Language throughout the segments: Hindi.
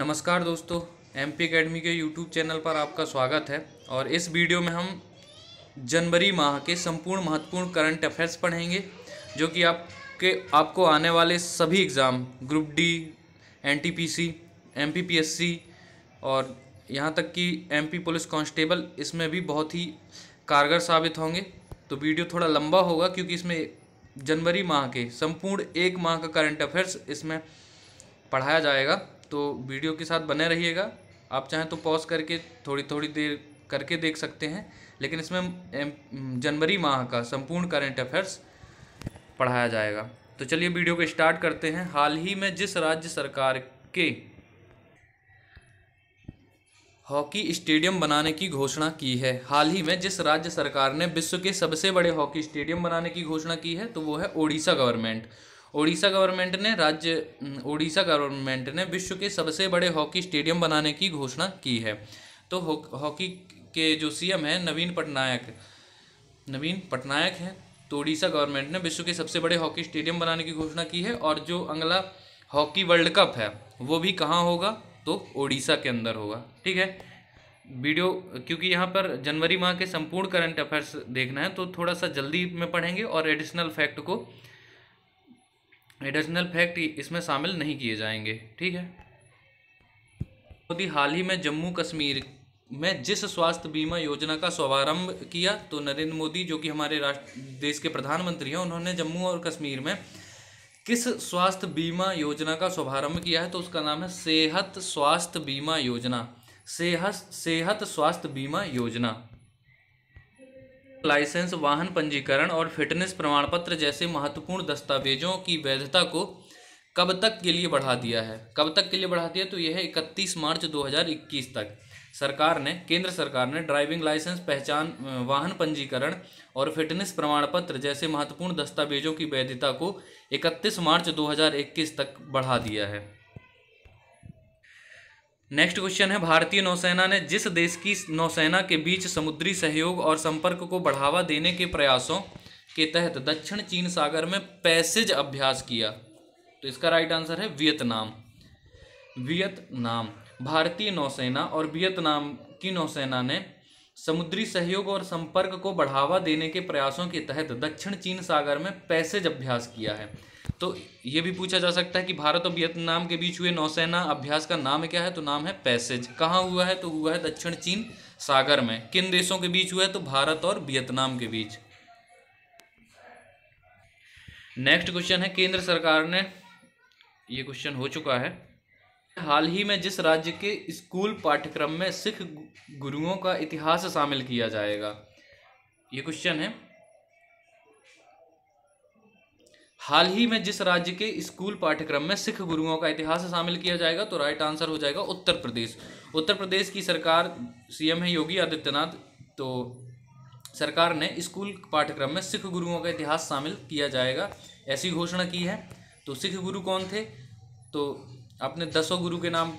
नमस्कार दोस्तों एम पी अकेडमी के यूट्यूब चैनल पर आपका स्वागत है और इस वीडियो में हम जनवरी माह के संपूर्ण महत्वपूर्ण करंट अफेयर्स पढ़ेंगे जो कि आपके आपको आने वाले सभी exam group D N T P C M P P S C और यहाँ तक कि एम पी पुलिस कांस्टेबल इसमें भी बहुत ही कारगर साबित होंगे तो वीडियो थोड़ा लंबा होगा क्योंकि इसमें जनवरी माह के संपूर्ण एक माह का करंट अफेयर्स इसमें पढ़ाया जाएगा तो वीडियो के साथ बने रहिएगा आप चाहें तो पॉज करके थोड़ी थोड़ी देर करके देख सकते हैं लेकिन इसमें जनवरी माह का संपूर्ण करेंट अफेयर्स पढ़ाया जाएगा तो चलिए वीडियो को स्टार्ट करते हैं हाल ही में जिस राज्य सरकार के हॉकी स्टेडियम बनाने की घोषणा की है हाल ही में जिस राज्य सरकार ने विश्व के सबसे बड़े हॉकी स्टेडियम बनाने की घोषणा की है तो वो है ओडिशा गवर्नमेंट ओडिशा गवर्नमेंट ने राज्य ओडिशा गवर्नमेंट ने विश्व के सबसे बड़े हॉकी स्टेडियम बनाने की घोषणा की है तो हॉकी के जो सीएम है नवीन पटनायक नवीन पटनायक हैं तो ओडिशा गवर्नमेंट ने विश्व के सबसे बड़े हॉकी स्टेडियम बनाने की घोषणा की है और जो अगला हॉकी वर्ल्ड कप है वो भी कहाँ होगा तो ओडिशा के अंदर होगा ठीक है वीडियो क्योंकि यहाँ पर जनवरी माह के संपूर्ण करंट अफेयर्स देखना है तो थोड़ा सा जल्दी में पढ़ेंगे और एडिशनल फैक्ट को एडिशनल फैक्ट इसमें शामिल नहीं किए जाएंगे ठीक है मोदी तो हाल ही में जम्मू कश्मीर में जिस स्वास्थ्य बीमा योजना का शुभारंभ किया तो नरेंद्र मोदी जो कि हमारे राष्ट्र देश के प्रधानमंत्री हैं उन्होंने जम्मू और कश्मीर में किस स्वास्थ्य बीमा योजना का शुभारंभ किया है तो उसका नाम है सेहत स्वास्थ्य बीमा योजना सेहत सेहत स्वास्थ्य बीमा योजना लाइसेंस वाहन पंजीकरण और फिटनेस प्रमाण पत्र जैसे महत्वपूर्ण दस्तावेजों की वैधता को कब तक के लिए बढ़ा दिया है कब तक के लिए बढ़ा दिया तो यह है इकतीस मार्च 2021 तक सरकार ने केंद्र सरकार ने ड्राइविंग लाइसेंस पहचान वाहन पंजीकरण और फिटनेस प्रमाण पत्र जैसे महत्वपूर्ण दस्तावेजों की वैधता को 31 मार्च 2021 तक बढ़ा दिया है नेक्स्ट क्वेश्चन है भारतीय नौसेना ने जिस देश की नौसेना के बीच समुद्री सहयोग और संपर्क को बढ़ावा देने के प्रयासों के तहत दक्षिण चीन सागर में पैसेज अभ्यास किया तो इसका राइट आंसर है वियतनाम वियतनाम भारतीय नौसेना और वियतनाम की नौसेना ने समुद्री सहयोग और संपर्क को बढ़ावा देने के प्रयासों के तहत दक्षिण चीन सागर में पैसेज अभ्यास किया है तो ये भी पूछा जा सकता है कि भारत और वियतनाम के बीच हुए नौसेना अभ्यास का नाम क्या है तो नाम है पैसेज कहाँ हुआ है तो हुआ है दक्षिण चीन सागर में किन देशों के बीच हुआ है तो भारत और वियतनाम के बीच नेक्स्ट क्वेश्चन है केंद्र सरकार ने ये क्वेश्चन हो चुका है हाल ही में जिस राज्य के स्कूल पाठ्यक्रम में सिख गुरुओं का इतिहास शामिल किया जाएगा ये क्वेश्चन है हाल ही में जिस राज्य के स्कूल पाठ्यक्रम में सिख गुरुओं का इतिहास शामिल किया जाएगा तो राइट आंसर हो जाएगा उत्तर प्रदेश उत्तर प्रदेश की सरकार सीएम है योगी आदित्यनाथ तो सरकार ने स्कूल पाठ्यक्रम में सिख गुरुओं का इतिहास शामिल किया जाएगा ऐसी घोषणा की है तो सिख गुरु कौन थे तो आपने दसों गुरु के नाम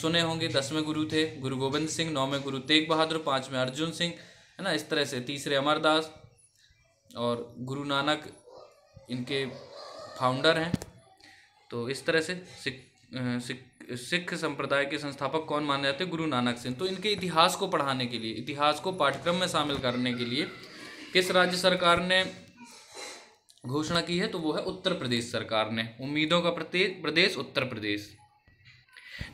सुने होंगे दसवें गुरु थे गुरु गोविंद सिंह नौवें गुरु तेग बहादुर पाँचवें अर्जुन सिंह है ना इस तरह से तीसरे अमरदास और गुरु नानक इनके फाउंडर हैं तो इस तरह से सिख सिख सिख संप्रदाय के संस्थापक कौन माने जाते हैं गुरु नानक सिंह तो इनके इतिहास को पढ़ाने के लिए इतिहास को पाठ्यक्रम में शामिल करने के लिए किस राज्य सरकार ने घोषणा की है तो वो है उत्तर प्रदेश सरकार ने उम्मीदों का प्रदेश उत्तर प्रदेश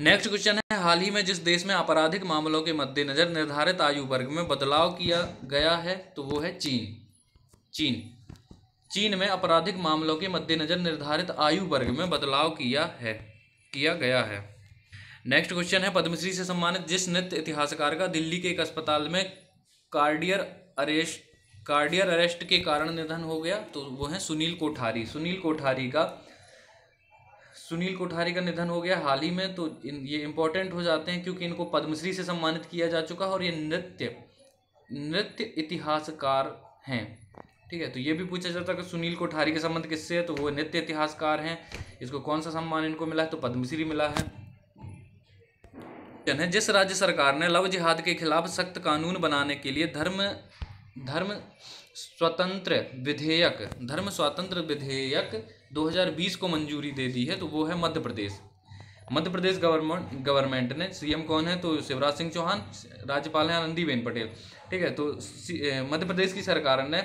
नेक्स्ट क्वेश्चन है हाल ही में जिस देश में आपराधिक मामलों के मद्देनजर निर्धारित आयु वर्ग में बदलाव किया गया है तो वो है चीन चीन चीन में आपराधिक मामलों के मद्देनजर निर्धारित आयु वर्ग में बदलाव किया है किया गया है नेक्स्ट क्वेश्चन है पद्मश्री से सम्मानित जिस नृत्य इतिहासकार का दिल्ली के एक अस्पताल में कार्डियर अरेस्ट कार्डियर अरेस्ट के कारण निधन हो गया तो वो है सुनील कोठारी सुनील कोठारी का सुनील कोठारी का निधन हो गया हाल ही में तो इन ये इम्पोर्टेंट हो जाते हैं क्योंकि इनको पद्मश्री से सम्मानित किया जा चुका है और ये नृत्य नृत्य इतिहासकार हैं ठीक है तो ये भी पूछा जाता है कि सुनील कोठारी के संबंध किससे है तो वो नित्य इतिहासकार हैं इसको कौन सा सम्मान इनको मिला है तो पद्मश्री मिला है है जिस राज्य सरकार ने लव जिहाद के खिलाफ सख्त कानून बनाने के लिए धर्म धर्म स्वतंत्र विधेयक धर्म स्वतंत्र विधेयक 2020 को मंजूरी दे दी है तो वो है मध्य प्रदेश मध्य प्रदेश गवर्नमेंट गवर्नमेंट ने सीएम कौन है तो शिवराज सिंह चौहान राज्यपाल हैं आनंदीबेन पटेल ठीक है तो मध्य प्रदेश की सरकार ने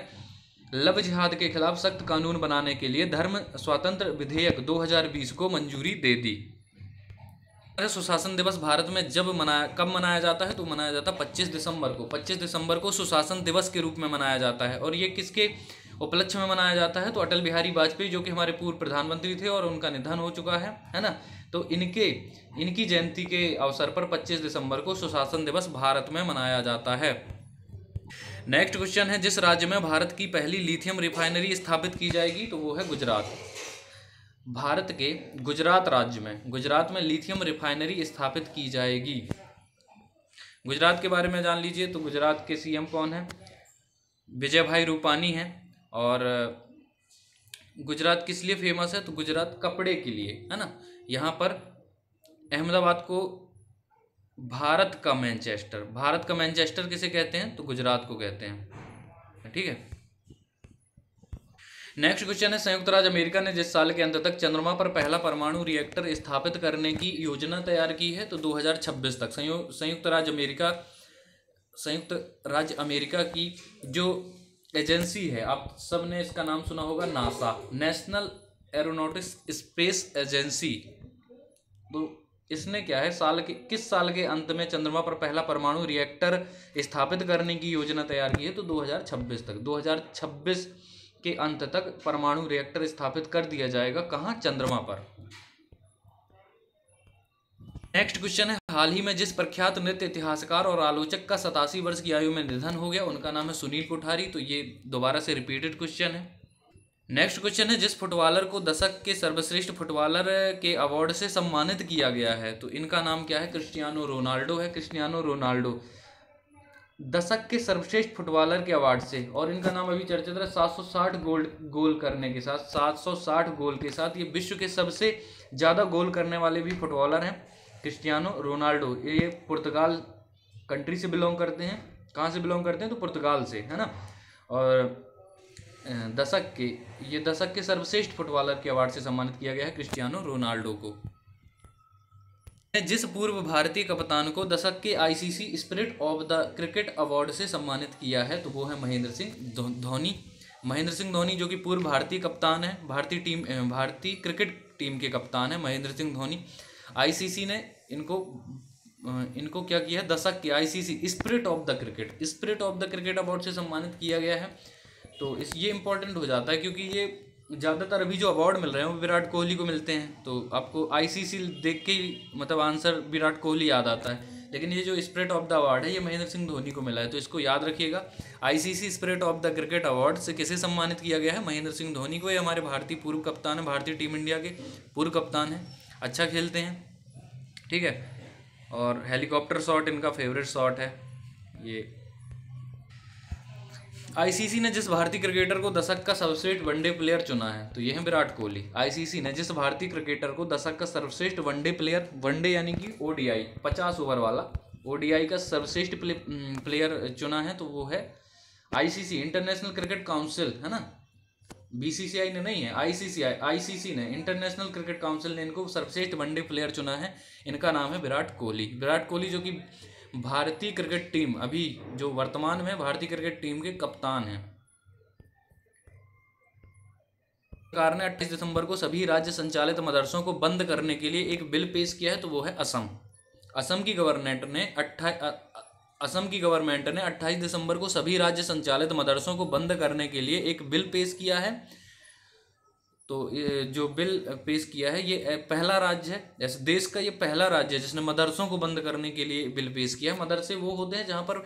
लव जिहाद के खिलाफ सख्त कानून बनाने के लिए धर्म स्वतंत्र विधेयक 2020 को मंजूरी दे दी सुशासन दिवस भारत में जब मनाया कब मनाया जाता है तो मनाया जाता है पच्चीस दिसंबर को पच्चीस दिसंबर को सुशासन दिवस के रूप में मनाया जाता है और ये किसके उपलक्ष्य में मनाया जाता है तो अटल बिहारी वाजपेयी जो कि हमारे पूर्व प्रधानमंत्री थे और उनका निधन हो चुका है है ना तो इनके इनकी जयंती के अवसर पर 25 दिसंबर को सुशासन दिवस भारत में मनाया जाता है नेक्स्ट क्वेश्चन है जिस राज्य में भारत की पहली लिथियम रिफाइनरी स्थापित की जाएगी तो वो है गुजरात भारत के गुजरात राज्य में गुजरात में लिथियम रिफाइनरी स्थापित की जाएगी गुजरात के बारे में जान लीजिए तो गुजरात के सीएम कौन है विजय भाई रूपानी हैं और गुजरात किस लिए फेमस है तो गुजरात कपड़े के लिए है ना यहाँ पर अहमदाबाद को भारत का मैनचेस्टर भारत का मैनचेस्टर किसे कहते हैं तो गुजरात को कहते हैं ठीक है नेक्स्ट क्वेश्चन है संयुक्त राज्य अमेरिका ने जिस साल के अंत तक चंद्रमा पर पहला परमाणु रिएक्टर स्थापित करने की योजना तैयार की है तो 2026 तक संयुक्त राज्य अमेरिका संयुक्त राज्य अमेरिका की जो एजेंसी है आप सब ने इसका नाम सुना होगा NASA national aeronautics space agency तो इसने क्या है साल के किस साल के अंत में चंद्रमा पर पहला परमाणु रिएक्टर स्थापित करने की योजना तैयार की है तो 2026 तक 2026 के अंत तक परमाणु रिएक्टर स्थापित कर दिया जाएगा कहाँ चंद्रमा पर नेक्स्ट क्वेश्चन है हाल ही में जिस प्रख्यात नृत्य इतिहासकार और आलोचक का सतासी वर्ष की आयु में निधन हो गया उनका नाम है सुनील कोठारी तो ये दोबारा से रिपीटेड क्वेश्चन है नेक्स्ट क्वेश्चन है जिस फुटबॉलर को दशक के सर्वश्रेष्ठ फुटबॉलर के अवार्ड से सम्मानित किया गया है तो इनका नाम क्या है क्रिस्टियानो रोनाल्डो है क्रिस्टियानो रोनाल्डो दशक के सर्वश्रेष्ठ फुटबॉलर के अवार्ड से और इनका नाम अभी चर्चित रहा सात सौ साठ गोल गोल करने के साथ सात सौ साठ गोल के साथ ये विश्व के सबसे ज़्यादा गोल करने वाले भी फुटबॉलर हैं क्रिस्टियानो रोनाल्डो ये पुर्तगाल कंट्री से बिलोंग करते हैं कहाँ से बिलोंग करते हैं तो पुर्तगाल से है ना और दशक के ये दशक के सर्वश्रेष्ठ फुटबॉलर के अवार्ड से सम्मानित किया गया है क्रिस्टियानो रोनाल्डो को जिस पूर्व भारतीय कप्तान को दशक के ICC spirit of the cricket award से सम्मानित किया है तो वो है महेंद्र सिंह धोनी महेंद्र सिंह धोनी जो कि पूर्व भारतीय कप्तान है भारतीय टीम भारतीय क्रिकेट टीम के कप्तान है महेंद्र सिंह धोनी आईसीसी ने इनको इनको क्या किया है दशक के ICC spirit of the cricket spirit of the cricket award से सम्मानित किया गया है तो इस ये इम्पोर्टेंट हो जाता है क्योंकि ये ज़्यादातर अभी जो अवार्ड मिल रहे हैं वो विराट कोहली को मिलते हैं तो आपको आईसीसी देख के मतलब आंसर विराट कोहली याद आता है लेकिन ये जो स्प्रेट ऑफ द अवार्ड है ये महेंद्र सिंह धोनी को मिला है तो इसको याद रखिएगा ICC spirit of the cricket award से किसे सम्मानित किया गया है महेंद्र सिंह धोनी को ये हमारे भारतीय पूर्व कप्तान है भारतीय टीम इंडिया के पूर्व कप्तान हैं अच्छा खेलते हैं ठीक है और हेलीकॉप्टर शॉट इनका फेवरेट शॉट है ये आईसीसी ने जिस भारतीय क्रिकेटर को दशक का सर्वश्रेष्ठ वनडे प्लेयर चुना है तो यह है विराट कोहली आईसीसी ने जिस भारतीय क्रिकेटर को दशक का सर्वश्रेष्ठ वनडे प्लेयर वनडे यानी कि ओडीआई पचास ओवर वाला ओडीआई का सर्वश्रेष्ठ प्ले, प्लेयर mm, चुना है तो वो है आईसीसी इंटरनेशनल क्रिकेट काउंसिल है ना बीसीसीआई ने नहीं है आईसीसीआई आईसीसी ने इंटरनेशनल क्रिकेट काउंसिल ने इनको सर्वश्रेष्ठ वनडे प्लेयर चुना है इनका नाम है विराट कोहली विराट कोहली जो कि भारतीय क्रिकेट टीम अभी जो वर्तमान में भारतीय क्रिकेट टीम के कप्तान हैं सरकार ने अट्ठाईस दिसंबर को सभी राज्य संचालित मदरसों को बंद करने के लिए एक बिल पेश किया है तो वो है असम असम की गवर्नमेंट ने अट्ठा असम की गवर्नमेंट ने 28 दिसंबर को सभी राज्य संचालित मदरसों को बंद करने के लिए एक बिल पेश किया है तो ये जो बिल पेश किया है ये पहला राज्य है जैसे देश का ये पहला राज्य है जिसने मदरसों को बंद करने के लिए बिल पेश किया है मदरसे वो होते हैं जहाँ पर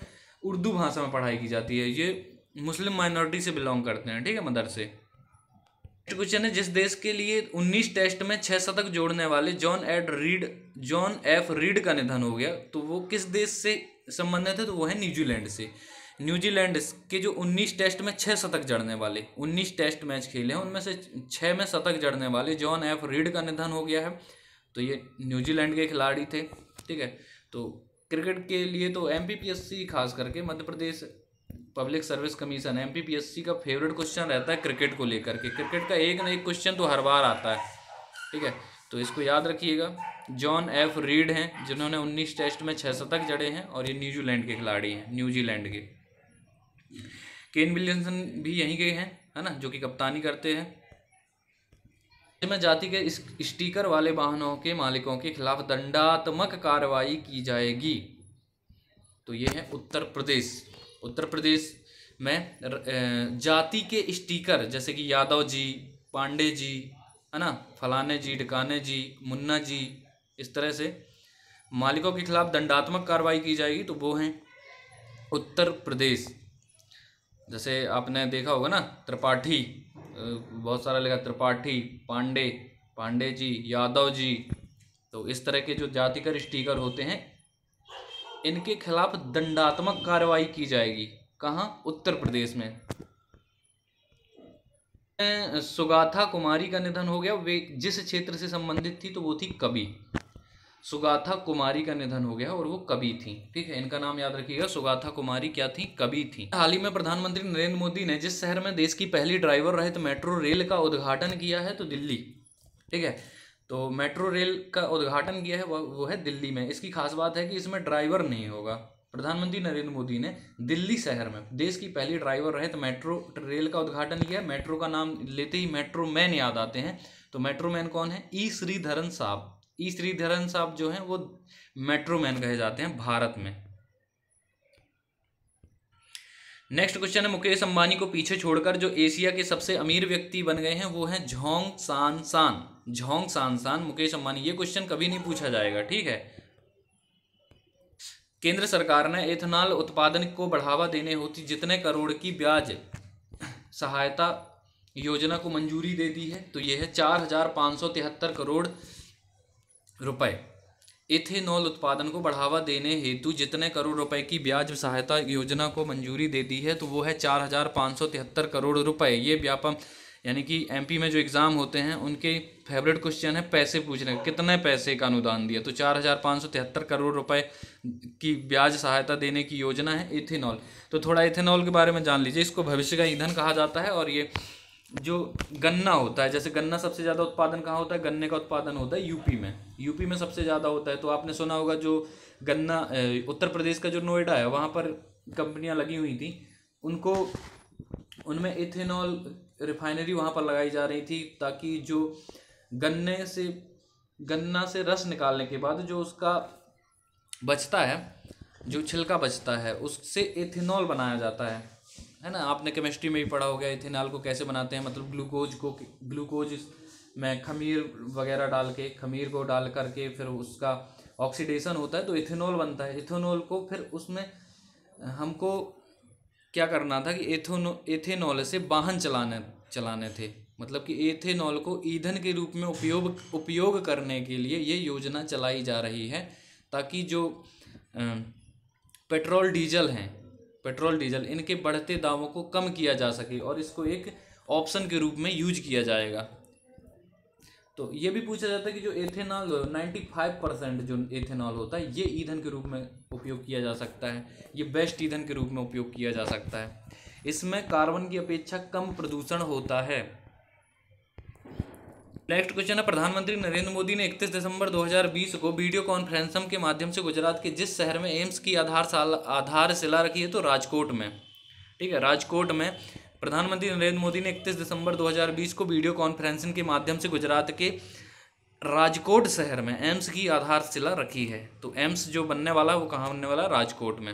उर्दू भाषा में पढ़ाई की जाती है ये मुस्लिम माइनॉरिटी से बिलोंग करते हैं ठीक है मदरसे क्वेश्चन है जिस देश के लिए 19 टेस्ट में छः शतक जोड़ने वाले John Ed Reid John F Reid का निधन हो गया तो वो किस देश से संबंधित है तो वो है न्यूजीलैंड से न्यूजीलैंड के जो 19 टेस्ट में छः शतक जड़ने वाले 19 टेस्ट मैच खेले हैं उनमें से छः में शतक जड़ने वाले जॉन एफ रीड का निधन हो गया है तो ये न्यूजीलैंड के खिलाड़ी थे ठीक है तो क्रिकेट के लिए तो एम खास करके Madhya Pradesh public service commission M का फेवरेट क्वेश्चन रहता है क्रिकेट को लेकर के क्रिकेट का एक ना एक क्वेश्चन तो हर बार आता है ठीक है तो इसको याद रखिएगा जॉन एफ रीड हैं जिन्होंने 19 टेस्ट में छः शतक जड़े हैं और ये न्यूजीलैंड के खिलाड़ी हैं न्यूजीलैंड के केन विलियमसन भी यहीं के हैं है ना जो कि कप्तानी करते हैं में जाति के स्टीकर वाले वाहनों के मालिकों के खिलाफ दंडात्मक कार्रवाई की जाएगी तो ये है उत्तर प्रदेश उत्तर प्रदेश में जाति के स्टीकर जैसे कि यादव जी पांडे जी है ना फलाने जी ढिकाने जी मुन्ना जी इस तरह से मालिकों के खिलाफ दंडात्मक कार्रवाई की जाएगी तो वो हैं उत्तर प्रदेश जैसे आपने देखा होगा ना त्रिपाठी बहुत सारा लिखा त्रिपाठी पांडे पांडे जी यादव जी तो इस तरह के जो जातिकर स्टीकर होते हैं इनके खिलाफ दंडात्मक कार्रवाई की जाएगी कहाँ उत्तर प्रदेश में सुगाथा कुमारी का निधन हो गया वे जिस क्षेत्र से संबंधित थी तो वो थी कभी सुगाथा कुमारी का निधन हो गया और वो कवि थी ठीक है इनका नाम याद रखिएगा सुगाथा कुमारी क्या थी कवि थी हाल ही में प्रधानमंत्री नरेंद्र मोदी ने जिस शहर में देश की पहली ड्राइवर रहित मेट्रो रेल का उद्घाटन किया है तो दिल्ली ठीक है तो मेट्रो रेल का उद्घाटन किया है वो है दिल्ली में इसकी खास बात है कि इसमें ड्राइवर नहीं होगा प्रधानमंत्री नरेंद्र मोदी ने दिल्ली शहर में देश की पहली ड्राइवर रहित तो मेट्रो रेल का उद्घाटन किया मेट्रो का नाम लेते ही मेट्रो मैन याद आते हैं तो मेट्रो मैन कौन है ई श्रीधरन साहब ई श्रीधरन साहब जो हैं वो मेट्रो मैन कहे जाते हैं भारत में नेक्स्ट क्वेश्चन है मुकेश अंबानी को पीछे छोड़कर जो एशिया के सबसे अमीर व्यक्ति बन गए हैं वो हैं झोंग सान सान झोंग सान सान मुकेश अंबानी ये क्वेश्चन कभी नहीं पूछा जाएगा ठीक है केंद्र सरकार ने इथेनॉल उत्पादन को बढ़ावा देने होती जितने करोड़ की ब्याज सहायता योजना को मंजूरी दे दी है तो यह है चार हजार पाँच सौ तिहत्तर करोड़ रुपए इथेनॉल उत्पादन को बढ़ावा देने हेतु जितने करोड़ रुपए की ब्याज सहायता योजना को मंजूरी दे दी है तो वो है चार हज़ार पाँच सौ तिहत्तर करोड़ रुपए ये व्यापम यानी कि एमपी में जो एग्ज़ाम होते हैं उनके फेवरेट क्वेश्चन है पैसे पूछने कितने पैसे का अनुदान दिया तो चार हज़ार पाँच सौ तिहत्तर करोड़ रुपए की ब्याज सहायता देने की योजना है इथेनॉल तो थोड़ा इथेनॉल के बारे में जान लीजिए इसको भविष्य का ईंधन कहा जाता है और ये जो गन्ना होता है जैसे गन्ना सबसे ज़्यादा उत्पादन कहाँ होता है गन्ने का उत्पादन होता है यूपी में यूपी में सबसे ज़्यादा होता है तो आपने सुना होगा जो गन्ना उत्तर प्रदेश का जो नोएडा है वहाँ पर कंपनियाँ लगी हुई थी उनको उनमें इथेनॉल रिफाइनरी वहाँ पर लगाई जा रही थी ताकि जो गन्ने से गन्ना से रस निकालने के बाद जो उसका बचता है जो छिलका बचता है उससे इथेनॉल बनाया जाता है है ना आपने केमिस्ट्री में भी पढ़ा होगा इथेनॉल को कैसे बनाते हैं मतलब ग्लूकोज को ग्लूकोज में खमीर वगैरह डाल के खमीर को डाल करके फिर उसका ऑक्सीडेशन होता है तो इथेनॉल बनता है इथेनॉल को फिर उसमें हमको क्या करना था कि एथोनो एथेनॉल से वाहन चलाने चलाने थे मतलब कि एथेनॉल को ईंधन के रूप में उपयोग उपयोग करने के लिए ये योजना चलाई जा रही है ताकि जो पेट्रोल डीजल हैं पेट्रोल डीजल इनके बढ़ते दामों को कम किया जा सके और इसको एक ऑप्शन के रूप में यूज किया जाएगा तो ये भी पूछा जाता है कि जो एथेनॉल नाइन्टी फाइव परसेंट जो एथेनॉल होता है ये ईंधन के रूप में उपयोग किया जा सकता है ये बेस्ट ईंधन के रूप में उपयोग किया जा सकता है इसमें कार्बन की अपेक्षा कम प्रदूषण होता है नेक्स्ट क्वेश्चन है प्रधानमंत्री नरेंद्र मोदी ने 31 दिसंबर 2020 को वीडियो कॉन्फ्रेंसिंग के माध्यम से गुजरात के जिस शहर में एम्स की आधार साल आधारशिला रखी है तो राजकोट में ठीक है राजकोट में प्रधानमंत्री नरेंद्र मोदी ने 31 दिसंबर 2020 को वीडियो कॉन्फ्रेंसिंग के माध्यम से गुजरात के राजकोट शहर में एम्स की आधारशिला रखी है तो एम्स जो बनने वाला है वो कहाँ बनने वाला राजकोट में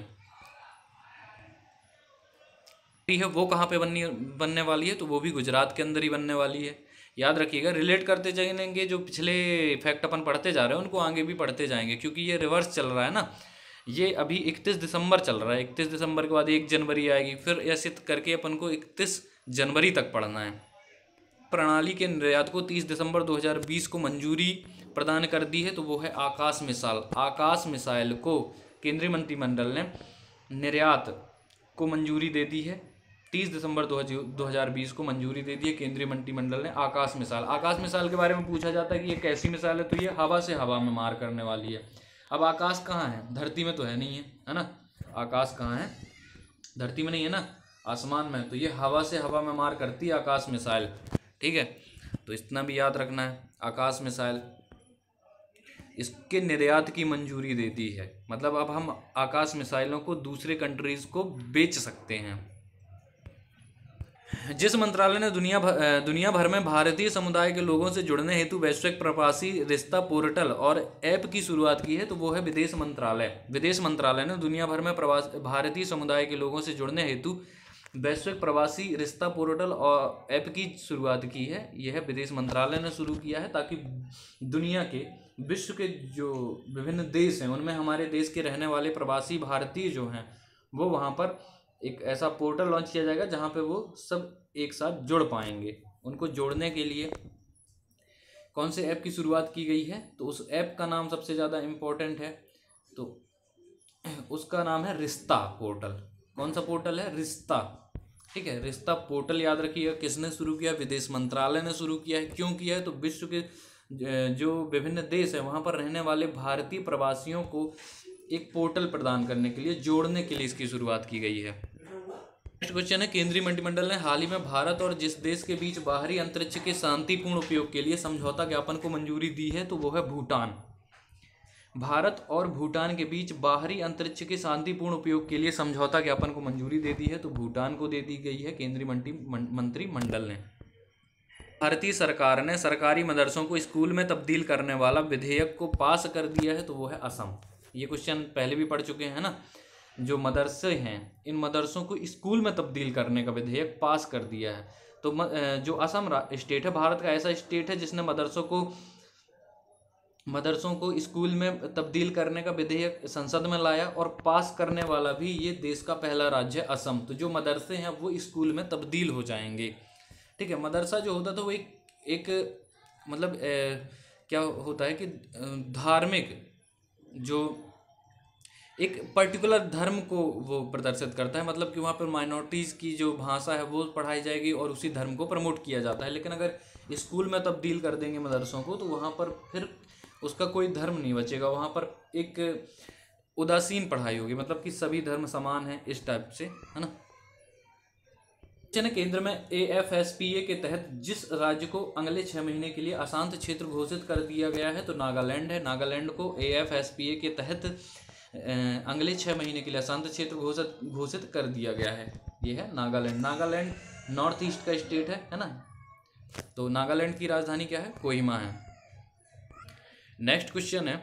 है वो कहाँ पे बननी बनने वाली है तो वो भी गुजरात के अंदर ही बनने वाली है याद रखिएगा रिलेट करते जाएंगे जो पिछले फैक्ट अपन पढ़ते जा रहे हैं उनको आगे भी पढ़ते जाएंगे क्योंकि ये रिवर्स चल रहा है ना ये अभी इकतीस दिसंबर चल रहा है इकतीस दिसंबर के बाद एक जनवरी आएगी फिर ऐसे करके अपन को इकतीस जनवरी तक पढ़ना है प्रणाली के निर्यात को 30 दिसंबर 2020 को मंजूरी प्रदान कर दी है तो वो है आकाश मिसाल आकाश मिसाइल को केंद्रीय मंत्रिमंडल ने निर्यात को मंजूरी दे दी है तीस दिसंबर बीस को मंजूरी दे दी है केंद्रीय मंत्रिमंडल ने आकाश मिसाल आकाश मिसाल के बारे में पूछा जाता है कि ये कैसी मिसाल है तो ये हवा से हवा में मार करने वाली है अब आकाश कहाँ है धरती में तो है नहीं है है ना आकाश कहाँ है धरती में नहीं है ना आसमान में तो ये हवा से हवा में मार करती है आकाश मिसाइल ठीक है तो इतना भी याद रखना है आकाश मिसाइल इसके निर्यात की मंजूरी दे दी है मतलब अब हम आकाश मिसाइलों को दूसरे कंट्रीज़ को बेच सकते हैं जिस मंत्रालय ने दुनिया भर दुनिया भर में भारतीय समुदाय के लोगों से जुड़ने हेतु वैश्विक प्रवासी रिश्ता पोर्टल और ऐप की शुरुआत की है तो वो है विदेश मंत्रालय विदेश मंत्रालय ने दुनिया भर में प्रवास भारतीय समुदाय के लोगों से जुड़ने हेतु वैश्विक प्रवासी रिश्ता पोर्टल और ऐप की शुरुआत की है यह विदेश मंत्रालय ने शुरू किया है ताकि दुनिया के विश्व के जो विभिन्न देश हैं उनमें हमारे देश के रहने वाले प्रवासी भारतीय जो हैं वो वहाँ पर एक ऐसा पोर्टल लॉन्च किया जाएगा जहाँ पे वो सब एक साथ जुड़ पाएंगे उनको जोड़ने के लिए कौन से ऐप की शुरुआत की गई है तो उस ऐप का नाम सबसे ज़्यादा इम्पोर्टेंट है तो उसका नाम है रिश्ता पोर्टल कौन सा पोर्टल है रिश्ता ठीक है रिश्ता पोर्टल याद रखिएगा किसने शुरू किया विदेश मंत्रालय ने शुरू किया है क्यों किया है तो विश्व के जो विभिन्न देश है वहाँ पर रहने वाले भारतीय प्रवासियों को एक पोर्टल प्रदान करने के लिए जोड़ने के लिए इसकी शुरुआत की गई है नेक्स्ट क्वेश्चन है केंद्रीय मंत्रिमंडल ने हाल ही में भारत और जिस देश के बीच बाहरी अंतरिक्ष के शांतिपूर्ण उपयोग के लिए समझौता ज्ञापन को मंजूरी दी है तो वो है भूटान भारत और भूटान के बीच बाहरी अंतरिक्ष के शांतिपूर्ण उपयोग के लिए समझौता ज्ञापन को मंजूरी दे दी है तो भूटान को दे दी गई है केंद्रीय मंत्री मंत्रिमंडल ने भारतीय सरकार ने सरकारी मदरसों को स्कूल में तब्दील करने वाला विधेयक को पास कर दिया है तो वो है असम ये क्वेश्चन पहले भी पढ़ चुके हैं ना जो मदरसे हैं इन मदरसों को स्कूल में तब्दील करने का विधेयक पास कर दिया है तो जो असम स्टेट है भारत का ऐसा स्टेट है जिसने मदरसों को मदरसों को स्कूल में तब्दील करने का विधेयक संसद में लाया और पास करने वाला भी ये देश का पहला राज्य है असम तो जो मदरसे हैं वो स्कूल में तब्दील हो जाएंगे ठीक है मदरसा जो होता था तो वो एक एक मतलब ए, क्या होता है कि धार्मिक जो एक पर्टिकुलर धर्म को वो प्रदर्शित करता है मतलब कि वहाँ पर माइनॉरिटीज़ की जो भाषा है वो पढ़ाई जाएगी और उसी धर्म को प्रमोट किया जाता है लेकिन अगर स्कूल में तब्दील कर देंगे मदरसों को तो वहाँ पर फिर उसका कोई धर्म नहीं बचेगा वहाँ पर एक उदासीन पढ़ाई होगी मतलब कि सभी धर्म समान हैं इस टाइप से है ना केंद्र में ए के तहत जिस राज्य को अगले छह महीने के लिए अशांत क्षेत्र घोषित कर दिया गया है तो नागालैंड है नागालैंड को ए के तहत अगले छह महीने के लिए अशांत क्षेत्र घोषित घोषित कर दिया गया है यह है नागालैंड नागालैंड नॉर्थ ईस्ट का स्टेट है है ना तो नागालैंड की राजधानी क्या है कोहिमा है नेक्स्ट क्वेश्चन है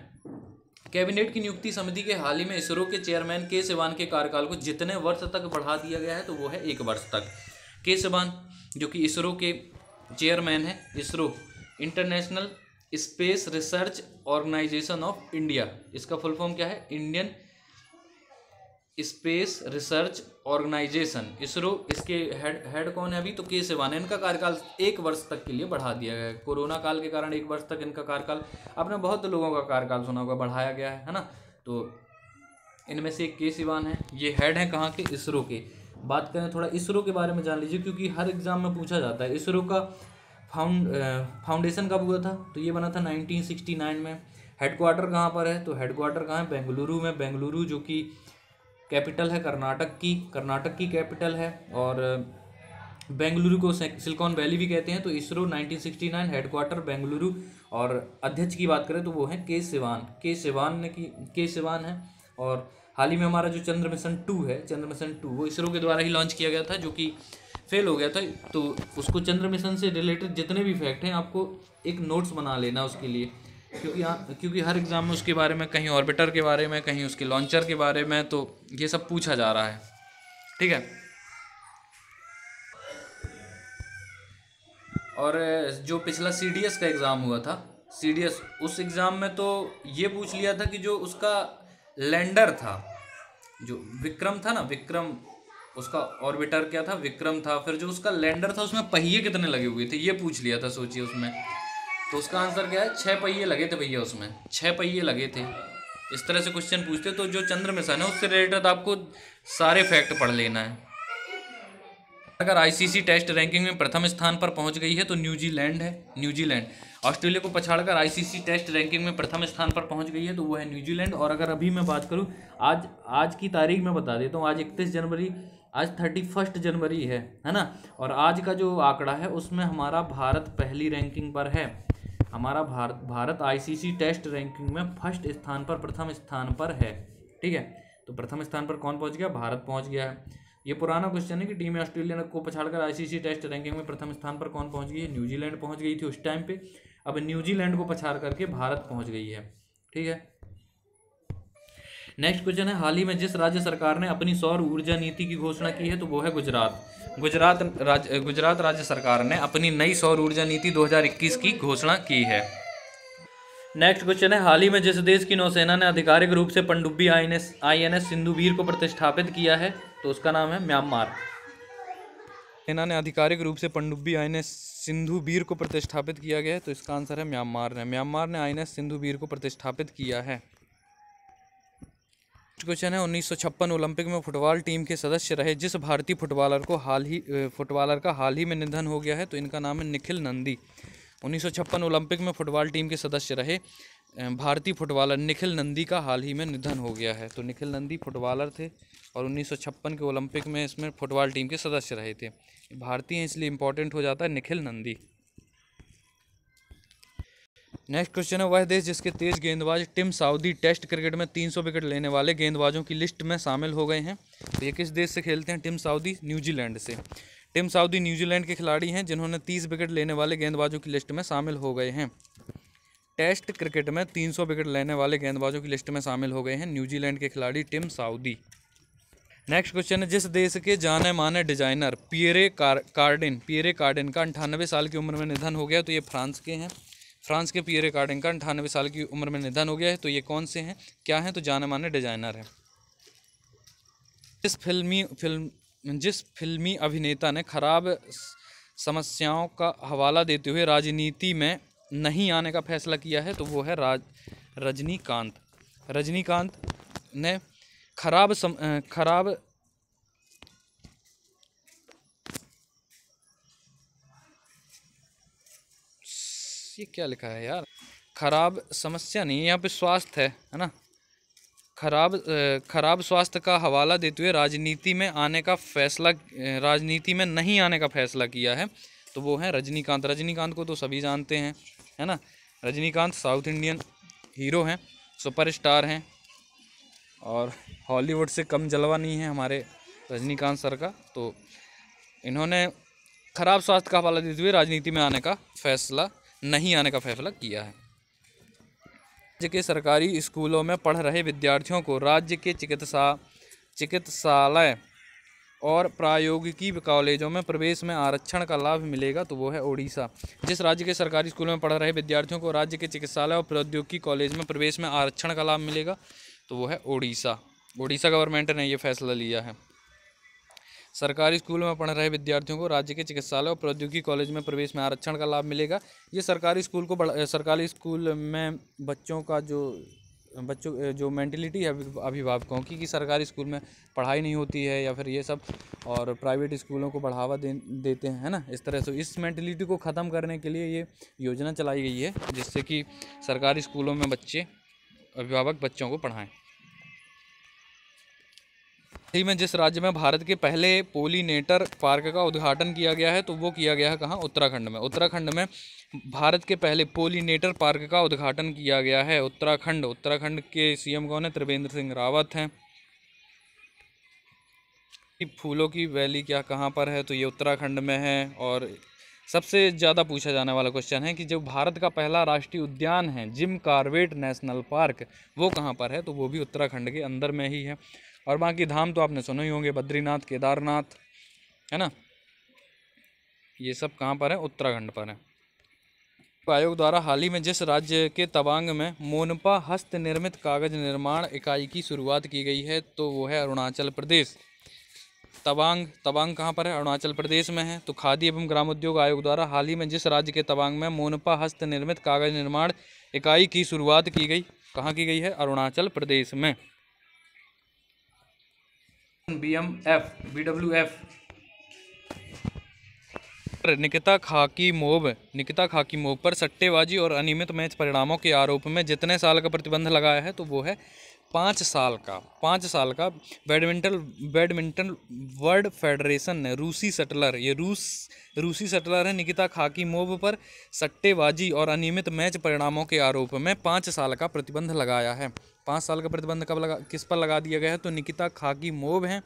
कैबिनेट की नियुक्ति समिति के हाल ही में इसरो के चेयरमैन के सिवान के कार्यकाल को जितने वर्ष तक बढ़ा दिया गया है तो वो है एक वर्ष तक के सबान जो कि इसरो के चेयरमैन हैं ISRO International Space Research Organisation of India इसका फुल फॉर्म क्या है Indian Space Research Organisation ISRO इसके हेड हेड कौन है अभी तो के सिवान इनका कार्यकाल एक वर्ष तक के लिए बढ़ा दिया गया है कोरोना काल के कारण एक वर्ष तक इनका कार्यकाल आपने बहुत लोगों का कार्यकाल सुना होगा बढ़ाया गया है है ना तो इनमें से एक के सिवान है ये हेड हैं कहाँ के इसरो के बात करें थोड़ा इसरो के बारे में जान लीजिए क्योंकि हर एग्ज़ाम में पूछा जाता है इसरो का फाउंड फाउंडेशन कब हुआ था तो ये बना था 1969 में हेडक्वार्टर कहाँ पर है तो हेडक्वार्टर कहाँ है बेंगलुरु में बेंगलुरु जो कि कैपिटल है कर्नाटक की कर्नाटक की कैपिटल है और बेंगलुरु को सिलिकॉन वैली भी कहते हैं तो इसरो 1969 हेडक्वार्टर बेंगलुरु और अध्यक्ष की बात करें तो वो हैं के सिवान के सिवान ने की के सिवान है और हाल ही में हमारा जो चंद्र मिशन टू है चंद्र मिशन टू वो इसरो के द्वारा ही लॉन्च किया गया था जो कि फेल हो गया था तो उसको चंद्र मिशन से रिलेटेड जितने भी फैक्ट हैं आपको एक नोट्स बना लेना उसके लिए क्योंकि यहाँ क्योंकि हर एग्ज़ाम में उसके बारे में कहीं ऑर्बिटर के बारे में कहीं उसके लॉन्चर के बारे में तो ये सब पूछा जा रहा है ठीक है और जो पिछला सी का एग्ज़ाम हुआ था सी उस एग्ज़ाम में तो ये पूछ लिया था कि जो उसका लैंडर था जो विक्रम था ना विक्रम उसका ऑर्बिटर क्या था विक्रम था फिर जो उसका लैंडर था उसमें पहिए कितने लगे हुए थे ये पूछ लिया था सोचिए उसमें तो उसका आंसर क्या है छः पहिए लगे थे भैया उसमें छः पहिए लगे थे इस तरह से क्वेश्चन पूछते तो जो चंद्र मिशन है उससे रिलेटेड आपको सारे फैक्ट पढ़ लेना है अगर आईसीसी टेस्ट रैंकिंग में प्रथम स्थान पर पहुंच गई है तो न्यूजीलैंड है न्यूजीलैंड ऑस्ट्रेलिया को पछाड़कर आईसीसी टेस्ट रैंकिंग में प्रथम स्थान पर पहुंच गई है तो वो है न्यूजीलैंड और अगर अभी मैं बात करूँ आज आज की तारीख में बता देता हूँ आज इकतीस जनवरी आज थर्टी फर्स्ट जनवरी है है ना और आज का जो आंकड़ा है उसमें हमारा भारत पहली रैंकिंग पर है हमारा Bharat Bharat ICC test ranking में फर्स्ट स्थान पर प्रथम स्थान पर है ठीक है तो प्रथम स्थान पर कौन पहुंच गया भारत पहुंच गया है ये पुराना क्वेश्चन है कि टीम ऑस्ट्रेलिया को पछाड़कर आईसीसी टेस्ट रैंकिंग में प्रथम स्थान पर कौन पहुंच गई है न्यूजीलैंड पहुंच गई थी उस टाइम पे अब न्यूजीलैंड को पछाड़ करके भारत पहुंच गई है ठीक है नेक्स्ट क्वेश्चन है हाल ही में जिस राज्य सरकार ने अपनी सौर ऊर्जा नीति की घोषणा की है तो वो है गुजरात गुजरात राज गुजरात राज्य सरकार ने अपनी नई सौर ऊर्जा नीति 2021 की घोषणा की है नेक्स्ट क्वेश्चन है हाल ही में जिस देश की नौसेना ने आधिकारिक रूप से पंडुब्बी आई एन सिंधुवीर को प्रतिष्ठापित किया है तो उसका नाम है म्यांमार सेना ने आधिकारिक रूप से पंडुब्बी आई सिंधु बीर को प्रतिष्ठापित किया गया है तो इसका आंसर है म्यांमार ने म्यांमार ने आई सिंधु बीर को प्रतिष्ठापित किया है क्वेश्चन है उन्नीस ओलंपिक में फुटबॉल टीम के सदस्य रहे जिस भारतीय फुटबॉलर को हाल ही फुटबॉलर का हाल ही में निधन हो गया है तो इनका नाम है निखिल नंदी उन्नीस ओलंपिक में फुटबॉल टीम के सदस्य रहे भारतीय फुटबॉलर निखिल नंदी का हाल ही में निधन हो गया है तो निखिल नंदी फुटबॉलर थे और उन्नीस के ओलंपिक में इसमें फुटबॉल टीम के सदस्य रहे थे भारतीय इसलिए इम्पोर्टेंट हो जाता है निखिल नंदी नेक्स्ट क्वेश्चन है वह देश जिसके तेज गेंदबाज टिम साउदी टेस्ट क्रिकेट में 300 विकेट लेने वाले गेंदबाजों की लिस्ट में शामिल हो गए हैं तो ये किस देश से खेलते हैं टिम साउदी न्यूजीलैंड से टिम साउदी न्यूजीलैंड के खिलाड़ी हैं जिन्होंने 30 विकेट लेने वाले गेंदबाजों की लिस्ट में शामिल हो गए हैं टेस्ट क्रिकेट में तीन विकेट लेने वाले गेंदबाजों की लिस्ट में शामिल हो गए हैं न्यूजीलैंड के खिलाड़ी टिम साउदी नेक्स्ट क्वेश्चन है जिस देश के जाने माने डिजाइनर पियरे कार, कार्डिन पियरे कार्डिन का अंठानवे साल की उम्र में निधन हो गया तो ये फ्रांस के हैं फ्रांस के पियरे कार्डिन का अंठानवे साल की उम्र में निधन हो गया है तो ये कौन से हैं क्या हैं तो जाने माने डिजाइनर हैं जिस फिल्मी फिल्म जिस फिल्मी अभिनेता ने खराब समस्याओं का हवाला देते हुए राजनीति में नहीं आने का फैसला किया है तो वो है राज रजनीकांत रजनीकांत ने खराब सम खराब ये क्या लिखा है यार खराब समस्या नहीं यहाँ पे स्वास्थ्य है है ना खराब खराब स्वास्थ्य का हवाला देते हुए राजनीति में आने का फैसला राजनीति में नहीं आने का फैसला किया है तो वो है रजनीकांत रजनीकांत को तो सभी जानते हैं है ना रजनीकांत साउथ इंडियन हीरो हैं सुपरस्टार हैं और हॉलीवुड से कम जलवा नहीं है हमारे रजनीकांत सर का तो इन्होंने खराब स्वास्थ्य का हवाला देते हुए राजनीति में आने का फैसला नहीं आने का फैसला किया है राज्य के सरकारी स्कूलों में पढ़ रहे विद्यार्थियों को राज्य के चिकित्सा चिकित्सालय और प्रायोगिकी कॉलेजों में प्रवेश में आरक्षण का लाभ मिलेगा तो वो है ओडिशा जिस राज्य के सरकारी स्कूलों में पढ़ रहे विद्यार्थियों को राज्य के चिकित्सालय और प्रौद्योगिकी कॉलेज में प्रवेश में आरक्षण का लाभ मिलेगा तो वो है उड़ीसा उड़ीसा गवर्नमेंट ने ये फैसला लिया है सरकारी स्कूल में पढ़ रहे विद्यार्थियों को राज्य के चिकित्सालय और प्रौद्योगिकी कॉलेज में प्रवेश में आरक्षण का लाभ मिलेगा ये सरकारी स्कूल को सरकारी स्कूल में बच्चों का जो बच्चों जो मैंटिलिटी है अभिभावकों की कि सरकारी स्कूल में पढ़ाई नहीं होती है या फिर ये सब और प्राइवेट स्कूलों को बढ़ावा दे देते हैं ना इस तरह से इस मैंटिलिटी को ख़त्म करने के लिए ये योजना चलाई गई है जिससे कि सरकारी स्कूलों में बच्चे अभिभावक बच्चों को पढ़ाएं ही में जिस राज्य में भारत के पहले पोलिनेटर पार्क का उद्घाटन किया गया है तो वो किया गया है कहाँ उत्तराखंड में उत्तराखंड में भारत के पहले पोलिनेटर पार्क का उद्घाटन किया गया है उत्तराखंड उत्तराखंड के सीएम कौन है त्रिवेंद्र सिंह रावत हैं फूलों की वैली क्या कहाँ पर है तो ये उत्तराखंड में है और सबसे ज़्यादा पूछा जाने वाला क्वेश्चन है कि जो भारत का पहला राष्ट्रीय उद्यान है जिम कार्बेट नेशनल पार्क वो कहाँ पर है तो वो भी उत्तराखंड के अंदर में ही है और बाकी धाम तो आपने सुने ही होंगे बद्रीनाथ केदारनाथ है ना ये सब कहाँ पर है उत्तराखंड पर है आयोग द्वारा हाल ही में जिस राज्य के तवांग में मोनपा हस्त निर्मित कागज निर्माण इकाई की शुरुआत की गई है तो वो है अरुणाचल प्रदेश तवांग तवांग कहाँ पर है अरुणाचल प्रदेश में है तो खादी एवं ग्रामोद्योग आयोग द्वारा हाल ही में जिस राज्य के तवांग में मोनपा हस्त निर्मित कागज निर्माण इकाई की शुरुआत की गई कहाँ की गई है अरुणाचल प्रदेश में B M F B W F Nikita खाकी मोब निकिता खाकी मोब पर सट्टेबाजी और अनियमित मैच परिणामों के आरोप में जितने साल का प्रतिबंध लगाया है तो वो है पाँच साल का पाँच साल का बैडमिंटन बैडमिंटन वर्ल्ड फेडरेशन ने रूसी सटलर ये रूस रूसी सटलर है निकिता खाकी मोब पर सट्टेबाजी और अनियमित मैच परिणामों के आरोप में पाँच साल का प्रतिबंध लगाया है पाँच साल का प्रतिबंध कब लगा किस पर लगा दिया गया है तो निकिता खाकी मोब हैं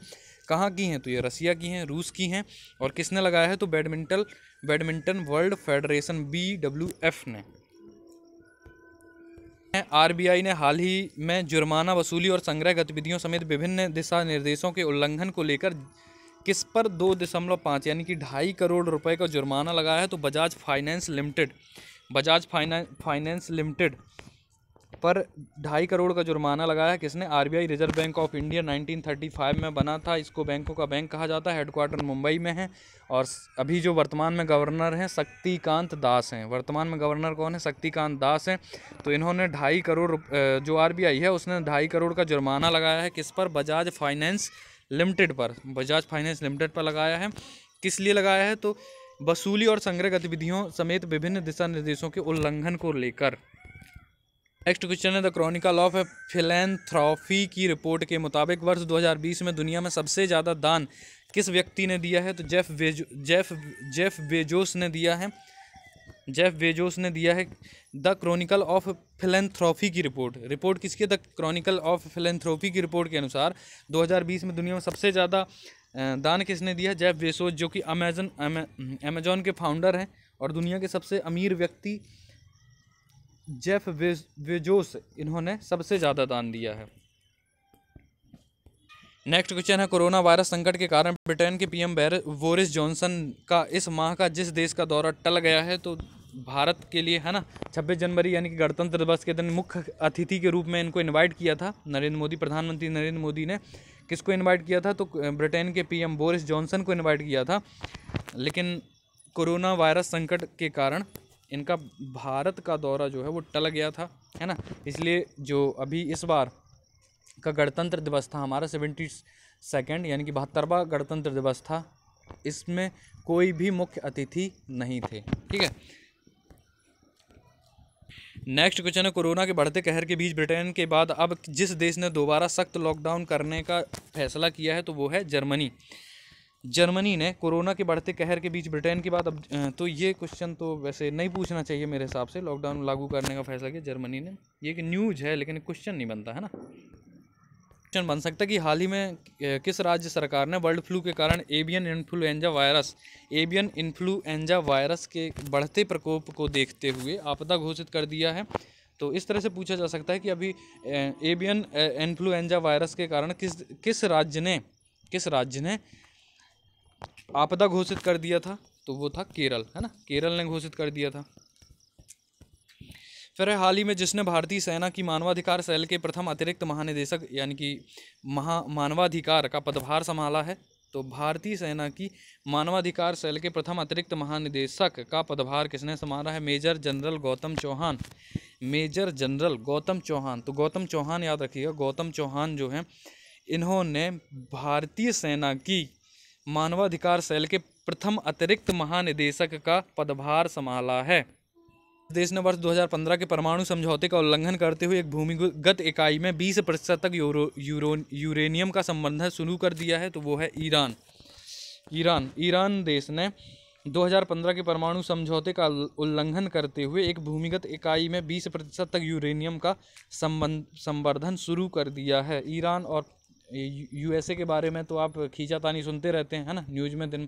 कहाँ की हैं तो ये रसिया की हैं रूस की हैं और किसने लगाया है तो badminton badminton world federation B W F ने आरबीआई ने हाल ही में जुर्माना वसूली और संग्रह गतिविधियों समेत विभिन्न दिशा निर्देशों के उल्लंघन को लेकर किस पर दो दशमलव पाँच यानी कि ढाई करोड़ रुपए का जुर्माना लगाया है तो Bajaj finance limited Bajaj finance finance limited पर ढाई करोड़ का जुर्माना लगाया किसने RBI Reserve Bank of India 1935 में बना था इसको बैंकों का बैंक कहा जाता है हेडक्वार्टर मुंबई में है और अभी जो वर्तमान में गवर्नर हैं शक्तिकांत दास हैं वर्तमान में गवर्नर कौन है शक्तिकांत दास हैं तो इन्होंने ढाई करोड़ जो आर है उसने ढाई करोड़ का जुर्माना लगाया है किस पर बजाज फाइनेंस लिमिटेड पर बजाज फाइनेंस लिमिटेड पर लगाया है किस लिए लगाया है तो वसूली और संग्रह गतिविधियों समेत विभिन्न दिशा निर्देशों के उल्लंघन को लेकर नेक्स्ट क्वेश्चन है द क्रॉनिकल ऑफ फिलेंथ्रॉफी की रिपोर्ट के मुताबिक वर्ष 2020 में दुनिया में सबसे ज़्यादा दान किस व्यक्ति ने दिया है तो जेफ बेजो जेफ जेफ बेजोस ने दिया है जेफ बेजोस ने दिया है द क्रॉनिकल ऑफ फिलेंथ्रॉफी की रिपोर्ट रिपोर्ट किसकी द क्रॉनिकल ऑफ फिलेंथ्रॉफी की रिपोर्ट के अनुसार दो में दुनिया में सबसे ज़्यादा दान किसने दिया जेफ बेसोस जो कि अमेजन अमेजोन के फाउंडर हैं और दुनिया के सबसे अमीर व्यक्ति जेफ वेजोस इन्होंने सबसे ज़्यादा दान दिया है नेक्स्ट क्वेश्चन है कोरोना वायरस संकट के कारण ब्रिटेन के पीएम बोरिस जॉनसन का इस माह का जिस देश का दौरा टल गया है तो भारत के लिए है ना छब्बीस जनवरी यानी कि गणतंत्र दिवस के दिन मुख्य अतिथि के रूप में इनको इनवाइट किया था नरेंद्र मोदी प्रधानमंत्री नरेंद्र मोदी ने किसको इनवाइट किया था तो ब्रिटेन के पी बोरिस जॉनसन को इन्वाइट किया था लेकिन कोरोना वायरस संकट के कारण इनका भारत का दौरा जो है वो टल गया था है ना इसलिए जो अभी इस बार का गणतंत्र दिवस था हमारा सेवेंटी सेकेंड यानी कि बहत्तरवा गणतंत्र दिवस था इसमें कोई भी मुख्य अतिथि नहीं थे ठीक है नेक्स्ट क्वेश्चन है कोरोना के बढ़ते कहर के बीच ब्रिटेन के बाद अब जिस देश ने दोबारा सख्त लॉकडाउन करने का फैसला किया है तो वो है जर्मनी जर्मनी ने कोरोना के बढ़ते कहर के बीच ब्रिटेन के बाद अब तो ये क्वेश्चन तो वैसे नहीं पूछना चाहिए मेरे हिसाब से लॉकडाउन लागू करने का फैसला किया जर्मनी ने ये एक न्यूज है लेकिन क्वेश्चन नहीं बनता है ना क्वेश्चन बन सकता कि हाल ही में किस राज्य सरकार ने वर्ल्ड फ्लू के कारण avian influenza virus avian influenza virus के बढ़ते प्रकोप को देखते हुए आपदा घोषित कर दिया है तो इस तरह से पूछा जा सकता है कि अभी एवियन इन्फ्लुएंजा वायरस के कारण किस किस राज्य ने किस राज्य ने आपदा घोषित कर दिया था तो वो था केरल है ना केरल ने घोषित कर दिया था फिर हाल ही में जिसने भारतीय सेना की मानवाधिकार सेल के प्रथम अतिरिक्त महानिदेशक यानी कि महा मानवाधिकार का पदभार संभाला है तो भारतीय सेना की मानवाधिकार सेल के प्रथम अतिरिक्त महानिदेशक का पदभार किसने संभाला है major general Gautam Chauhan major general Gautam Chauhan तो गौतम चौहान याद रखिएगा गौतम चौहान जो हैं इन्होंने भारतीय सेना की मानवाधिकार सेल के प्रथम अतिरिक्त महानिदेशक का पदभार संभाला है देश ने वर्ष 2015 के परमाणु समझौते का उल्लंघन करते हुए एक भूमिगत इकाई में 20 प्रतिशत तक यूरो, यूरो यूरेनियम का संबंधन शुरू कर दिया है तो वो है ईरान ईरान ईरान देश ने 2015 के परमाणु समझौते का उल्लंघन करते हुए एक भूमिगत इकाई में 20 प्रतिशत तक यूरेनियम का संबंध संवर्धन शुरू कर दिया है ईरान और यूएसए के बारे में तो आप खींचा तानी सुनते रहते हैं है ना न्यूज में दिन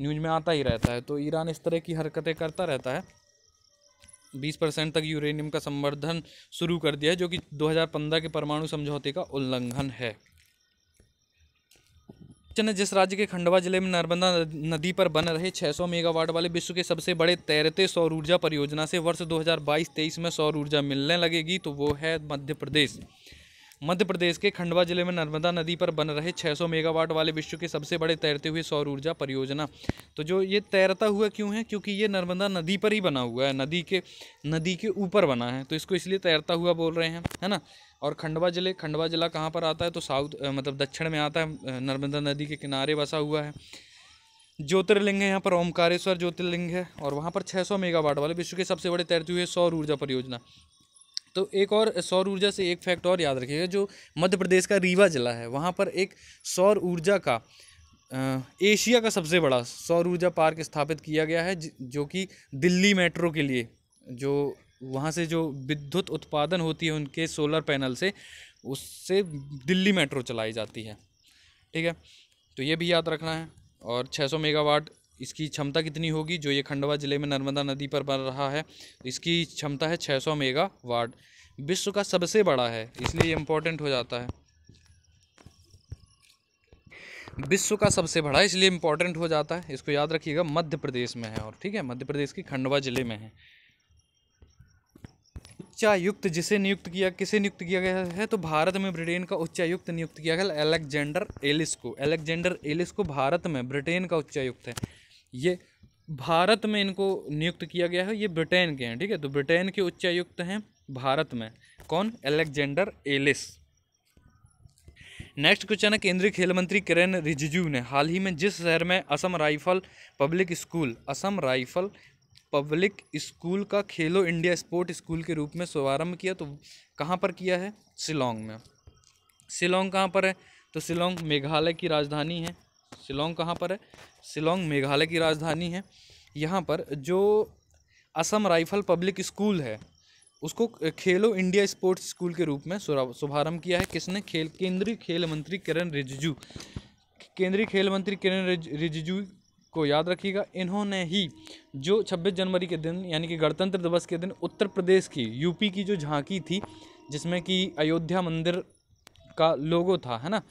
न्यूज में आता ही रहता है तो ईरान इस तरह की हरकतें करता रहता है बीस परसेंट तक यूरेनियम का संवर्धन शुरू कर दिया है जो कि 2015 के परमाणु समझौते का उल्लंघन है जिस राज्य के खंडवा जिले में नर्मदा नदी पर बन रहे 600 मेगावाट वाले विश्व के सबसे बड़े तैरते सौर ऊर्जा परियोजना से वर्ष 2022-23 में सौर ऊर्जा मिलने लगेगी तो वो है मध्य प्रदेश मध्य प्रदेश के खंडवा जिले में नर्मदा नदी पर बन रहे 600 मेगावाट वाले विश्व के सबसे बड़े तैरते हुए सौर ऊर्जा परियोजना तो जो ये तैरता हुआ क्यों है क्योंकि ये नर्मदा नदी पर ही बना हुआ है नदी के नदी के ऊपर बना है तो इसको इसलिए तैरता हुआ बोल रहे हैं है ना और खंडवा जिले खंडवा जिला कहाँ पर आता है तो साउथ मतलब दक्षिण में आता है नर्मदा नदी के किनारे बसा हुआ है ज्योतिर्लिंग है यहाँ पर ओमकारेश्वर ज्योतिर्लिंग है और वहाँ पर 600 मेगावाट वाले विश्व के सबसे बड़े तैरते हुए सौर ऊर्जा परियोजना तो एक और सौर ऊर्जा से एक फैक्ट और याद रखिएगा जो मध्य प्रदेश का रीवा जिला है वहाँ पर एक सौर ऊर्जा का एशिया का सबसे बड़ा सौर ऊर्जा पार्क स्थापित किया गया है जो कि दिल्ली मेट्रो के लिए जो वहाँ से जो विद्युत उत्पादन होती है उनके सोलर पैनल से उससे दिल्ली मेट्रो चलाई जाती है ठीक है तो ये भी याद रखना है और 600 मेगावाट इसकी क्षमता कितनी होगी जो ये खंडवा ज़िले में नर्मदा नदी पर बन रहा है तो इसकी क्षमता है 600 मेगावाट विश्व का सबसे बड़ा है इसलिए इम्पोर्टेंट हो जाता है विश्व का सबसे बड़ा इसलिए इम्पोर्टेंट हो जाता है इसको याद रखिएगा मध्य प्रदेश में है और ठीक है मध्य प्रदेश की खंडवा ज़िले में है उच्चायुक्त जिसे नियुक्त किया किसे नियुक्त किया गया है तो भारत में ब्रिटेन का उच्चायुक्त नियुक्त किया गया एलेक्जेंडर एलिस को एलेक्जेंडर एलिस को भारत में ब्रिटेन का उच्चायुक्त है ये भारत में इनको नियुक्त किया गया है ये ब्रिटेन के हैं ठीक है तो ब्रिटेन के उच्चायुक्त हैं भारत में कौन एलेक्जेंडर एलिस नेक्स्ट क्वेश्चन है केंद्रीय खेल मंत्री किरेन रिजिजू ने हाल ही में जिस शहर में Assam rifle public school Assam rifle public school का खेलो इंडिया स्पोर्ट स्कूल के रूप में शुभारंभ किया तो कहाँ पर किया है शिलोंग में शिलोंग कहाँ पर है तो शिलोंग मेघालय की राजधानी है शिलोंग कहाँ पर है शिलोंग मेघालय की राजधानी है यहाँ पर जो असम राइफल पब्लिक स्कूल है उसको खेलो इंडिया स्पोर्ट्स स्कूल के रूप में शुभारंभ किया है किसने खेल केंद्रीय खेल मंत्री किरण रिजिजू केंद्रीय खेल मंत्री किरण रिजिजू को याद रखिएगा इन्होंने ही जो 26 जनवरी के दिन यानी कि गणतंत्र दिवस के दिन उत्तर प्रदेश की यूपी की जो झांकी थी जिसमें कि अयोध्या मंदिर का लोगो था है ना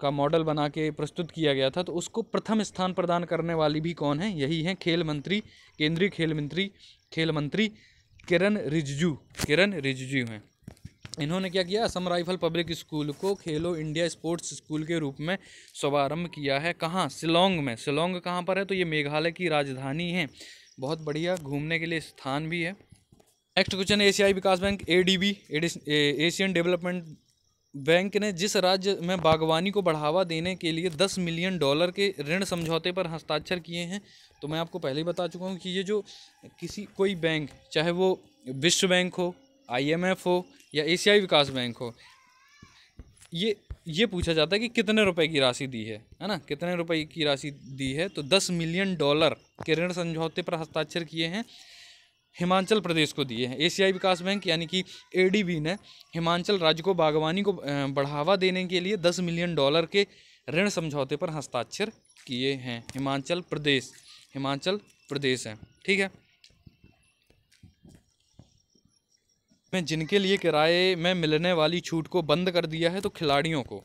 का मॉडल बना के प्रस्तुत किया गया था तो उसको प्रथम स्थान प्रदान करने वाली भी कौन है यही हैं खेल मंत्री केंद्रीय खेल मंत्री खेल मंत्री किरण रिजिजू किरण रिजिजू हैं इन्होंने क्या किया असम राइफल पब्लिक स्कूल को खेलो इंडिया स्पोर्ट्स स्कूल के रूप में शुभारम्भ किया है कहाँ शिलोंग में शिलोंग कहाँ पर है तो ये मेघालय की राजधानी है बहुत बढ़िया घूमने के लिए स्थान भी है नेक्स्ट क्वेश्चन एशियाई विकास bank ADB Asian development bank ने जिस राज्य में बागवानी को बढ़ावा देने के लिए दस मिलियन डॉलर के ऋण समझौते पर हस्ताक्षर किए हैं तो मैं आपको पहले ही बता चुका हूँ कि ये जो किसी कोई बैंक चाहे वो विश्व बैंक हो आईएमएफ हो या एशियाई विकास बैंक हो ये ये पूछा जाता है कि कितने रुपए की राशि दी है है ना कितने रुपए की राशि दी है तो दस मिलियन डॉलर के ऋण समझौते पर हस्ताक्षर किए हैं हिमाचल प्रदेश को दिए हैं एशियाई विकास बैंक यानी कि ए ने हिमाचल राज्य को बागवानी को बढ़ावा देने के लिए दस मिलियन डॉलर के ऋण समझौते पर हस्ताक्षर किए हैं हिमाचल प्रदेश हिमाचल प्रदेश है ठीक है में जिनके लिए किराए में मिलने वाली छूट को बंद कर दिया है तो खिलाड़ियों को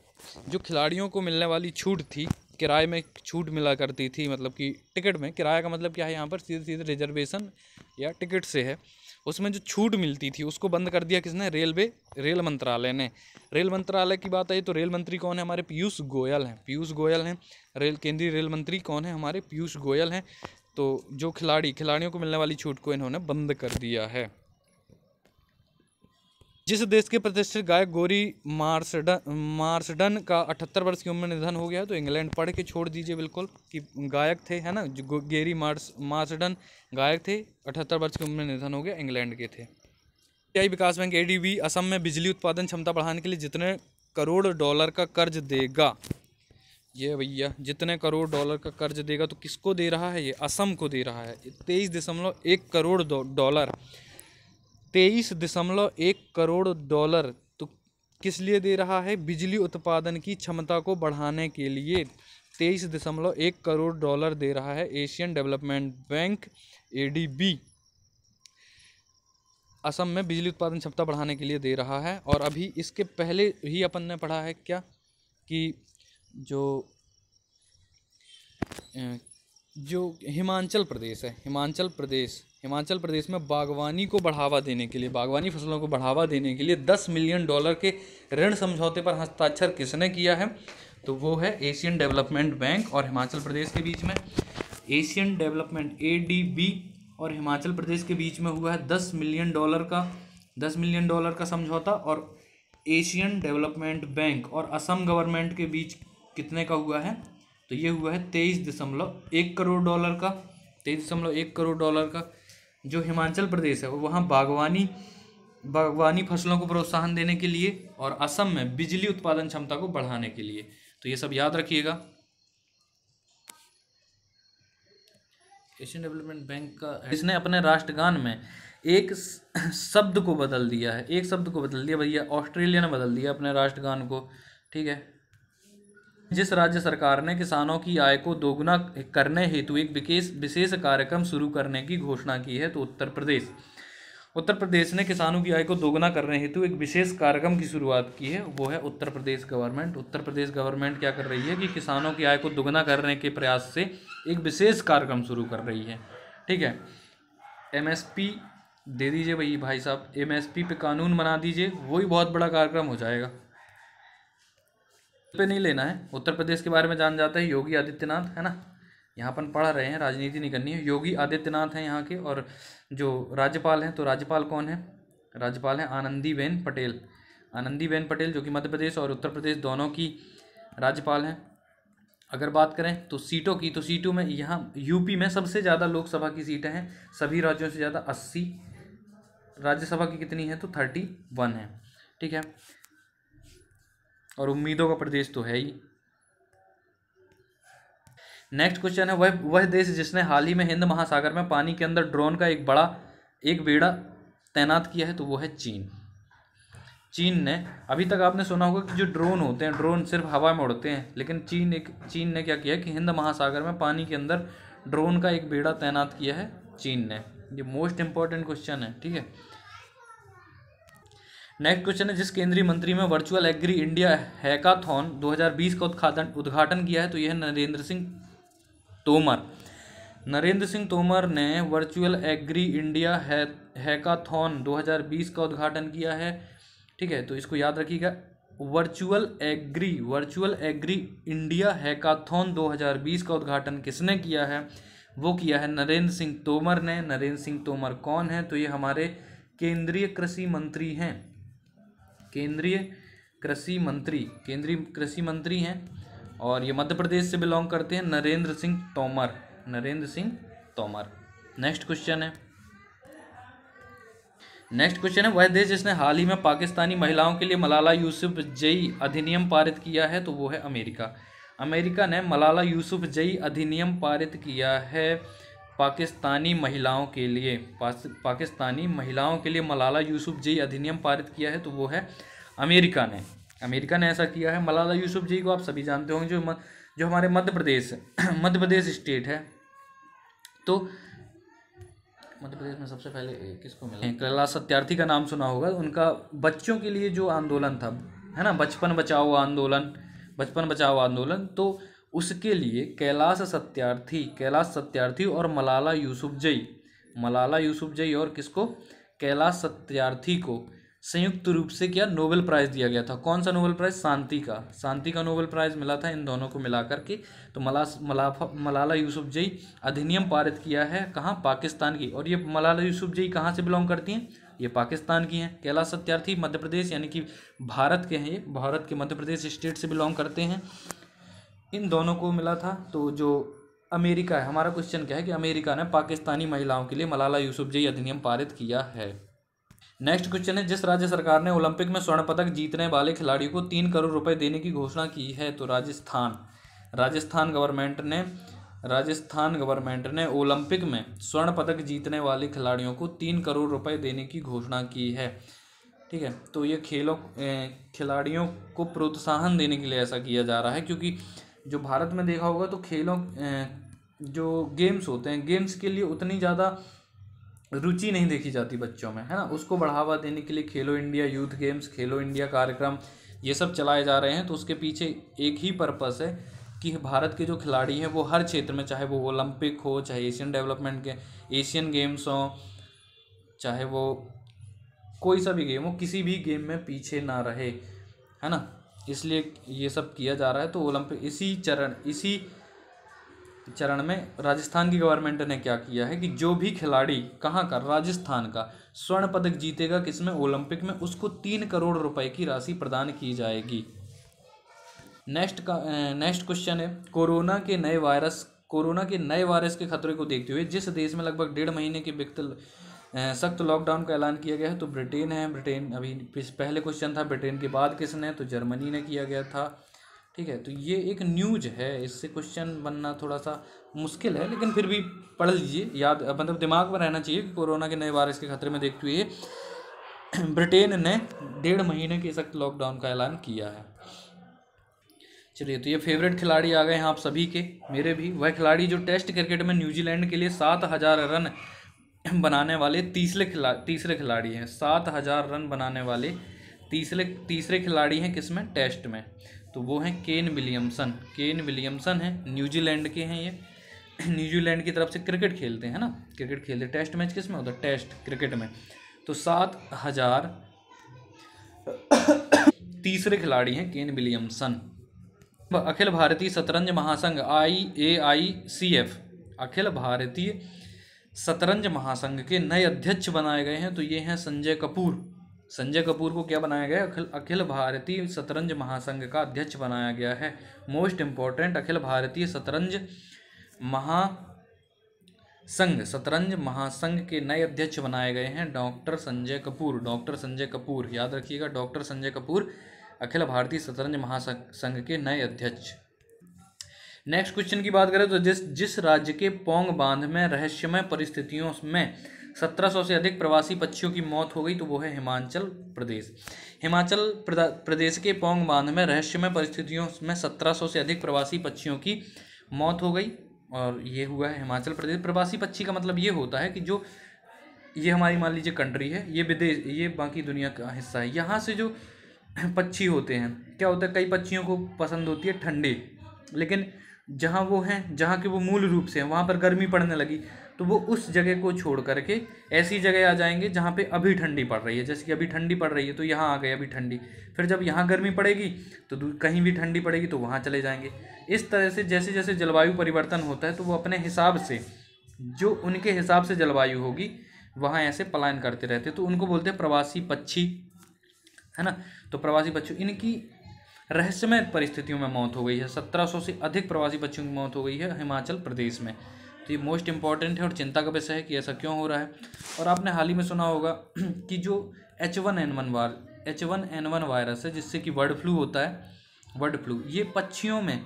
जो खिलाड़ियों को मिलने वाली छूट थी किराए में छूट मिला करती थी मतलब कि टिकट में किराया का मतलब क्या है यहाँ पर सीधे सीधे रिजर्वेशन या टिकट से है उसमें जो छूट मिलती थी उसको बंद कर दिया किसने रेलवे रेल मंत्रालय ने रेल मंत्रालय की बात आई तो रेल मंत्री कौन है हमारे पीयूष गोयल हैं पीयूष गोयल हैं रेल केंद्रीय रेल मंत्री कौन है हमारे पीयूष गोयल हैं तो जो खिलाड़ी खिलाड़ियों को मिलने वाली छूट को इन्होंने बंद कर दिया है जिस देश के प्रतिष्ठित गायक गोरी मार्सडन मार्सडन का अठहत्तर वर्ष की उम्र में निधन हो गया तो इंग्लैंड पढ़ के छोड़ दीजिए बिल्कुल कि गायक थे है ना जो गेरी मार्स मार्सडन गायक थे अठहत्तर वर्ष की उम्र में निधन हो गया इंग्लैंड के थे आई विकास बैंक एडीबी असम में बिजली उत्पादन क्षमता बढ़ाने के लिए जितने करोड़ डॉलर का कर्ज देगा ये भैया जितने करोड़ डॉलर का कर्ज देगा तो किसको दे रहा है ये असम को दे रहा है तेईस दशमलव एक करोड़ डॉलर तेईस दशमलव एक करोड़ डॉलर तो किस लिए दे रहा है बिजली उत्पादन की क्षमता को बढ़ाने के लिए तेईस दशमलव एक करोड़ डॉलर दे रहा है एशियन डेवलपमेंट बैंक ए असम में बिजली उत्पादन क्षमता बढ़ाने के लिए दे रहा है और अभी इसके पहले ही अपन ने पढ़ा है क्या कि जो जो हिमाचल प्रदेश है हिमाचल प्रदेश हिमाचल प्रदेश में बागवानी को बढ़ावा देने के लिए बागवानी फसलों को बढ़ावा देने के लिए दस मिलियन डॉलर के ऋण समझौते पर हस्ताक्षर किसने किया है तो वो है एशियन डेवलपमेंट बैंक और हिमाचल प्रदेश के बीच में एशियन डेवलपमेंट ए और हिमाचल प्रदेश के बीच में हुआ है दस मिलियन डॉलर का दस मिलियन डॉलर का समझौता और एशियन डेवलपमेंट बैंक और असम गवर्नमेंट के बीच कितने का हुआ है तो ये हुआ है तेईस दशमलव एक करोड़ डॉलर का तेईस दशमलव एक करोड़ डॉलर का जो हिमाचल प्रदेश है वहाँ बागवानी बागवानी फसलों को प्रोत्साहन देने के लिए और असम में बिजली उत्पादन क्षमता को बढ़ाने के लिए तो ये सब याद रखिएगा एशियन डेवलपमेंट बैंक का इसने अपने राष्ट्रगान में एक शब्द को बदल दिया है एक शब्द को बदल दिया भैया ऑस्ट्रेलिया ने बदल दिया अपने राष्ट्रगान को ठीक है जिस राज्य सरकार ने किसानों की आय को दोगुना करने हेतु एक विशेष विशेष कार्यक्रम शुरू करने की घोषणा की है तो उत्तर प्रदेश उत्तर प्रदेश ने किसानों की आय को दोगुना करने हेतु एक विशेष कार्यक्रम की शुरुआत की है वो है उत्तर प्रदेश गवर्नमेंट उत्तर प्रदेश गवर्नमेंट क्या कर रही है कि किसानों की आय को दोगुना करने के प्रयास से एक विशेष कार्यक्रम शुरू कर रही है ठीक है एमएसपी दे दीजिए भाई भाई साहब एमएसपी पे कानून बना दीजिए वही बहुत बड़ा कार्यक्रम हो जाएगा पे नहीं लेना है उत्तर प्रदेश के बारे में जान जाता है योगी आदित्यनाथ है ना यहाँ पर पढ़ रहे हैं राजनीति नहीं करनी है योगी आदित्यनाथ हैं यहाँ के और जो राज्यपाल हैं तो राज्यपाल कौन है राज्यपाल हैं आनंदीबेन पटेल आनंदीबेन पटेल जो कि मध्य प्रदेश और उत्तर प्रदेश दोनों की राज्यपाल हैं अगर बात करें तो सीटों की तो सीटों में यहाँ यूपी में सबसे ज़्यादा लोकसभा की सीटें हैं सभी राज्यों से ज़्यादा अस्सी राज्यसभा की कितनी है तो थर्टी वन है ठीक है और उम्मीदों का प्रदेश तो है ही नेक्स्ट क्वेश्चन है वह वह देश जिसने हाल ही में हिंद महासागर में पानी के अंदर ड्रोन का एक बड़ा एक बेड़ा तैनात किया है तो वो है चीन चीन ने अभी तक आपने सुना होगा कि जो ड्रोन होते हैं ड्रोन सिर्फ हवा में उड़ते हैं लेकिन चीन एक चीन ने क्या किया कि हिंद महासागर में पानी के अंदर ड्रोन का एक बेड़ा तैनात किया है चीन ने ये मोस्ट इंपॉर्टेंट क्वेश्चन है ठीक है नेक्स्ट क्वेश्चन है जिस केंद्रीय मंत्री में वर्चुअल एग्री इंडिया हैकाथॉन 2020 का उद्घाटन उद्घाटन किया है तो यह नरेंद्र सिंह तोमर नरेंद्र सिंह तोमर ने वर्चुअल एग्री इंडिया है हैकाथॉन 2020 का उद्घाटन किया है ठीक है तो इसको याद रखिएगा virtual agri virtual agri India hackathon 2020 का उद्घाटन किसने किया है वो किया है नरेंद्र सिंह तोमर ने नरेंद्र सिंह तोमर कौन है तो ये हमारे केंद्रीय कृषि मंत्री हैं केंद्रीय कृषि मंत्री केंद्रीय कृषि मंत्री हैं और ये मध्य प्रदेश से बिलोंग करते हैं नरेंद्र सिंह तोमर नरेंद्र सिंह तोमर नेक्स्ट क्वेश्चन है नेक्स्ट क्वेश्चन है वह देश जिसने हाल ही में पाकिस्तानी महिलाओं के लिए मलाला यूसुफ जई अधिनियम पारित किया है तो वो है अमेरिका अमेरिका ने मलाला यूसुफ जई अधिनियम पारित किया है पाकिस्तानी महिलाओं के लिए पाकिस्तानी महिलाओं के लिए मलाला यूसुफ जी अधिनियम पारित किया है तो वो है अमेरिका ने अमेरिका ने ऐसा किया है मलाला यूसुफ जी को आप सभी जानते होंगे जो म, जो हमारे मध्य प्रदेश मध्य प्रदेश स्टेट है तो मध्य प्रदेश में सबसे पहले किसको मिले कैलाश सत्यार्थी का नाम सुना होगा उनका बच्चों के लिए जो आंदोलन था है ना बचपन बचाओ आंदोलन बचपन बचाओ आंदोलन तो उसके लिए कैलाश सत्यार्थी कैलाश सत्यार्थी और मलाला यूसुफजई मलाला यूसुफजई और किसको कैलाश सत्यार्थी को संयुक्त रूप से क्या नोबेल प्राइज़ दिया गया था कौन सा नोबेल प्राइज़ शांति का शांति का नोबेल प्राइज़ मिला था इन दोनों को मिलाकर के तो मला मलाफा मलाला यूसुफजई अधिनियम पारित किया है कहाँ पाकिस्तान की और ये मलाला यूसुफजई कहाँ से बिलोंग करती हैं ये पाकिस्तान की हैं कैलाश सत्यार्थी मध्य प्रदेश यानी कि भारत के हैं ये भारत के मध्य प्रदेश स्टेट से बिलोंग करते हैं इन दोनों को मिला था तो जो अमेरिका है हमारा क्वेश्चन क्या है कि अमेरिका ने पाकिस्तानी महिलाओं के लिए मलाला यूसुफ जी अधिनियम पारित किया है नेक्स्ट क्वेश्चन है जिस राज्य सरकार ने ओलंपिक में स्वर्ण पदक जीतने वाले खिलाड़ियों को तीन करोड़ रुपए देने की घोषणा की है तो राजस्थान राजस्थान गवर्नमेंट ने राजस्थान गवर्नमेंट ने ओलंपिक में स्वर्ण पदक जीतने वाले खिलाड़ियों को तीन करोड़ रुपए देने की घोषणा की है ठीक है तो ये खेलों खिलाड़ियों को प्रोत्साहन देने के लिए ऐसा किया जा रहा है क्योंकि जो भारत में देखा होगा तो खेलों जो गेम्स होते हैं गेम्स के लिए उतनी ज़्यादा रुचि नहीं देखी जाती बच्चों में है ना उसको बढ़ावा देने के लिए Khelo India youth games Khelo India कार्यक्रम ये सब चलाए जा रहे हैं तो उसके पीछे एक ही पर्पस है कि भारत के जो खिलाड़ी हैं वो हर क्षेत्र में चाहे वो ओलंपिक हो चाहे एशियन डेवलपमेंट के एशियन गेम्स हों चाहे वो कोई सा भी गेम हो किसी भी गेम में पीछे ना रहे है ना इसलिए ये सब किया जा रहा है तो ओलंपिक इसी चरण इसी चरण में राजस्थान की गवर्नमेंट ने क्या किया है कि जो भी खिलाड़ी कहाँ का राजस्थान का स्वर्ण पदक जीतेगा किसमें ओलंपिक में उसको तीन करोड़ रुपए की राशि प्रदान की जाएगी नेक्स्ट का नेक्स्ट क्वेश्चन है कोरोना के नए वायरस कोरोना के नए वायरस के खतरे को देखते हुए जिस देश में लगभग डेढ़ महीने के विकत सख्त लॉकडाउन का ऐलान किया गया है तो ब्रिटेन है ब्रिटेन अभी पहले क्वेश्चन था ब्रिटेन के बाद किसने तो जर्मनी ने किया गया था ठीक है तो ये एक न्यूज है इससे क्वेश्चन बनना थोड़ा सा मुश्किल है लेकिन फिर भी पढ़ लीजिए याद मतलब दिमाग में रहना चाहिए कि कोरोना के नए वायरस के खतरे में देखते हुए ब्रिटेन ने डेढ़ महीने के सख्त लॉकडाउन का ऐलान किया है चलिए तो ये फेवरेट खिलाड़ी आ गए हैं आप सभी के मेरे भी वह खिलाड़ी जो टेस्ट क्रिकेट में न्यूजीलैंड के लिए सात हज़ार रन बनाने वाले तीसरे खिला तीसरे खिलाड़ी हैं सात हज़ार रन बनाने वाले तीसरे तीसरे खिलाड़ी हैं किसमें टेस्ट में तो वो हैं केन विलियमसन केन विलियमसन हैं न्यूजीलैंड के हैं ये न्यूजीलैंड की तरफ से क्रिकेट खेलते हैं ना क्रिकेट खेलते टेस्ट मैच किस में होता है टेस्ट क्रिकेट में तो सात हज़ार तीसरे खिलाड़ी हैं केन विलियमसन अखिल भारतीय शतरंज महासंघ आई ए आई सी एफ अखिल भारतीय शतरंज महासंघ के नए अध्यक्ष बनाए गए हैं तो ये हैं संजय कपूर संजय कपूर को क्या बनाया गया अखिल अखिल भारतीय शतरंज महासंघ का अध्यक्ष बनाया गया है मोस्ट इम्पॉर्टेंट अखिल भारतीय शतरंज महा संघ शतरंज महासंघ के नए अध्यक्ष बनाए गए हैं डॉक्टर संजय कपूर डॉक्टर संजय कपूर याद रखिएगा डॉक्टर संजय कपूर अखिल भारतीय शतरंज महासंघ के नए अध्यक्ष नेक्स्ट क्वेश्चन की बात करें तो जिस जिस राज्य के पोंग बांध में रहस्यमय परिस्थितियों में सत्रह सौ से अधिक प्रवासी पक्षियों की मौत हो गई तो वो है हिमाचल प्रदेश हिमाचल प्रदेश के पोंग बांध में रहस्यमय परिस्थितियों में सत्रह सौ से अधिक प्रवासी पक्षियों की मौत हो गई और ये हुआ है हिमाचल प्रदेश प्रवासी पक्षी का मतलब ये होता है कि जो ये हमारी मान लीजिए कंट्री है ये विदेश ये बाकी दुनिया का हिस्सा है यहाँ से जो पक्षी होते हैं क्या होता है कई पक्षियों को पसंद होती है ठंडी लेकिन जहाँ वो हैं जहाँ के वो मूल रूप से हैं वहाँ पर गर्मी पड़ने लगी तो वो उस जगह को छोड़ करके ऐसी जगह आ जाएंगे जहाँ पे अभी ठंडी पड़ रही है जैसे कि अभी ठंडी पड़ रही है तो यहाँ आ गए अभी ठंडी फिर जब यहाँ गर्मी पड़ेगी तो कहीं भी ठंडी पड़ेगी तो वहाँ चले जाएंगे इस तरह से जैसे जैसे जलवायु परिवर्तन होता है तो वो अपने हिसाब से जो उनके हिसाब से जलवायु होगी वहाँ ऐसे पलायन करते रहते तो उनको बोलते हैं प्रवासी पक्षी है ना तो प्रवासी पक्षी इनकी रहस्यमय परिस्थितियों में मौत हो गई है सत्रह से अधिक प्रवासी बच्चों की मौत हो गई है हिमाचल प्रदेश में तो ये मोस्ट इंपॉर्टेंट है और चिंता का विषय है कि ऐसा क्यों हो रहा है और आपने हाल ही में सुना होगा कि जो एच वन एन वन वार H one N one virus है जिससे कि बर्ड फ्लू होता है बर्ड फ्लू ये पक्षियों में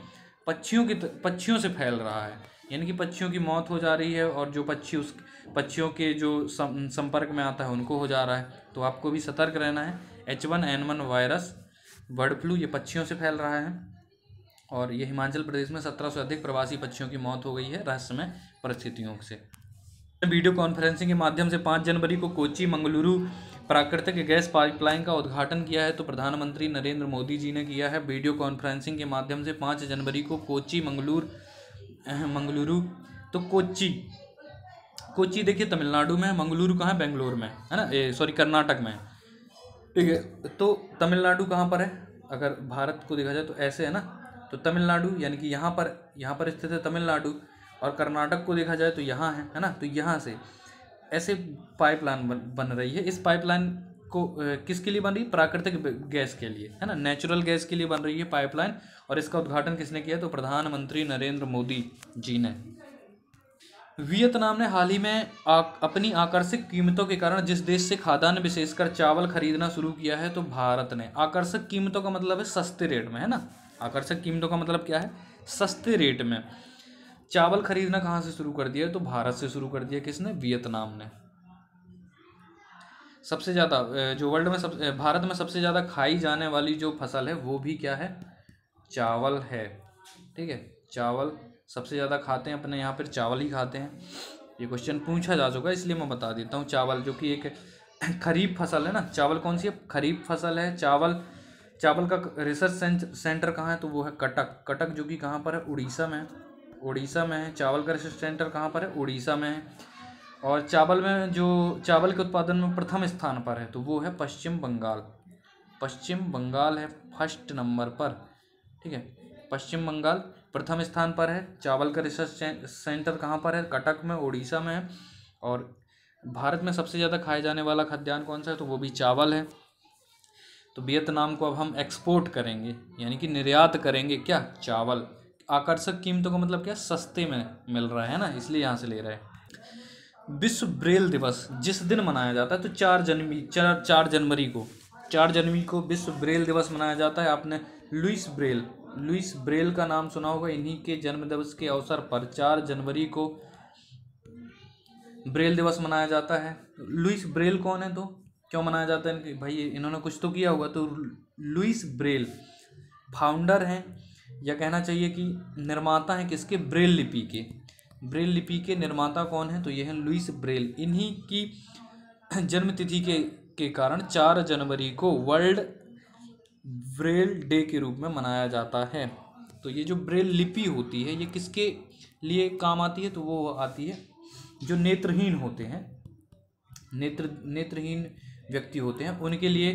पक्षियों की पक्षियों से फैल रहा है यानी कि पक्षियों की मौत हो जा रही है और जो पक्षी उस पक्षियों के जो संपर्क में आता है उनको हो जा रहा है तो आपको भी सतर्क रहना है H one N one virus bird flu ये पक्षियों से फैल रहा है और ये हिमाचल प्रदेश में सत्रह से अधिक प्रवासी पक्षियों की मौत हो गई है रहस्यमय परिस्थितियों से वीडियो कॉन्फ्रेंसिंग के माध्यम से पाँच जनवरी को कोची मंगलुरु प्राकृतिक गैस पाइपलाइन का उद्घाटन किया है तो प्रधानमंत्री नरेंद्र मोदी जी ने किया है वीडियो कॉन्फ्रेंसिंग के माध्यम से पाँच जनवरी को कोची मंगलूर मंगलुरु तो कोची कोची देखिए तमिलनाडु में मंगलुरु कहाँ बेंगलोर में है ना सॉरी कर्नाटक में ठीक है तो तमिलनाडु कहाँ पर है अगर भारत को देखा जाए तो ऐसे है ना तो तमिलनाडु यानी कि यहाँ पर यहाँ पर स्थित है तमिलनाडु और कर्नाटक को देखा जाए तो यहाँ है है ना तो यहाँ से ऐसे पाइपलाइन बन बन रही है इस पाइपलाइन को किसके लिए बन रही है प्राकृतिक गैस के लिए है ना नेचुरल गैस के लिए बन रही है पाइपलाइन और इसका उद्घाटन किसने किया तो प्रधानमंत्री नरेंद्र मोदी जी ने वियतनाम ने हाल ही में आ, अपनी आकर्षक कीमतों के कारण जिस देश से खाद्यान्न विशेषकर चावल खरीदना शुरू किया है तो भारत ने आकर्षक कीमतों का मतलब है सस्ते रेट में है ना आकर्षक कीमतों का मतलब क्या है सस्ते रेट में चावल खरीदना कहाँ से शुरू कर दिया तो भारत से शुरू कर दिया किसने वियतनाम ने सबसे ज़्यादा जो वर्ल्ड में सबसे भारत में सबसे ज़्यादा खाई जाने वाली जो फसल है वो भी क्या है चावल है ठीक है चावल सबसे ज़्यादा खाते हैं अपने यहाँ पर चावल ही खाते हैं ये क्वेश्चन पूछा जा चुका है इसलिए मैं बता देता हूँ चावल जो कि एक खरीफ फसल है ना चावल कौन सी है खरीफ फसल है चावल चावल का रिसर्च सेंटर कहाँ है तो वो है कटक कटक जो कि कहाँ पर है उड़ीसा में उड़ीसा में है चावल का रिसर्च सेंटर कहाँ पर है उड़ीसा में है और चावल में जो चावल के उत्पादन में प्रथम स्थान पर है तो वो है पश्चिम बंगाल पश्चिम बंगाल है फर्स्ट नंबर पर ठीक है पश्चिम बंगाल प्रथम स्थान पर है चावल का रिसर्च सेंटर कहाँ पर है कटक में उड़ीसा में है और भारत में सबसे ज़्यादा खाए जाने वाला खाद्यान्न कौन सा है तो वो भी चावल है तो वियतनाम को अब हम एक्सपोर्ट करेंगे यानी कि निर्यात करेंगे क्या चावल आकर्षक कीमतों का मतलब क्या सस्ते में मिल रहा है ना इसलिए यहाँ से ले रहे हैं विश्व ब्रेल दिवस जिस दिन मनाया जाता है तो चार जनवरी चार चार जनवरी को चार जनवरी को विश्व ब्रेल दिवस मनाया जाता है आपने लुइस ब्रेल लुइस ब्रेल का नाम सुना होगा इन्हीं के जन्म दिवस के अवसर पर चार जनवरी को ब्रेल दिवस मनाया जाता है लुइस ब्रेल कौन है तो क्यों मनाया जाता है भाई इन्होंने कुछ तो किया होगा तो लुइस ब्रेल फाउंडर हैं या कहना चाहिए कि निर्माता हैं किसके ब्रेल लिपि के ब्रेल लिपि के निर्माता कौन है तो ये हैं लुइस ब्रेल इन्हीं की जन्मतिथि के के कारण चार जनवरी को वर्ल्ड ब्रेल डे के रूप में मनाया जाता है तो ये जो ब्रेल लिपि होती है ये किसके लिए काम आती है तो वो आती है जो नेत्रहीन होते हैं नेत्र नेत्रहीन व्यक्ति होते हैं उनके लिए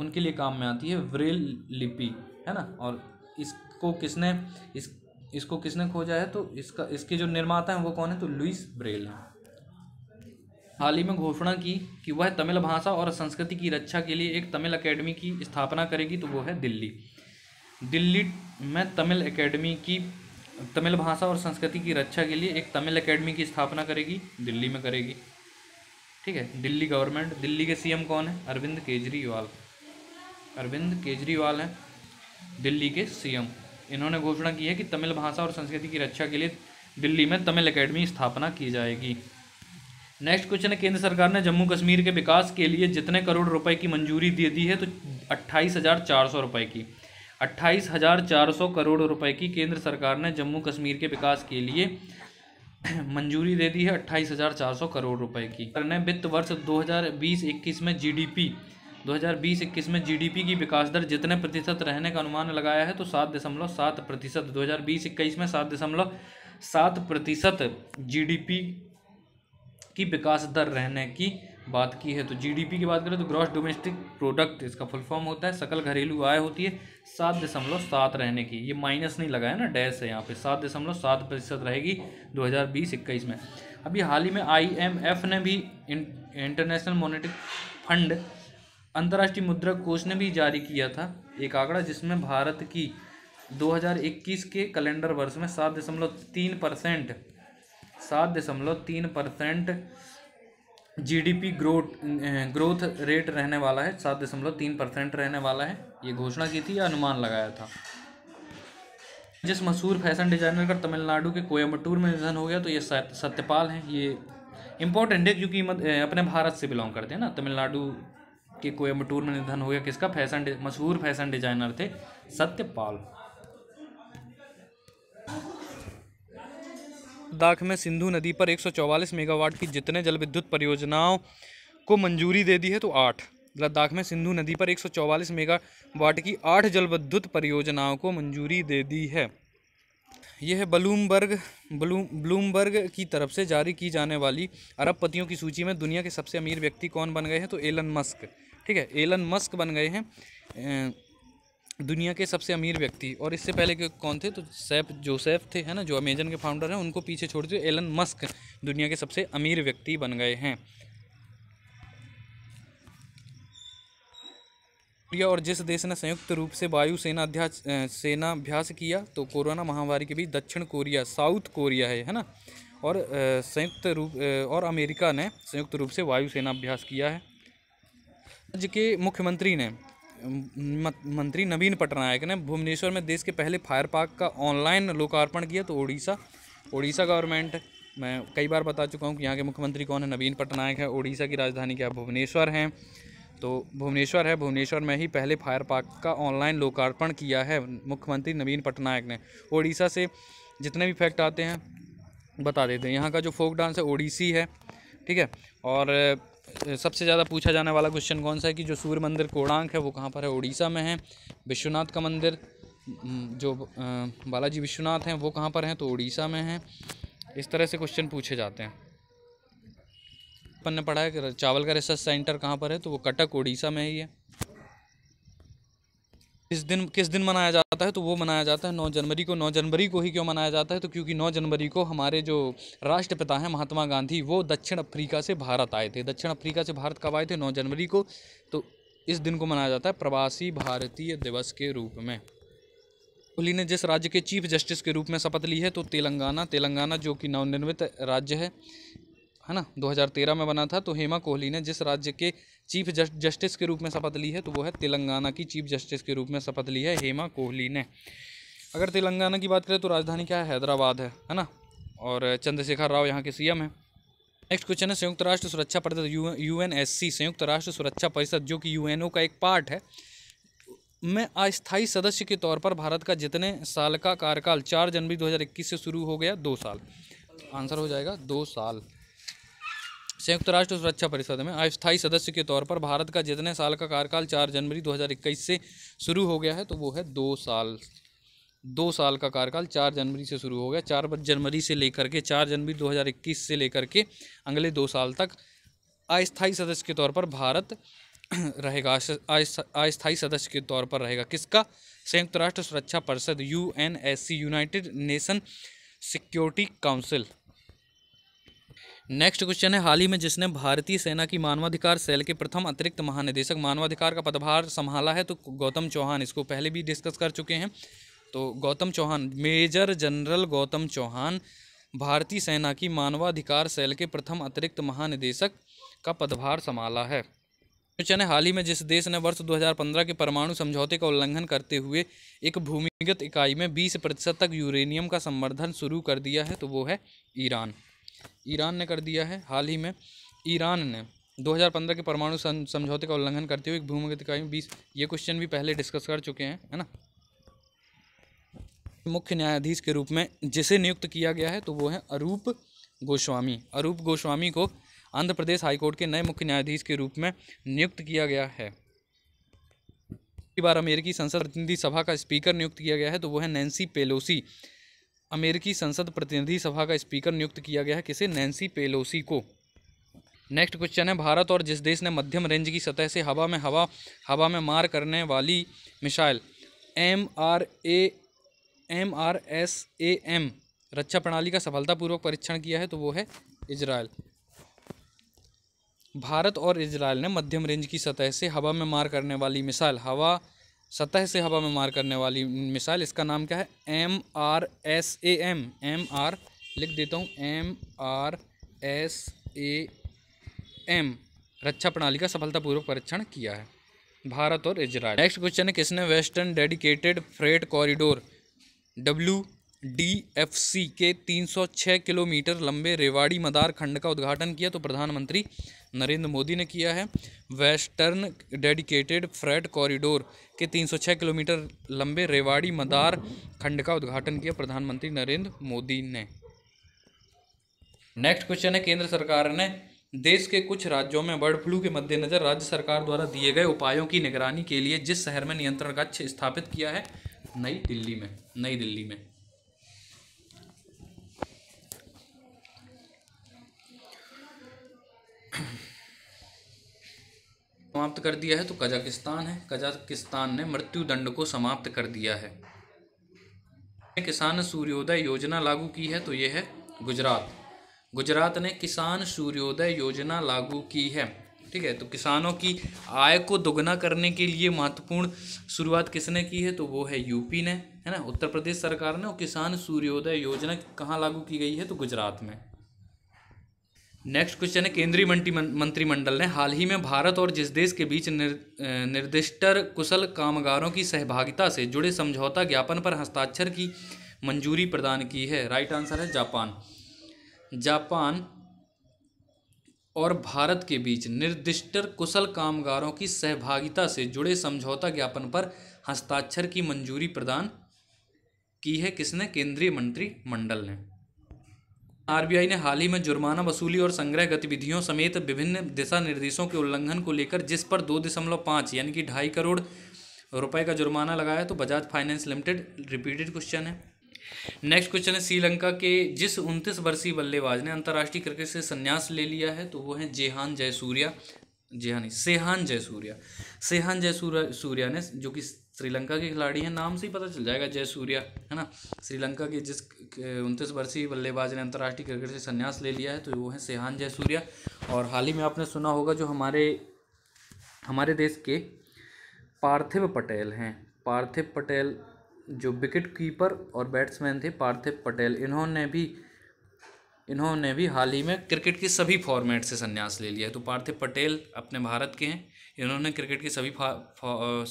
उनके लिए काम में आती है ब्रेल लिपि है ना और इसको किसने इस इसको किसने खोजा है तो इसका इसके जो निर्माता हैं वो कौन है तो लुइस ब्रेल हैं हाल ही में घोषणा की कि वह तमिल भाषा और संस्कृति की रक्षा के लिए एक तमिल अकेडमी की स्थापना करेगी तो वो है दिल्ली दिल्ली में तमिल अकेडमी की तमिल भाषा और संस्कृति की रक्षा के लिए एक तमिल अकेडमी की स्थापना करेगी दिल्ली में करेगी ठीक है दिल्ली गवर्नमेंट दिल्ली के सीएम कौन है अरविंद केजरीवाल अरविंद केजरीवाल हैं दिल्ली के सीएम इन्होंने घोषणा की है कि तमिल भाषा और संस्कृति की रक्षा के लिए दिल्ली में तमिल अकेडमी स्थापना की जाएगी नेक्स्ट क्वेश्चन है केंद्र सरकार ने जम्मू कश्मीर के विकास के लिए जितने करोड़ रुपए की मंजूरी दे दी है तो अट्ठाईस हज़ार चार सौ रुपये की अट्ठाईस हज़ार चार सौ करोड़ रुपए की केंद्र सरकार ने जम्मू कश्मीर के विकास के लिए मंजूरी दे दी है अट्ठाईस हज़ार चार सौ करोड़ रुपए की ने वित्त वर्ष दो हज़ार बीस इक्कीस में हज़ार 2020-21 में जीडीपी की विकास दर जितने प्रतिशत रहने का अनुमान लगाया है तो सात दशमलव सात प्रतिशत दो में सात दशमलव सात प्रतिशत जी की विकास दर रहने की बात की है तो जीडीपी की बात करें तो ग्रॉस डोमेस्टिक प्रोडक्ट इसका फुल फॉर्म होता है सकल घरेलू आय होती है सात दशमलव सात रहने की ये माइनस नहीं लगा है ना डैश है यहाँ पे सात दशमलव सात प्रतिशत रहेगी दो हज़ार बीस इक्कीस में अभी हाल ही में आईएमएफ ने भी इंटरनेशनल मोनिटरी फंड अंतर्राष्ट्रीय मुद्रा कोष ने भी जारी किया था एक आंकड़ा जिसमें भारत की दो के कैलेंडर वर्ष में सात दशमलव तीन परसेंट सात दशमलव तीन percent P growth growth rate रहने वाला है सात दशमलव तीन परसेंट रहने वाला है ये घोषणा की थी या अनुमान लगाया था जिस मशहूर फैशन डिजाइनर का तमिलनाडु के कोयम्बटूर में निधन हो गया तो ये सत्यपाल हैं ये इम्पोर्टेंट है क्योंकि अं, अपने भारत से बिलोंग करते हैं ना तमिलनाडु के कोयम्बटूर में निधन हो गया किसका फैशन मशहूर फैशन डिजाइनर थे सत्यपाल लद्दाख में सिंधु नदी पर 144 मेगावाट की जितने जल विद्युत परियोजनाओं को मंजूरी दे दी है तो आठ लद्दाख में सिंधु नदी पर 144 मेगावाट की आठ जल विद्युत परियोजनाओं को मंजूरी दे दी है यह ब्लूमबर्ग ब्लू ब्लूमबर्ग की तरफ से जारी की जाने वाली अरबपतियों की सूची में दुनिया के सबसे अमीर व्यक्ति कौन बन गए हैं तो एलन मस्क ठीक है एलन मस्क बन गए हैं दुनिया के सबसे अमीर व्यक्ति और इससे पहले के कौन थे तो सैफ जोसेफ थे है ना जो अमेजन के फाउंडर हैं उनको पीछे छोड़ दिए एलन मस्क दुनिया के सबसे अमीर व्यक्ति बन गए हैं और जिस देश ने संयुक्त रूप से सेना अभ्यास सेनाभ्यास किया तो कोरोना महामारी के बीच दक्षिण कोरिया साउथ कोरिया है है ना और संयुक्त रूप और अमेरिका ने संयुक्त रूप से वायुसेना अभ्यास किया है राज्य के मुख्यमंत्री ने मंत्री नवीन पटनायक ने भुवनेश्वर में देश के पहले फायर पार्क का ऑनलाइन लोकार्पण किया तो ओडिशा ओडिशा गवर्नमेंट मैं कई बार बता चुका हूँ कि यहाँ के मुख्यमंत्री कौन है नवीन पटनायक है ओडिशा की राजधानी क्या भुवनेश्वर है तो भुवनेश्वर है भुवनेश्वर में ही पहले फायर पार्क का ऑनलाइन लोकार्पण किया है मुख्यमंत्री नवीन पटनायक ने ओडिशा से जितने भी फैक्ट आते हैं बता देते हैं यहाँ का जो फोक डांस है ओडिसी है ठीक है और सबसे ज़्यादा पूछा जाने वाला क्वेश्चन कौन सा है कि जो सूर्य मंदिर कोणांक है वो कहाँ पर है उड़ीसा में है विश्वनाथ का मंदिर हम्म, जो बालाजी विश्वनाथ हैं वो कहाँ पर हैं तो उड़ीसा में हैं इस तरह से क्वेश्चन पूछे जाते हैं अपन ने पढ़ा है कि चावल का रिसर्च सेंटर कहाँ पर है तो वो कटक उड़ीसा में ही है किस दिन किस दिन मनाया जाता है तो वो मनाया जाता है 9 जनवरी को 9 जनवरी को ही क्यों मनाया जाता है तो क्योंकि 9 जनवरी को हमारे जो राष्ट्रपिता हैं महात्मा गांधी वो दक्षिण अफ्रीका से भारत आए थे दक्षिण अफ्रीका से भारत कब आए थे 9 जनवरी को तो इस दिन को मनाया जाता है प्रवासी भारतीय दिवस के रूप में कोहली ने जिस राज्य के चीफ जस्टिस के रूप में शपथ ली है तो तेलंगाना तेलंगाना जो कि नवनिर्मित राज्य है है ना 2013 में बना था तो हेमा कोहली ने जिस राज्य के चीफ जस्टिस के रूप में शपथ ली है तो वो है तेलंगाना की चीफ जस्टिस के रूप में शपथ ली है हेमा कोहली ने अगर तेलंगाना की बात करें तो राजधानी क्या है हैदराबाद है है ना और चंद्रशेखर राव यहाँ के सी है नेक्स्ट क्वेश्चन है संयुक्त राष्ट्र सुरक्षा परिषद यू संयुक्त राष्ट्र सुरक्षा परिषद जो कि यू का एक पार्ट है में अस्थायी सदस्य के तौर पर भारत का जितने साल का कार्यकाल चार जनवरी 2021 से शुरू हो गया दो साल आंसर हो जाएगा दो साल संयुक्त राष्ट्र सुरक्षा परिषद में अस्थायी सदस्य के तौर पर भारत का जितने साल का कार्यकाल चार जनवरी 2021 से शुरू हो गया है तो वो है दो साल दो साल का कार्यकाल चार जनवरी से शुरू हो गया चार जनवरी से लेकर के चार जनवरी 2021 से लेकर के अगले दो साल तक अस्थायी सदस्य के तौर पर भारत रहेगा अस्थायी सदस्य के तौर पर रहेगा किसका संयुक्त राष्ट्र सुरक्षा परिषद U United Nation security council next question है हाल ही में जिसने भारतीय सेना की मानवाधिकार सेल के प्रथम अतिरिक्त महानिदेशक मानवाधिकार का पदभार संभाला है तो गौतम चौहान इसको पहले भी डिस्कस कर चुके हैं तो गौतम चौहान मेजर जनरल गौतम चौहान भारतीय सेना की मानवाधिकार सेल के प्रथम अतिरिक्त महानिदेशक का पदभार संभाला है क्वेश्चन है हाल ही में जिस देश ने वर्ष 2015 के परमाणु समझौते का उल्लंघन करते हुए एक भूमिगत इकाई में 20 प्रतिशत तक यूरेनियम का संवर्धन शुरू कर दिया है तो वो है ईरान ईरान ने कर दिया है हाल ही में ईरान ने 2015 के परमाणु समझौते का उल्लंघन करते हुए भूमिगत इकाई बीस ये क्वेश्चन भी पहले डिस्कस कर चुके हैं है ना मुख्य न्यायाधीश के रूप में जिसे नियुक्त किया गया है तो वो है अरूप गोस्वामी अरूप गोस्वामी को आंध्र प्रदेश हाईकोर्ट के नए मुख्य न्यायाधीश के रूप में नियुक्त किया गया है बार अमेरिकी संसद प्रतिनिधि सभा का स्पीकर नियुक्त किया गया है तो वो है नैन्सी पेलोसी अमेरिकी संसद प्रतिनिधि सभा का स्पीकर नियुक्त किया गया है किसे नैन्सी पेलोसी को नेक्स्ट क्वेश्चन है भारत और जिस देश ने मध्यम रेंज की सतह से हवा में हवा हवा में मार करने वाली missile M R A M R S A M रक्षा प्रणाली का सफलतापूर्वक परीक्षण किया है तो वो है इजराइल भारत और इजराइल ने मध्यम रेंज की सतह से हवा में मार करने वाली मिसाइल हवा सतह से हवा में मार करने वाली मिसाइल इसका नाम क्या है M R S A M M R लिख देता हूँ M R S A M रक्षा प्रणाली का सफलतापूर्वक परीक्षण किया है भारत और इजराइल नेक्स्ट क्वेश्चन है किसने western dedicated freight corridor W DFC के 306 किलोमीटर लंबे रेवाड़ी मदार खंड का उद्घाटन किया तो प्रधानमंत्री नरेंद्र मोदी ने किया है वेस्टर्न डेडिकेटेड फ्रेट कॉरिडोर के 306 किलोमीटर लंबे रेवाड़ी मदार खंड का उद्घाटन किया प्रधानमंत्री नरेंद्र मोदी ने नेक्स्ट क्वेश्चन है केंद्र सरकार ने देश के कुछ राज्यों में बर्ड फ्लू के मद्देनज़र राज्य सरकार द्वारा दिए गए उपायों की निगरानी के लिए जिस शहर में नियंत्रण कक्ष स्थापित किया है नई दिल्ली में नई दिल्ली में समाप्त कर दिया है तो कजाकिस्तान है कजाकिस्तान ने मृत्यु दंड को समाप्त कर दिया है किसान सूर्योदय योजना लागू की है तो ये है गुजरात गुजरात ने किसान सूर्योदय योजना लागू की है ठीक है तो किसानों की आय को दोगुना करने के लिए महत्वपूर्ण शुरुआत किसने की है तो वो है यूपी ने है ना उत्तर प्रदेश सरकार ने और किसान सूर्योदय योजना कहाँ लागू की गई है तो गुजरात में नेक्स्ट क्वेश्चन है केंद्रीय मंत्री मंत्रिमंडल ने हाल ही में भारत और जिस देश के बीच निर, निर्दिष्टर कुशल कामगारों की सहभागिता से जुड़े समझौता ज्ञापन पर हस्ताक्षर की मंजूरी प्रदान की है राइट आंसर है जापान जापान और भारत के बीच निर्दिष्टर कुशल कामगारों की सहभागिता से जुड़े समझौता ज्ञापन पर हस्ताक्षर की मंजूरी प्रदान की है किसने केंद्रीय मंत्रिमंडल ने आरबीआई ने हाल ही में जुर्माना वसूली और संग्रह गतिविधियों समेत विभिन्न दिशा निर्देशों के उल्लंघन को लेकर जिस पर दो दशमलव पाँच यानी कि ढाई करोड़ रुपए का जुर्माना लगाया तो Bajaj finance limited repeated question है नेक्स्ट क्वेश्चन है श्रीलंका के जिस उनतीस वर्षीय बल्लेबाज ने अंतर्राष्ट्रीय क्रिकेट से संन्यास ले लिया है तो वो है जेहान जयसूर्या जी हाँ नहीं सेहान जयसूर्या सेहान जयसूर्या सूर्या ने जो कि श्रीलंका के खिलाड़ी हैं नाम से ही पता चल जाएगा जयसूर्या है ना श्रीलंका के जिस उनतीस वर्षीय बल्लेबाज ने अंतर्राष्ट्रीय क्रिकेट से संन्यास ले लिया है तो वो है सेहान जयसूर्या और हाल ही में आपने सुना होगा जो हमारे हमारे देश के पार्थिव पटेल हैं पार्थिव पटेल जो विकेट कीपर और बैट्समैन थे पार्थिव पटेल इन्होंने भी इन्होंने भी हाल ही में क्रिकेट के सभी फॉर्मेट से संन्यास ले लिया है तो पार्थिव पटेल अपने भारत के हैं इन्होंने क्रिकेट के सभी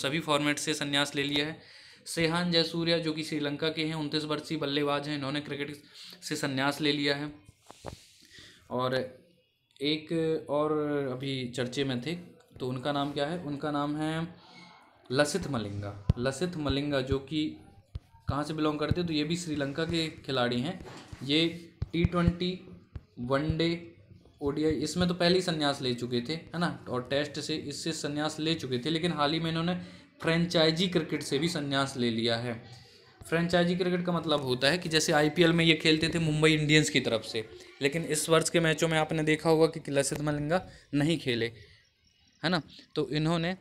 सभी फॉर्मेट से संन्यास ले लिया है सेहान जयसूर्या जो कि श्रीलंका के हैं उनतीस वर्षीय बल्लेबाज हैं इन्होंने क्रिकेट से संन्यास ले लिया है और एक और अभी चर्चे में थे तो उनका नाम क्या है उनका नाम है लसित मलिंगा लसित मलिंगा जो कि कहाँ से बिलोंग करते हैं तो ये भी श्रीलंका के खिलाड़ी हैं ये T twenty one day ODI इसमें तो पहले ही संन्यास ले चुके थे है ना और टेस्ट से इससे संन्यास ले चुके थे लेकिन हाल ही में इन्होंने फ्रेंचाइजी क्रिकेट से भी संन्यास ले लिया है फ्रेंचाइजी क्रिकेट का मतलब होता है कि जैसे आईपीएल में ये खेलते थे मुंबई इंडियंस की तरफ से लेकिन इस वर्ष के मैचों में आपने देखा होगा कि लसित मलिंगा नहीं खेले है ना तो इन्होंने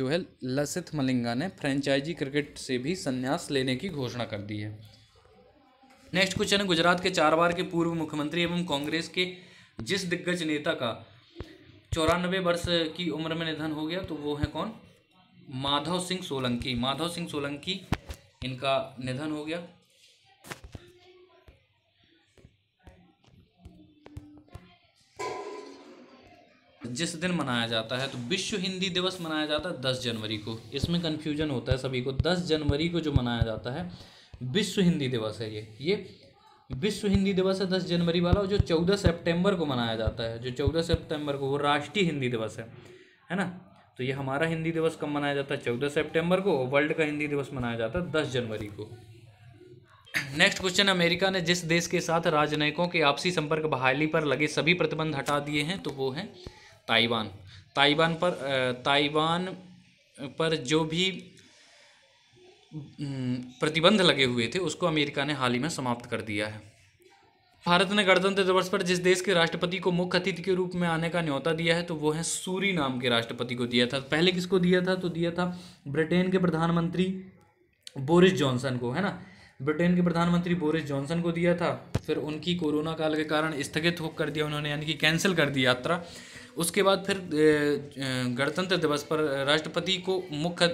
जो है लसित मलिंगा ने फ्रेंचाइजी क्रिकेट से भी संन्यास लेने की घोषणा कर दी है नेक्स्ट क्वेश्चन है गुजरात के चार बार के पूर्व मुख्यमंत्री एवं कांग्रेस के जिस दिग्गज नेता का चौरानबे वर्ष की उम्र में निधन हो गया तो वो है कौन माधव सिंह सोलंकी माधव सिंह सोलंकी इनका निधन हो गया जिस दिन मनाया जाता है तो विश्व हिंदी दिवस मनाया जाता है दस जनवरी को इसमें कंफ्यूजन होता है सभी को दस जनवरी को जो मनाया जाता है विश्व हिंदी दिवस है ये ये विश्व हिंदी दिवस है दस जनवरी वाला और जो चौदह सितंबर को मनाया जाता है जो चौदह सितंबर को वो राष्ट्रीय हिंदी दिवस है है ना तो ये हमारा हिंदी दिवस कब मनाया जाता है चौदह सितंबर को वर्ल्ड का हिंदी दिवस मनाया जाता है दस जनवरी को नेक्स्ट क्वेश्चन अमेरिका ने जिस देश के साथ राजनयिकों के आपसी संपर्क बहाली पर लगे सभी प्रतिबंध हटा दिए हैं तो वो हैं ताइवान ताइवान पर ताइवान पर जो भी प्रतिबंध लगे हुए थे उसको अमेरिका ने हाल ही में समाप्त कर दिया है भारत ने गणतंत्र दिवस पर जिस देश के राष्ट्रपति को मुख्य अतिथि के रूप में आने का न्यौता दिया है तो वो है सूरी नाम के राष्ट्रपति को दिया था पहले किसको दिया था तो दिया था ब्रिटेन के प्रधानमंत्री बोरिस जॉनसन को है ना ब्रिटेन के प्रधानमंत्री बोरिस जॉनसन को दिया था फिर उनकी कोरोना काल के कारण स्थगित होकर कर दिया उन्होंने यानी कि कैंसिल कर दी यात्रा उसके बाद फिर गणतंत्र दिवस पर राष्ट्रपति को मुख्य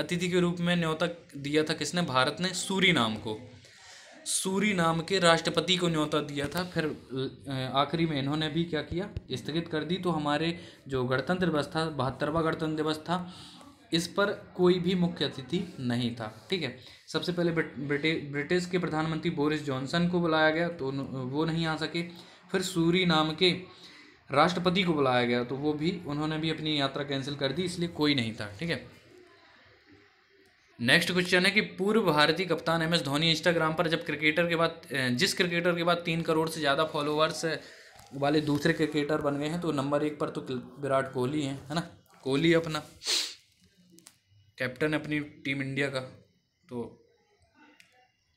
अतिथि के रूप में न्योता दिया था किसने भारत ने सूरी नाम को सूरी नाम के राष्ट्रपति को न्योता दिया था फिर आखिरी में इन्होंने भी क्या किया स्थगित कर दी तो हमारे जो गणतंत्र दिवस था बहत्तरवा गणतंत्र दिवस था इस पर कोई भी मुख्य अतिथि नहीं था ठीक है सबसे पहले ब्रिटे ब्रिटिश के प्रधानमंत्री बोरिस जॉनसन को बुलाया गया तो वो नहीं आ सके फिर सूरी नाम के राष्ट्रपति को बुलाया गया तो वो भी उन्होंने भी अपनी यात्रा कैंसिल कर दी इसलिए कोई नहीं था ठीक है नेक्स्ट क्वेश्चन है कि पूर्व भारतीय कप्तान एम एस धोनी इंस्टाग्राम पर जब क्रिकेटर के बाद जिस क्रिकेटर के बाद तीन करोड़ से ज़्यादा फॉलोअर्स वाले दूसरे क्रिकेटर बन गए हैं तो नंबर एक पर तो विराट कोहली हैं है ना कोहली अपना कैप्टन अपनी टीम इंडिया का तो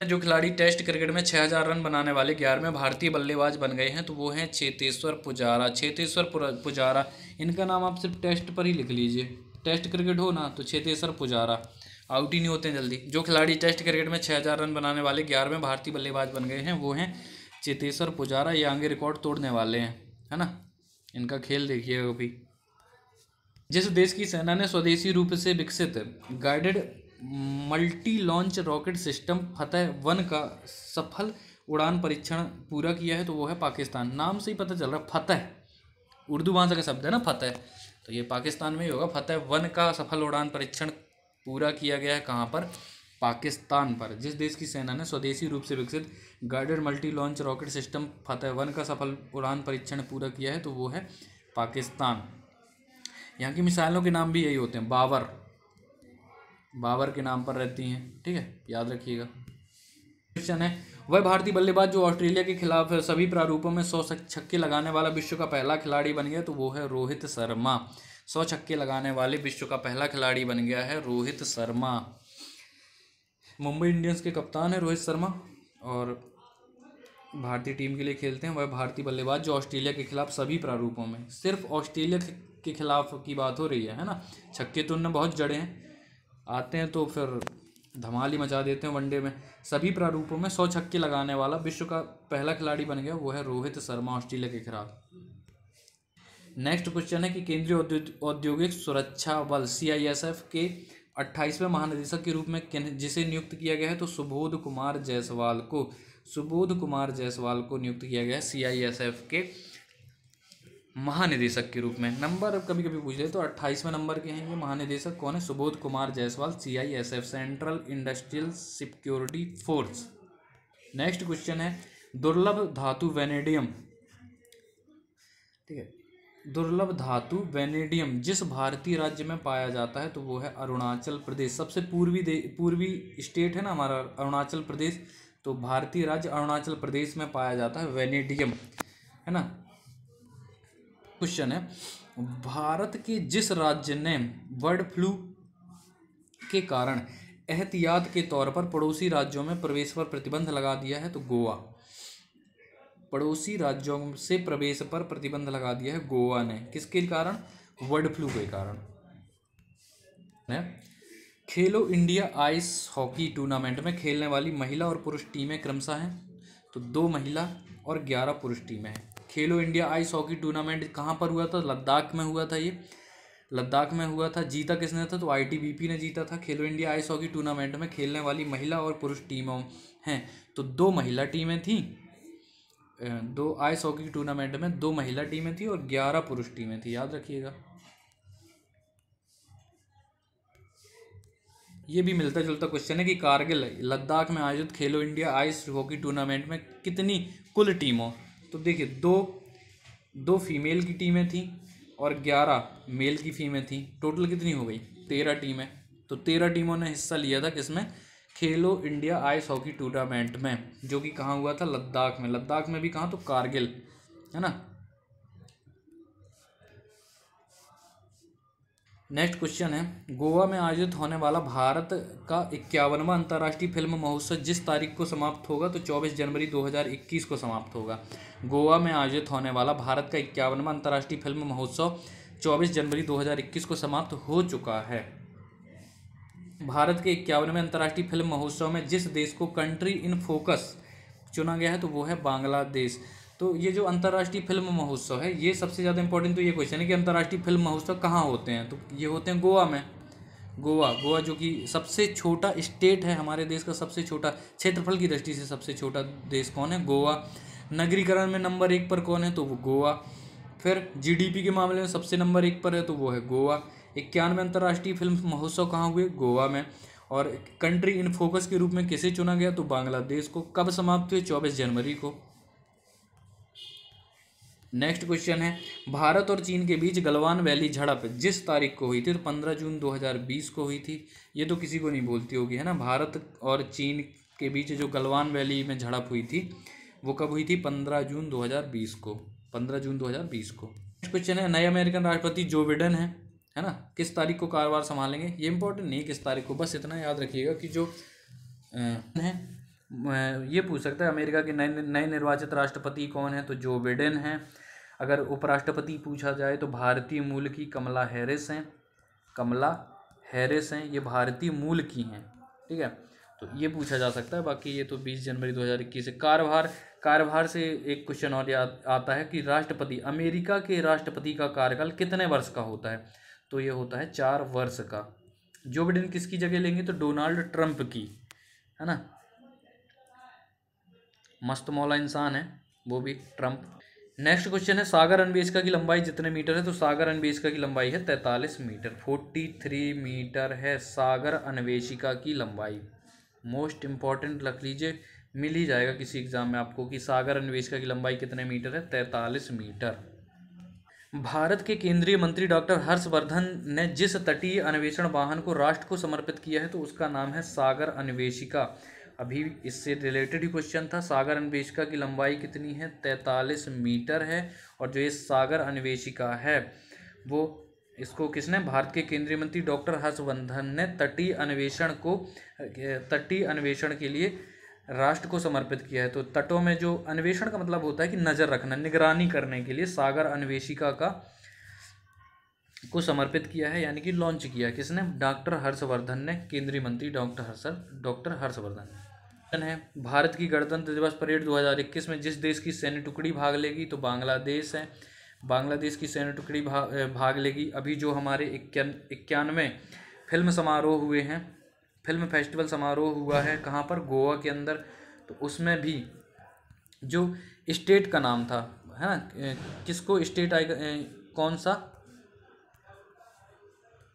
जो खिलाड़ी टेस्ट क्रिकेट में छः हज़ार रन बनाने वाले ग्यारहवें भारतीय बल्लेबाज बन गए हैं तो वो हैं चेतेश्वर पुजारा चेतेश्वर पुजारा इनका नाम आप सिर्फ टेस्ट पर ही लिख लीजिए टेस्ट क्रिकेट हो ना तो चेतेश्वर पुजारा आउट ही नहीं होते हैं जल्दी जो खिलाड़ी टेस्ट क्रिकेट में छः हज़ार रन बनाने वाले ग्यारहवें भारतीय बल्लेबाज बन गए हैं वो हैं चेतेश्वर पुजारा ये आगे रिकॉर्ड तोड़ने वाले हैं है ना इनका खेल देखिए अभी जिस देश की सेना ने स्वदेशी रूप से विकसित guided multi launch rocket system Fateh one का सफल उड़ान परीक्षण पूरा किया है तो वो है पाकिस्तान नाम से ही पता चल रहा है फतेह उर्दू भाषा का शब्द है ना फतेह तो ये पाकिस्तान में ही होगा फतेह वन का सफल उड़ान परीक्षण पूरा किया गया है कहाँ पर पाकिस्तान पर जिस देश की सेना ने स्वदेशी रूप से विकसित guided multi launch rocket system Fateh one का सफल उड़ान परीक्षण पूरा किया है तो वो है पाकिस्तान यहाँ की मिसाइलों के नाम भी यही होते हैं बाबर बाबर के नाम पर रहती हैं ठीक है याद रखिएगा क्वेश्चन है वह भारतीय बल्लेबाज जो ऑस्ट्रेलिया के खिलाफ सभी प्रारूपों में सौ छक्के लगाने वाला विश्व का पहला खिलाड़ी बन गया तो वो है रोहित शर्मा सौ छक्के लगाने वाले विश्व का पहला खिलाड़ी बन गया है रोहित शर्मा मुंबई इंडियंस के कप्तान है रोहित शर्मा और भारतीय टीम के लिए खेलते हैं वह भारतीय बल्लेबाज जो ऑस्ट्रेलिया के खिलाफ सभी प्रारूपों में सिर्फ ऑस्ट्रेलिया के खिलाफ की बात हो रही है है ना छक्के तो उनमें बहुत जड़े हैं आते हैं तो फिर धमाल ही मचा देते हैं वनडे में सभी प्रारूपों में सौ छक्के लगाने वाला विश्व का पहला खिलाड़ी बन गया वो है रोहित शर्मा ऑस्ट्रेलिया के खिलाफ नेक्स्ट क्वेश्चन है कि केंद्रीय औद्योगिक सुरक्षा बल सीआईएसएफ के अट्ठाईसवें महानिदेशक के रूप में जिसे नियुक्त किया गया है तो सुबोध कुमार जायसवाल को सुबोध कुमार जायसवाल को नियुक्त किया गया है सीआईएसएफ के महानिदेशक के रूप में नंबर अब कभी कभी पूछ ले तो अट्ठाईसवें नंबर के हैं ये महानिदेशक कौन है Subodh Kumar Jaiswal F central industrial security force next question है दुर्लभ धातु वेनेडियम ठीक है दुर्लभ धातु वेनेडियम जिस भारतीय राज्य में पाया जाता है तो वो है अरुणाचल प्रदेश सबसे पूर्वी पूर्वी स्टेट है ना हमारा अरुणाचल प्रदेश तो भारतीय राज्य अरुणाचल प्रदेश में पाया जाता है वेनेडियम है ना क्वेश्चन है भारत के जिस राज्य ने बर्ड फ्लू के कारण एहतियात के तौर पर पड़ोसी राज्यों में प्रवेश पर प्रतिबंध लगा दिया है तो गोवा पड़ोसी राज्यों से प्रवेश पर प्रतिबंध लगा दिया है गोवा ने किसके कारण वर्ड फ्लू के कारण है खेलो इंडिया आइस हॉकी टूर्नामेंट में खेलने वाली महिला और पुरुष टीमें क्रमशः हैं तो दो महिला और ग्यारह पुरुष टीमें हैं खेलो इंडिया आइस हॉकी टूर्नामेंट कहाँ पर हुआ था लद्दाख में हुआ था ये लद्दाख में हुआ था जीता किसने था तो आईटीबीपी ने जीता था खेलो इंडिया आइस हॉकी टूर्नामेंट में खेलने वाली महिला और पुरुष टीमों हैं तो दो महिला टीमें थीं दो आइस हॉकी टूर्नामेंट में दो महिला टीमें थी और ग्यारह पुरुष टीमें थी याद रखिएगा ये भी मिलता जुलता क्वेश्चन है कि कारगिल लद्दाख में आयोजित खेलो इंडिया आइस हॉकी टूर्नामेंट में कितनी कुल टीमों तो देखिए दो दो फीमेल की टीमें थी और ग्यारह मेल की फीमें थी टोटल कितनी हो गई तेरह टीमें तो तेरह टीमों ने हिस्सा लिया था किसमें खेलो इंडिया आइस हॉकी टूर्नामेंट में जो कि कहाँ हुआ था लद्दाख में लद्दाख में भी कहाँ तो कारगिल है ना नेक्स्ट क्वेश्चन है गोवा में आयोजित होने वाला भारत का इक्यावनवा अंतर्राष्ट्रीय फिल्म महोत्सव जिस तारीख को समाप्त होगा तो 24 जनवरी 2021 को समाप्त होगा गोवा में आयोजित होने वाला भारत का इक्यावनवा अंतर्राष्ट्रीय फिल्म महोत्सव 24 जनवरी 2021 को समाप्त हो चुका है भारत के इक्यावनवें अंतर्राष्ट्रीय फिल्म महोत्सव में जिस देश को कंट्री इन फोकस चुना गया है तो वो है बांग्लादेश तो ये जो अंतर्राष्ट्रीय फिल्म महोत्सव है ये सबसे ज़्यादा इंपॉर्टेंट तो ये क्वेश्चन है कि अंतर्राष्ट्रीय फिल्म महोत्सव कहाँ होते हैं तो ये होते हैं गोवा में गोवा गोवा जो कि सबसे छोटा स्टेट है हमारे देश का सबसे छोटा क्षेत्रफल की दृष्टि से सबसे छोटा देश कौन है गोवा नगरीकरण में नंबर एक पर कौन है तो वो गोवा फिर जीडीपी के मामले में सबसे नंबर एक पर है तो वो है गोवा इक्यानवे अंतर्राष्ट्रीय फिल्म महोत्सव कहाँ हुए गोवा में और कंट्री इन फोकस के रूप में किसे चुना गया तो बांग्लादेश को कब समाप्त हुए चौबीस जनवरी को नेक्स्ट क्वेश्चन है भारत और चीन के बीच गलवान वैली झड़प जिस तारीख को हुई थी तो पंद्रह जून 2020 को हुई थी ये तो किसी को नहीं बोलती होगी है ना भारत और चीन के बीच जो गलवान वैली में झड़प हुई थी वो कब हुई थी पंद्रह जून 2020 को पंद्रह जून 2020 को नेक्स्ट क्वेश्चन है नए अमेरिकन राष्ट्रपति जो बिडन है है ना किस तारीख को कारोबार संभालेंगे ये इंपॉर्टेंट नहीं किस तारीख को बस इतना याद रखिएगा कि जो है ये पूछ सकता है अमेरिका के नए नए निर्वाचित राष्ट्रपति कौन है तो जो बिडेन है अगर उपराष्ट्रपति पूछा जाए तो भारतीय मूल की कमला हैरिस हैं कमला हैरिस हैं ये भारतीय मूल की हैं ठीक है तो ये पूछा जा सकता है बाकी ये तो 20 जनवरी 2021 से कारभार कारभार से एक क्वेश्चन और याद आता है कि राष्ट्रपति अमेरिका के राष्ट्रपति का कार्यकाल कितने वर्ष का होता है तो ये होता है चार वर्ष का जो बिडेन किसकी जगह लेंगे तो डोनाल्ड ट्रंप की है ना मस्त मौला इंसान है वो भी ट्रंप नेक्स्ट क्वेश्चन है सागर अनबेस्का की लंबाई जितने मीटर है तो सागर अनबेस्का की लंबाई है तैंतालीस मीटर फोर्टी थ्री मीटर है सागर अन्वेषिका की लंबाई मोस्ट इंपॉर्टेंट रख लीजिए मिल ही जाएगा किसी एग्जाम में आपको कि सागर अन्वेषिका की लंबाई कितने मीटर है तैतालीस मीटर भारत के केंद्रीय मंत्री डॉक्टर हर्षवर्धन ने जिस तटीय अन्वेषण वाहन को राष्ट्र को समर्पित किया है तो उसका नाम है सागर अन्वेषिका अभी इससे रिलेटेड ही क्वेश्चन था सागर अन्वेषिका की लंबाई कितनी है तैंतालीस मीटर है और जो ये सागर अन्वेषिका है वो इसको किसने भारत के केंद्रीय मंत्री डॉक्टर हर्षवर्धन ने तटीय अन्वेषण को तटीय अन्वेषण के लिए राष्ट्र को समर्पित किया है तो तटों में जो अन्वेषण का मतलब होता है कि नज़र रखना निगरानी करने के लिए सागर अन्वेषिका का को समर्पित किया है यानी कि लॉन्च किया किसने डॉक्टर हर्षवर्धन ने केंद्रीय मंत्री डॉक्टर हर्षर डॉक्टर हर्षवर्धन ने है भारत की गणतंत्र दिवस परेड 2021 में जिस देश की सैन्य टुकड़ी भाग लेगी तो बांग्लादेश है बांग्लादेश की सैन्य टुकड़ी भाग भाग लेगी अभी जो हमारे इक्यान इक्यानवे फिल्म समारोह हुए हैं फिल्म फेस्टिवल समारोह हुआ है कहाँ पर गोवा के अंदर तो उसमें भी जो स्टेट का नाम था है ना किसको स्टेट आएगा कौन सा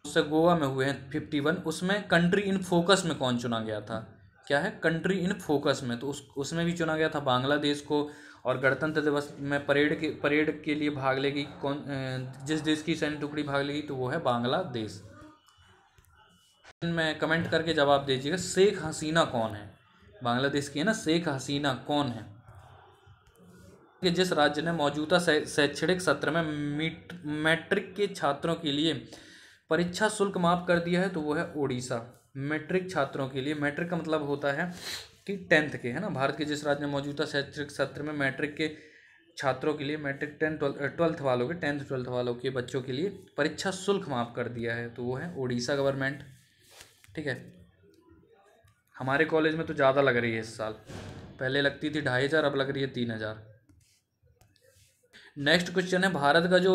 उससे गोवा में हुए हैं फिफ्टी वन उसमें कंट्री इन फोकस में कौन चुना गया था क्या है कंट्री इन फोकस में तो उस उसमें भी चुना गया था बांग्लादेश को और गणतंत्र दिवस में परेड के परेड के लिए भाग लेगी कौन जिस देश की सैन्य टुकड़ी भाग लेगी तो वो है बांग्लादेश में कमेंट करके जवाब दीजिएगा शेख हसीना कौन है बांग्लादेश की है ना शेख हसीना कौन है कि जिस राज्य ने मौजूदा शैक्षणिक से, सत्र में मैट्रिक के छात्रों के लिए परीक्षा शुल्क माफ़ कर दिया है तो वो है उड़ीसा मैट्रिक छात्रों के लिए मैट्रिक का मतलब होता है कि टेंथ के है ना भारत के जिस राज्य में मौजूदा शैक्षणिक सत्र में मैट्रिक के छात्रों के लिए मैट्रिक टेंथ ट्वेल्थ वालों के टेंथ ट्वेल्थ वालों के बच्चों के लिए परीक्षा शुल्क माफ़ कर दिया है तो वो है उड़ीसा गवर्नमेंट ठीक है हमारे कॉलेज में तो ज़्यादा लग रही है इस साल पहले लगती थी ढाई हज़ार अब लग रही है तीन हज़ार नेक्स्ट क्वेश्चन है भारत का जो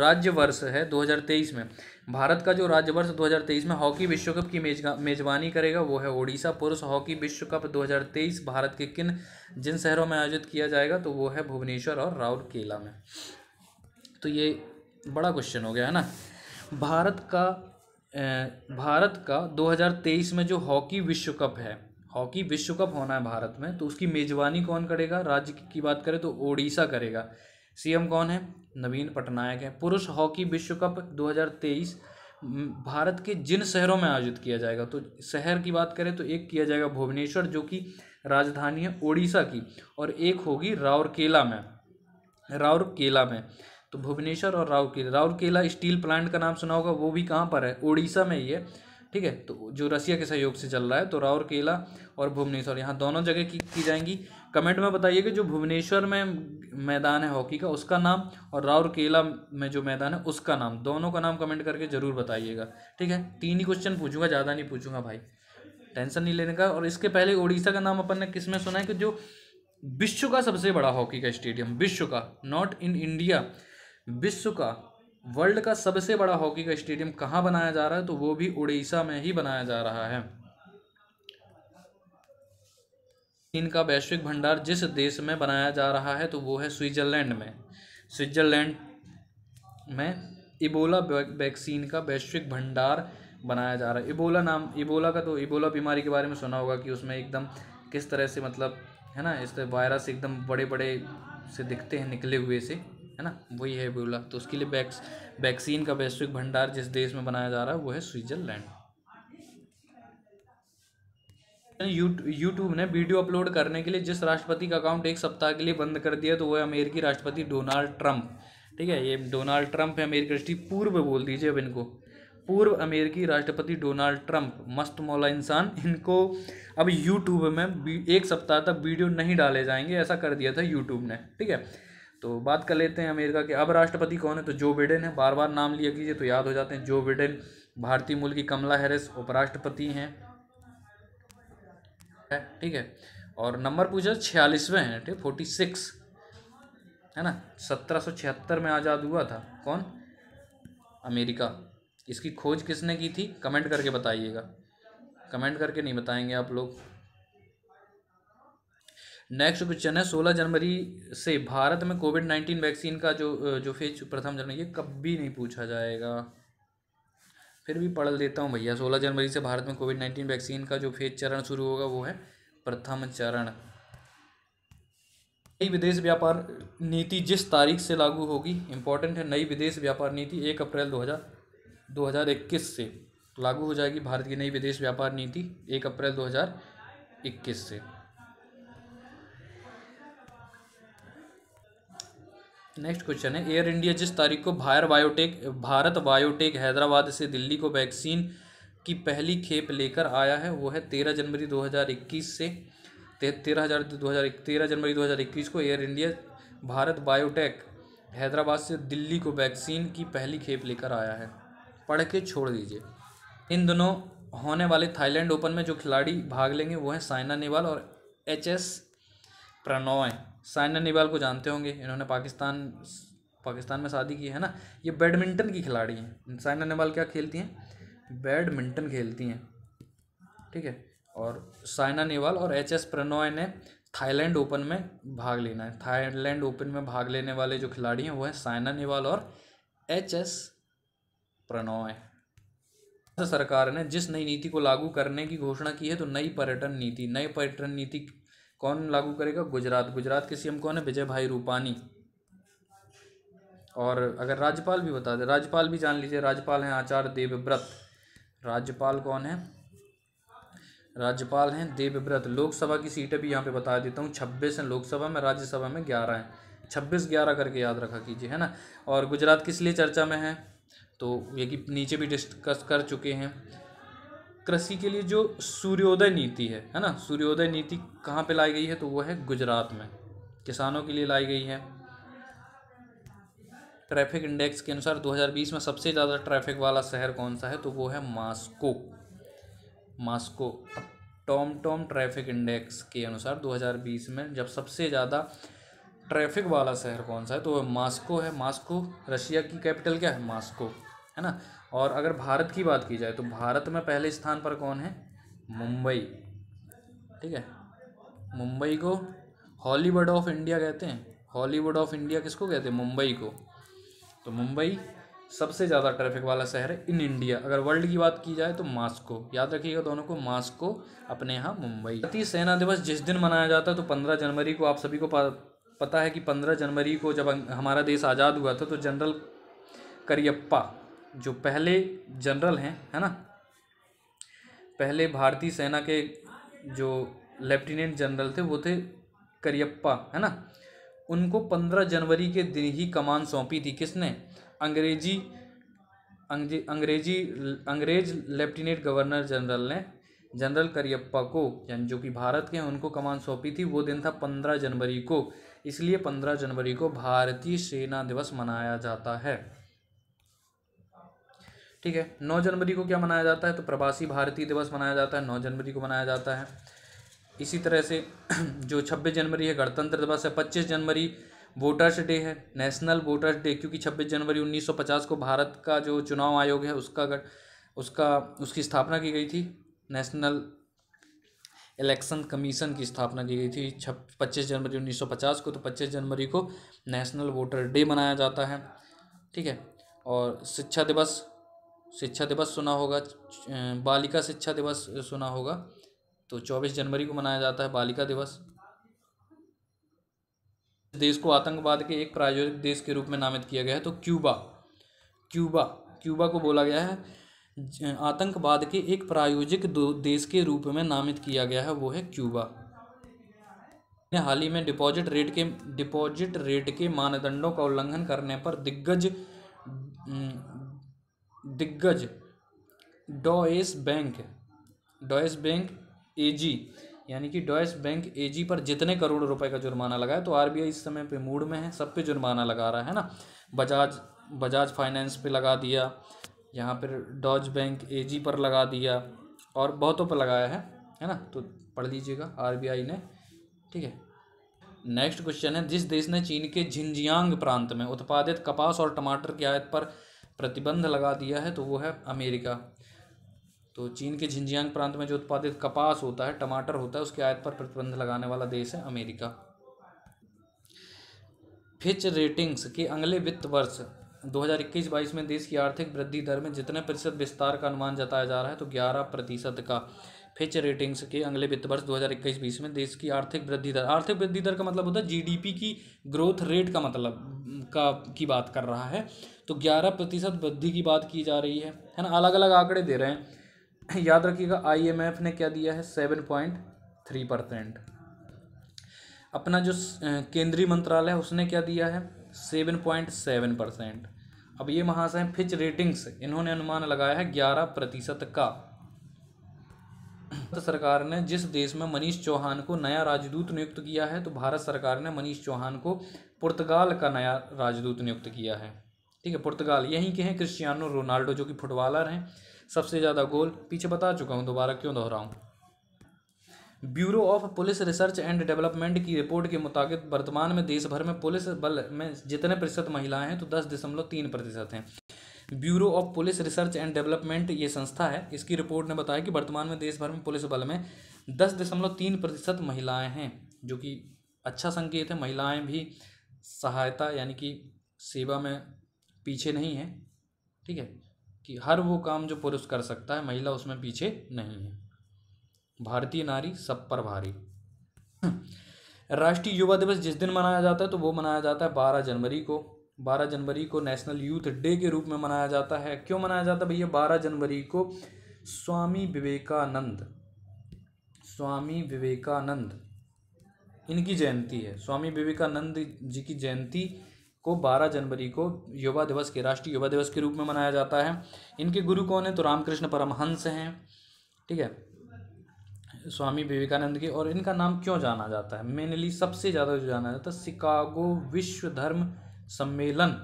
राज्य वर्ष है 2023 में भारत का जो राज्य वर्ष 2023 में हॉकी विश्व कप की मेज मेजबानी करेगा वो है ओडिशा पुरुष हॉकी विश्व कप 2023 भारत के किन जिन शहरों में आयोजित किया जाएगा तो वो है भुवनेश्वर और राउरकेला में तो ये बड़ा क्वेश्चन हो गया है ना भारत का भारत का 2023 में जो हॉकी विश्व कप है हॉकी विश्व कप होना है भारत में तो उसकी मेजबानी कौन करेगा राज्य की बात करें तो ओडिशा करेगा सीएम कौन है नवीन पटनायक है पुरुष हॉकी विश्व कप 2023 भारत के जिन शहरों में आयोजित किया जाएगा तो शहर की बात करें तो एक किया जाएगा भुवनेश्वर जो कि राजधानी है ओडिशा की और एक होगी राउरकेला में राउरकेला में तो भुवनेश्वर और राउरकेला राउरकेला स्टील प्लांट का नाम सुना होगा वो भी कहाँ पर है उड़ीसा में ही है ठीक है तो जो रसिया के सहयोग से चल रहा है तो राउरकेला और भुवनेश्वर यहाँ दोनों जगह की, की जाएंगी कमेंट में बताइए कि जो भुवनेश्वर में मैदान है हॉकी का उसका नाम और राउरकेला में जो मैदान है उसका नाम दोनों का नाम कमेंट करके ज़रूर बताइएगा ठीक है तीन ही क्वेश्चन पूछूंगा ज़्यादा नहीं पूछूंगा भाई टेंशन नहीं लेने का और इसके पहले उड़ीसा का नाम अपन ने किस में सुना है कि जो विश्व का सबसे बड़ा हॉकी का स्टेडियम विश्व का नॉट इन इंडिया विश्व का वर्ल्ड का सबसे बड़ा हॉकी का स्टेडियम कहाँ बनाया जा रहा है तो वो भी उड़ीसा में ही बनाया जा रहा है इनका वैश्विक भंडार जिस देश में बनाया जा रहा है तो वो है स्विट्जरलैंड में स्विट्जरलैंड में इबोला वैक्सीन का वैश्विक भंडार बनाया जा रहा है इबोला नाम इबोला का तो इबोला बीमारी के बारे में सुना होगा कि उसमें एकदम किस तरह से मतलब है ना इस तरह वायरस एकदम बड़े बड़े से दिखते हैं निकले हुए से है ना वही है एबोला तो उसके लिए वैक्स वैक्सीन का वैश्विक भंडार जिस देश में बनाया जा रहा है वो है स्विट्जरलैंड यूट्यूब ने वीडियो अपलोड करने के लिए जिस राष्ट्रपति का अकाउंट एक सप्ताह के लिए बंद कर दिया तो वह अमेरिकी राष्ट्रपति डोनाल्ड ट्रंप ठीक है ये डोनाल्ड ट्रंप है अमेरिकी राष्ट्रीय पूर्व बोल दीजिए अब इनको पूर्व अमेरिकी राष्ट्रपति डोनाल्ड ट्रंप मस्त मौला इंसान इनको अब यूट्यूब में एक सप्ताह तक वीडियो नहीं डाले जाएंगे ऐसा कर दिया था यूट्यूब ने ठीक है तो बात कर लेते हैं अमेरिका के अब राष्ट्रपति कौन है तो जो बिडेन है बार बार नाम लिया कीजिए तो याद हो जाते हैं जो बिडेन भारतीय मूल की कमला हैरिस उपराष्ट्रपति हैं ठीक है और नंबर पूछा छियालीसवें हैं ठीक फोर्टी सिक्स है ना सत्रह सौ छिहत्तर में आज़ाद हुआ था कौन अमेरिका इसकी खोज किसने की थी कमेंट करके बताइएगा कमेंट करके नहीं बताएंगे आप लोग नेक्स्ट क्वेश्चन है सोलह जनवरी से भारत में कोविड नाइन्टीन वैक्सीन का जो जो फेज प्रथम चरण ये कभी नहीं पूछा जाएगा फिर भी पढ़ लेता हूँ भैया सोलह जनवरी से भारत में कोविड नाइन्टीन वैक्सीन का जो फेज चरण शुरू होगा वो है प्रथम चरण नई विदेश व्यापार नीति जिस तारीख से लागू होगी इंपॉर्टेंट है नई विदेश व्यापार नीति एक अप्रैल दो हज़ार दो हज़ार इक्कीस से लागू हो जाएगी भारत की नई विदेश व्यापार नीति एक अप्रैल दो हज़ार इक्कीस से नेक्स्ट क्वेश्चन है एयर इंडिया जिस तारीख को भारत बायोटेक भारत बायोटेक हैदराबाद से दिल्ली को वैक्सीन की पहली खेप लेकर आया है वो है तेरह जनवरी 2021 से तेरह हजार दो हज़ार तेरह जनवरी 2021 को air India Bharat biotech Hyderabad से दिल्ली को वैक्सीन की पहली खेप लेकर आया है पढ़ के छोड़ दीजिए इन दोनों होने वाले थाईलैंड ओपन में जो खिलाड़ी भाग लेंगे वो हैं साइना नेहवाल और एच एस प्रणॉय साइना नेवाल को जानते होंगे इन्होंने पाकिस्तान पाकिस्तान में शादी की है ना ये बैडमिंटन की खिलाड़ी हैं साइना नेहवाल क्या खेलती हैं बैडमिंटन खेलती हैं ठीक है और साइना नेहवाल और एच एस प्रणॉय ने थाईलैंड ओपन में भाग लेना है थाईलैंड ओपन में भाग लेने वाले जो खिलाड़ी हैं वो हैं साइना नेहवाल और एच एस प्रणॉय सरकार ने जिस नई नीति को लागू करने की घोषणा की है तो नई पर्यटन नीति नई पर्यटन नीति कौन लागू करेगा गुजरात गुजरात के सीएम कौन है विजय भाई रूपानी और अगर राज्यपाल भी बता दे राज्यपाल भी जान लीजिए राज्यपाल हैं आचार्य देवव्रत राज्यपाल कौन है राज्यपाल हैं देवव्रत लोकसभा की सीटें भी यहाँ पे बता देता हूँ छब्बीस हैं लोकसभा में राज्यसभा में ग्यारह हैं छब्बीस ग्यारह करके याद रखा कीजिए है ना और गुजरात किस लिए चर्चा में है तो ये कि नीचे भी डिस्कस कर चुके हैं कृषि के लिए जो सूर्योदय नीति है है ना सूर्योदय नीति कहाँ पे लाई गई है तो वो है गुजरात में किसानों के लिए लाई गई है ट्रैफिक इंडेक्स के अनुसार 2020 में सबसे ज़्यादा ट्रैफिक वाला शहर कौन सा है तो वो है Moscow Moscow TomTom traffic index के अनुसार 2020 में जब सबसे ज़्यादा ट्रैफिक वाला शहर कौन सा है तो वह मास्को है मास्को रशिया की कैपिटल क्या है मास्को है ना और अगर भारत की बात की जाए तो भारत में पहले स्थान पर कौन है मुंबई ठीक है मुंबई को हॉलीवुड ऑफ इंडिया कहते हैं हॉलीवुड ऑफ इंडिया किसको कहते हैं मुंबई को तो मुंबई सबसे ज़्यादा ट्रैफिक वाला शहर है इन इंडिया अगर वर्ल्ड की बात की जाए तो मास्को याद रखिएगा दोनों को मास्को अपने यहाँ मुंबई भारतीय सेना दिवस जिस दिन मनाया जाता है तो पंद्रह जनवरी को आप सभी को पता है कि पंद्रह जनवरी को जब अं- हमारा देश आज़ाद हुआ था तो जनरल करियप्पा जो पहले जनरल हैं है ना पहले भारतीय सेना के जो लेफ्टिनेंट जनरल थे वो थे करियप्पा है ना उनको पंद्रह जनवरी के दिन ही कमान सौंपी थी किसने अंग्रेजी अंग्रेजी अंग्रेज लेफ्टिनेंट गवर्नर जनरल ने जनरल करियप्पा को जो कि भारत के हैं उनको कमान सौंपी थी वो दिन था पंद्रह जनवरी को इसलिए पंद्रह जनवरी को भारतीय सेना दिवस मनाया जाता है ठीक है नौ जनवरी को क्या मनाया जाता है तो प्रवासी भारतीय दिवस मनाया जाता है नौ जनवरी को मनाया जाता है इसी तरह से जो छब्बीस जनवरी है गणतंत्र दिवस है पच्चीस जनवरी वोटर्स डे है नेशनल वोटर्स डे क्योंकि छब्बीस जनवरी उन्नीस सौ पचास को भारत का जो चुनाव आयोग है उसका उसका उसकी स्थापना की गई थी नेशनल इलेक्शन कमीशन की स्थापना की गई थी छप पच्चीस जनवरी उन्नीस सौ पचास को तो पच्चीस जनवरी को नेशनल वोटर डे मनाया जाता है ठीक है और शिक्षा दिवस शिक्षा दिवस सुना होगा बालिका शिक्षा दिवस सुना होगा तो चौबीस जनवरी को मनाया जाता है बालिका दिवस देश को आतंकवाद के एक प्रायोजित देश के रूप में नामित किया गया है तो क्यूबा क्यूबा क्यूबा को बोला गया है आतंकवाद के एक प्रायोजिक देश के रूप में नामित किया गया है वो है क्यूबा ने हाल ही में डिपॉजिट रेट के डिपॉजिट रेट के मानदंडों का उल्लंघन करने पर दिग्गज दिग्गज डॉएस बैंक डॉएस बैंक एजी यानी कि डॉयस बैंक एजी पर जितने करोड़ रुपए का जुर्माना लगा तो आरबीआई इस समय पे मूड में है सब पे जुर्माना लगा रहा है ना बजाज बजाज फाइनेंस पे लगा दिया यहाँ पर डॉज बैंक एजी पर लगा दिया और बहुतों पर लगाया है है ना तो पढ़ लीजिएगा आरबीआई ने ठीक है नेक्स्ट क्वेश्चन है जिस देश ने चीन के झिंजियांग प्रांत में उत्पादित कपास और टमाटर की आयत पर प्रतिबंध लगा दिया है तो वो है अमेरिका तो चीन के झिंजियांग प्रांत में जो उत्पादित कपास होता है टमाटर होता है उसके आयत पर प्रतिबंध लगाने वाला देश है अमेरिका फिच रेटिंग्स के अगले वित्त वर्ष 2021-22 में देश की आर्थिक वृद्धि दर में जितने प्रतिशत विस्तार का अनुमान जताया जा रहा है तो 11 प्रतिशत का फिच रेटिंग्स के अगले वित्त वर्ष 2021-20 में देश की आर्थिक वृद्धि दर आर्थिक वृद्धि दर का मतलब होता है जीडीपी की ग्रोथ रेट का मतलब का की बात कर रहा है तो 11 प्रतिशत वृद्धि की बात की जा रही है है ना अलग अलग आंकड़े दे रहे हैं याद रखिएगा आईएमएफ ने क्या दिया है सेवन पॉइंट थ्री परसेंट अपना जो केंद्रीय मंत्रालय है उसने क्या दिया है सेवन पॉइंट सेवन परसेंट अब ये महाशय फिच रेटिंग्स इन्होंने अनुमान लगाया है ग्यारह प्रतिशत का भारत तो सरकार ने जिस देश में मनीष चौहान को नया राजदूत नियुक्त किया है तो भारत सरकार ने मनीष चौहान को पुर्तगाल का नया राजदूत नियुक्त किया है ठीक है पुर्तगाल यहीं के हैं क्रिस्टियानो रोनाल्डो जो कि फुटबॉलर हैं सबसे ज़्यादा गोल पीछे बता चुका हूँ दोबारा क्यों दोहराऊँ bureau of police research and development की रिपोर्ट के मुताबिक वर्तमान में देश भर में पुलिस बल में जितने प्रतिशत महिलाएं हैं तो दस दशमलव तीन प्रतिशत हैं bureau of police research and development ये संस्था है इसकी रिपोर्ट ने बताया कि वर्तमान में देश भर में पुलिस बल में दस दशमलव तीन प्रतिशत महिलाएँ हैं जो कि अच्छा संकेत है महिलाएँ भी सहायता यानी कि सेवा में पीछे नहीं है ठीक है कि हर वो काम जो पुरुष कर सकता है महिला उसमें पीछे नहीं है भारतीय नारी सब पर भारी हम्म। राष्ट्रीय युवा दिवस जिस दिन मनाया जाता है तो वो मनाया जाता है बारह जनवरी को बारह जनवरी को नेशनल यूथ डे के रूप में मनाया जाता है क्यों मनाया जाता है भैया बारह जनवरी को स्वामी विवेकानंद स्वामी विवेकानंद इनकी जयंती है स्वामी विवेकानंद जी की जयंती को 12 जनवरी को युवा दिवस के राष्ट्रीय युवा दिवस के रूप में मनाया जाता है इनके गुरु कौन है तो रामकृष्ण परमहंस हैं ठीक है स्वामी विवेकानंद के और इनका नाम क्यों जाना जाता है मेनली सबसे ज़्यादा जो जाना जाता है शिकागो विश्व धर्म सम्मेलन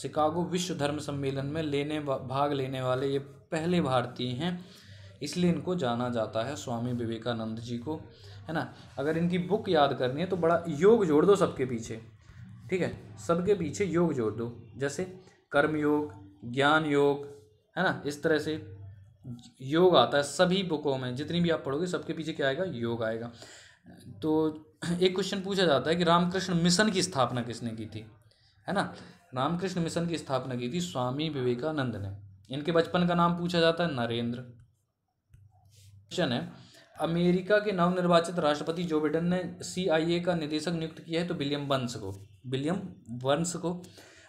शिकागो विश्व धर्म सम्मेलन में लेने भाग लेने वाले ये पहले भारतीय हैं इसलिए इनको जाना जाता है स्वामी विवेकानंद जी को है ना अगर इनकी बुक याद करनी है तो बड़ा योग जोड़ दो सबके पीछे ठीक है सबके पीछे योग जोड़ दो जैसे कर्म योग ज्ञान योग है ना इस तरह से योग आता है सभी बुकों में जितनी भी आप पढ़ोगे सबके पीछे क्या आएगा योग आएगा तो एक क्वेश्चन पूछा जाता है कि रामकृष्ण मिशन की स्थापना किसने की थी है ना रामकृष्ण मिशन की स्थापना की थी स्वामी विवेकानंद ने इनके बचपन का नाम पूछा जाता है नरेंद्र क्वेश्चन है अमेरिका के नवनिर्वाचित राष्ट्रपति जो बिडन ने सीआईए का निदेशक नियुक्त किया है तो विलियम वंश को विलियम वंश को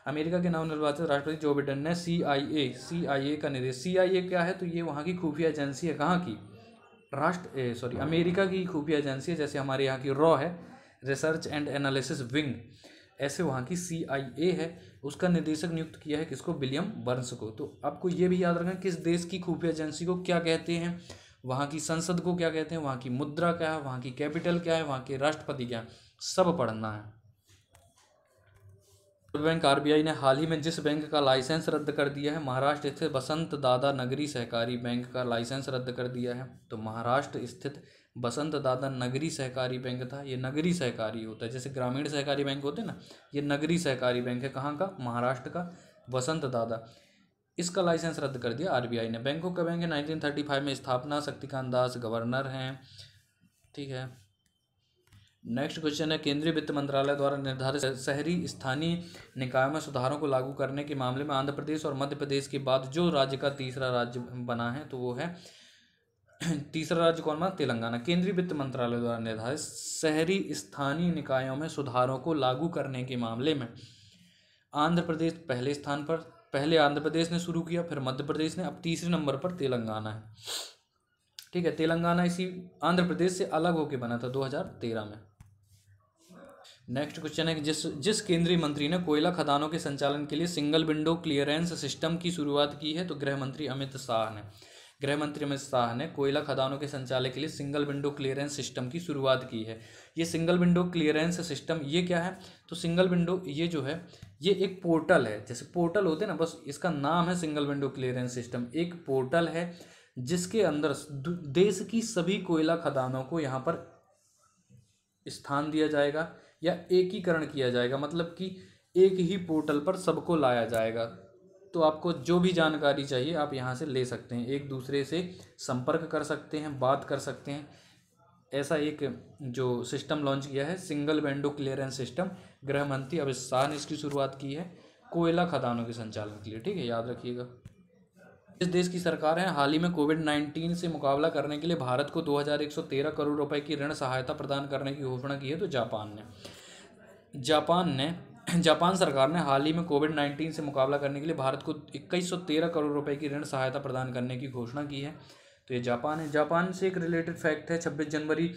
अमेरिका के नवनिर्वाचित राष्ट्रपति जो बिडन ने सीआईए सीआईए का निदेश सीआईए क्या है तो ये वहाँ की खुफिया एजेंसी है कहाँ की राष्ट्र सॉरी अमेरिका की खुफिया एजेंसी है जैसे हमारे यहाँ की रॉ है रिसर्च एंड एनालिसिस विंग ऐसे वहाँ की सी आई ए है उसका निदेशक नियुक्त किया है किसको विलियम बर्न्स को तो आपको ये भी याद रखना किस देश की खुफिया एजेंसी को क्या कहते हैं वहाँ की संसद को क्या कहते हैं वहाँ की मुद्रा क्या है वहाँ की कैपिटल क्या है वहाँ के राष्ट्रपति क्या है सब पढ़ना है बैंक आरबीआई ने हाल ही में जिस बैंक का लाइसेंस रद्द कर दिया है महाराष्ट्र स्थित बसंत दादा नगरी सहकारी बैंक का लाइसेंस रद्द कर दिया है तो महाराष्ट्र स्थित बसंत दादा नगरी सहकारी बैंक था ये नगरी सहकारी होता है जैसे ग्रामीण सहकारी बैंक होते हैं ना ये नगरी सहकारी बैंक है कहाँ का महाराष्ट्र का बसंत दादा इसका लाइसेंस रद्द कर दिया आरबीआई ने बैंकों का बैंक है फाइव में स्थापना शक्तिकांत दास गवर्नर हैं ठीक है नेक्स्ट क्वेश्चन है केंद्रीय वित्त मंत्रालय द्वारा निर्धारित शहरी स्थानीय निकायों में सुधारों को लागू करने के मामले में आंध्र प्रदेश और मध्य प्रदेश के बाद जो राज्य का तीसरा राज्य बना है तो वो है तीसरा राज्य कौन बना तेलंगाना केंद्रीय वित्त मंत्रालय द्वारा निर्धारित शहरी स्थानीय निकायों में सुधारों को लागू करने के मामले में आंध्र प्रदेश पहले स्थान पर पहले आंध्र प्रदेश ने शुरू किया फिर मध्य प्रदेश ने अब तीसरे नंबर पर तेलंगाना है ठीक है तेलंगाना इसी आंध्र प्रदेश से अलग होकर बना था दो में नेक्स्ट क्वेश्चन है जिस जिस केंद्रीय मंत्री ने कोयला खदानों के संचालन के लिए सिंगल विंडो क्लियरेंस सिस्टम की शुरुआत की है तो गृह मंत्री अमित शाह ने गृह मंत्री अमित शाह ने कोयला खदानों के संचालन के लिए सिंगल विंडो क्लियरेंस सिस्टम की शुरुआत की है ये सिंगल विंडो क्लियरेंस सिस्टम ये क्या है तो सिंगल विंडो ये जो है ये एक पोर्टल है जैसे पोर्टल होते हैं ना बस इसका नाम है सिंगल विंडो क्लियरेंस सिस्टम एक पोर्टल है जिसके अंदर देश की सभी कोयला खदानों को यहाँ पर स्थान दिया जाएगा या एकीकरण किया जाएगा मतलब कि एक ही पोर्टल पर सबको लाया जाएगा तो आपको जो भी जानकारी चाहिए आप यहाँ से ले सकते हैं एक दूसरे से संपर्क कर सकते हैं बात कर सकते हैं ऐसा एक जो सिस्टम लॉन्च किया है सिंगल विंडो क्लियरेंस सिस्टम गृह मंत्री अमित शाह ने इसकी शुरुआत की है कोयला खदानों के संचालन के लिए ठीक है याद रखिएगा इस देश की सरकार है हाल ही में कोविड नाइन्टीन से मुकाबला करने के लिए भारत को 2113 करोड़ रुपए की ऋण सहायता प्रदान करने की घोषणा की है तो जापान ने जापान ने जापान सरकार ने हाल ही में कोविड नाइन्टीन से मुकाबला करने के लिए भारत को इक्कीस सौ तेरह करोड़ रुपए की ऋण सहायता प्रदान करने की घोषणा की है तो ये जापान है जापान से एक रिलेटेड फैक्ट है छब्बीस जनवरी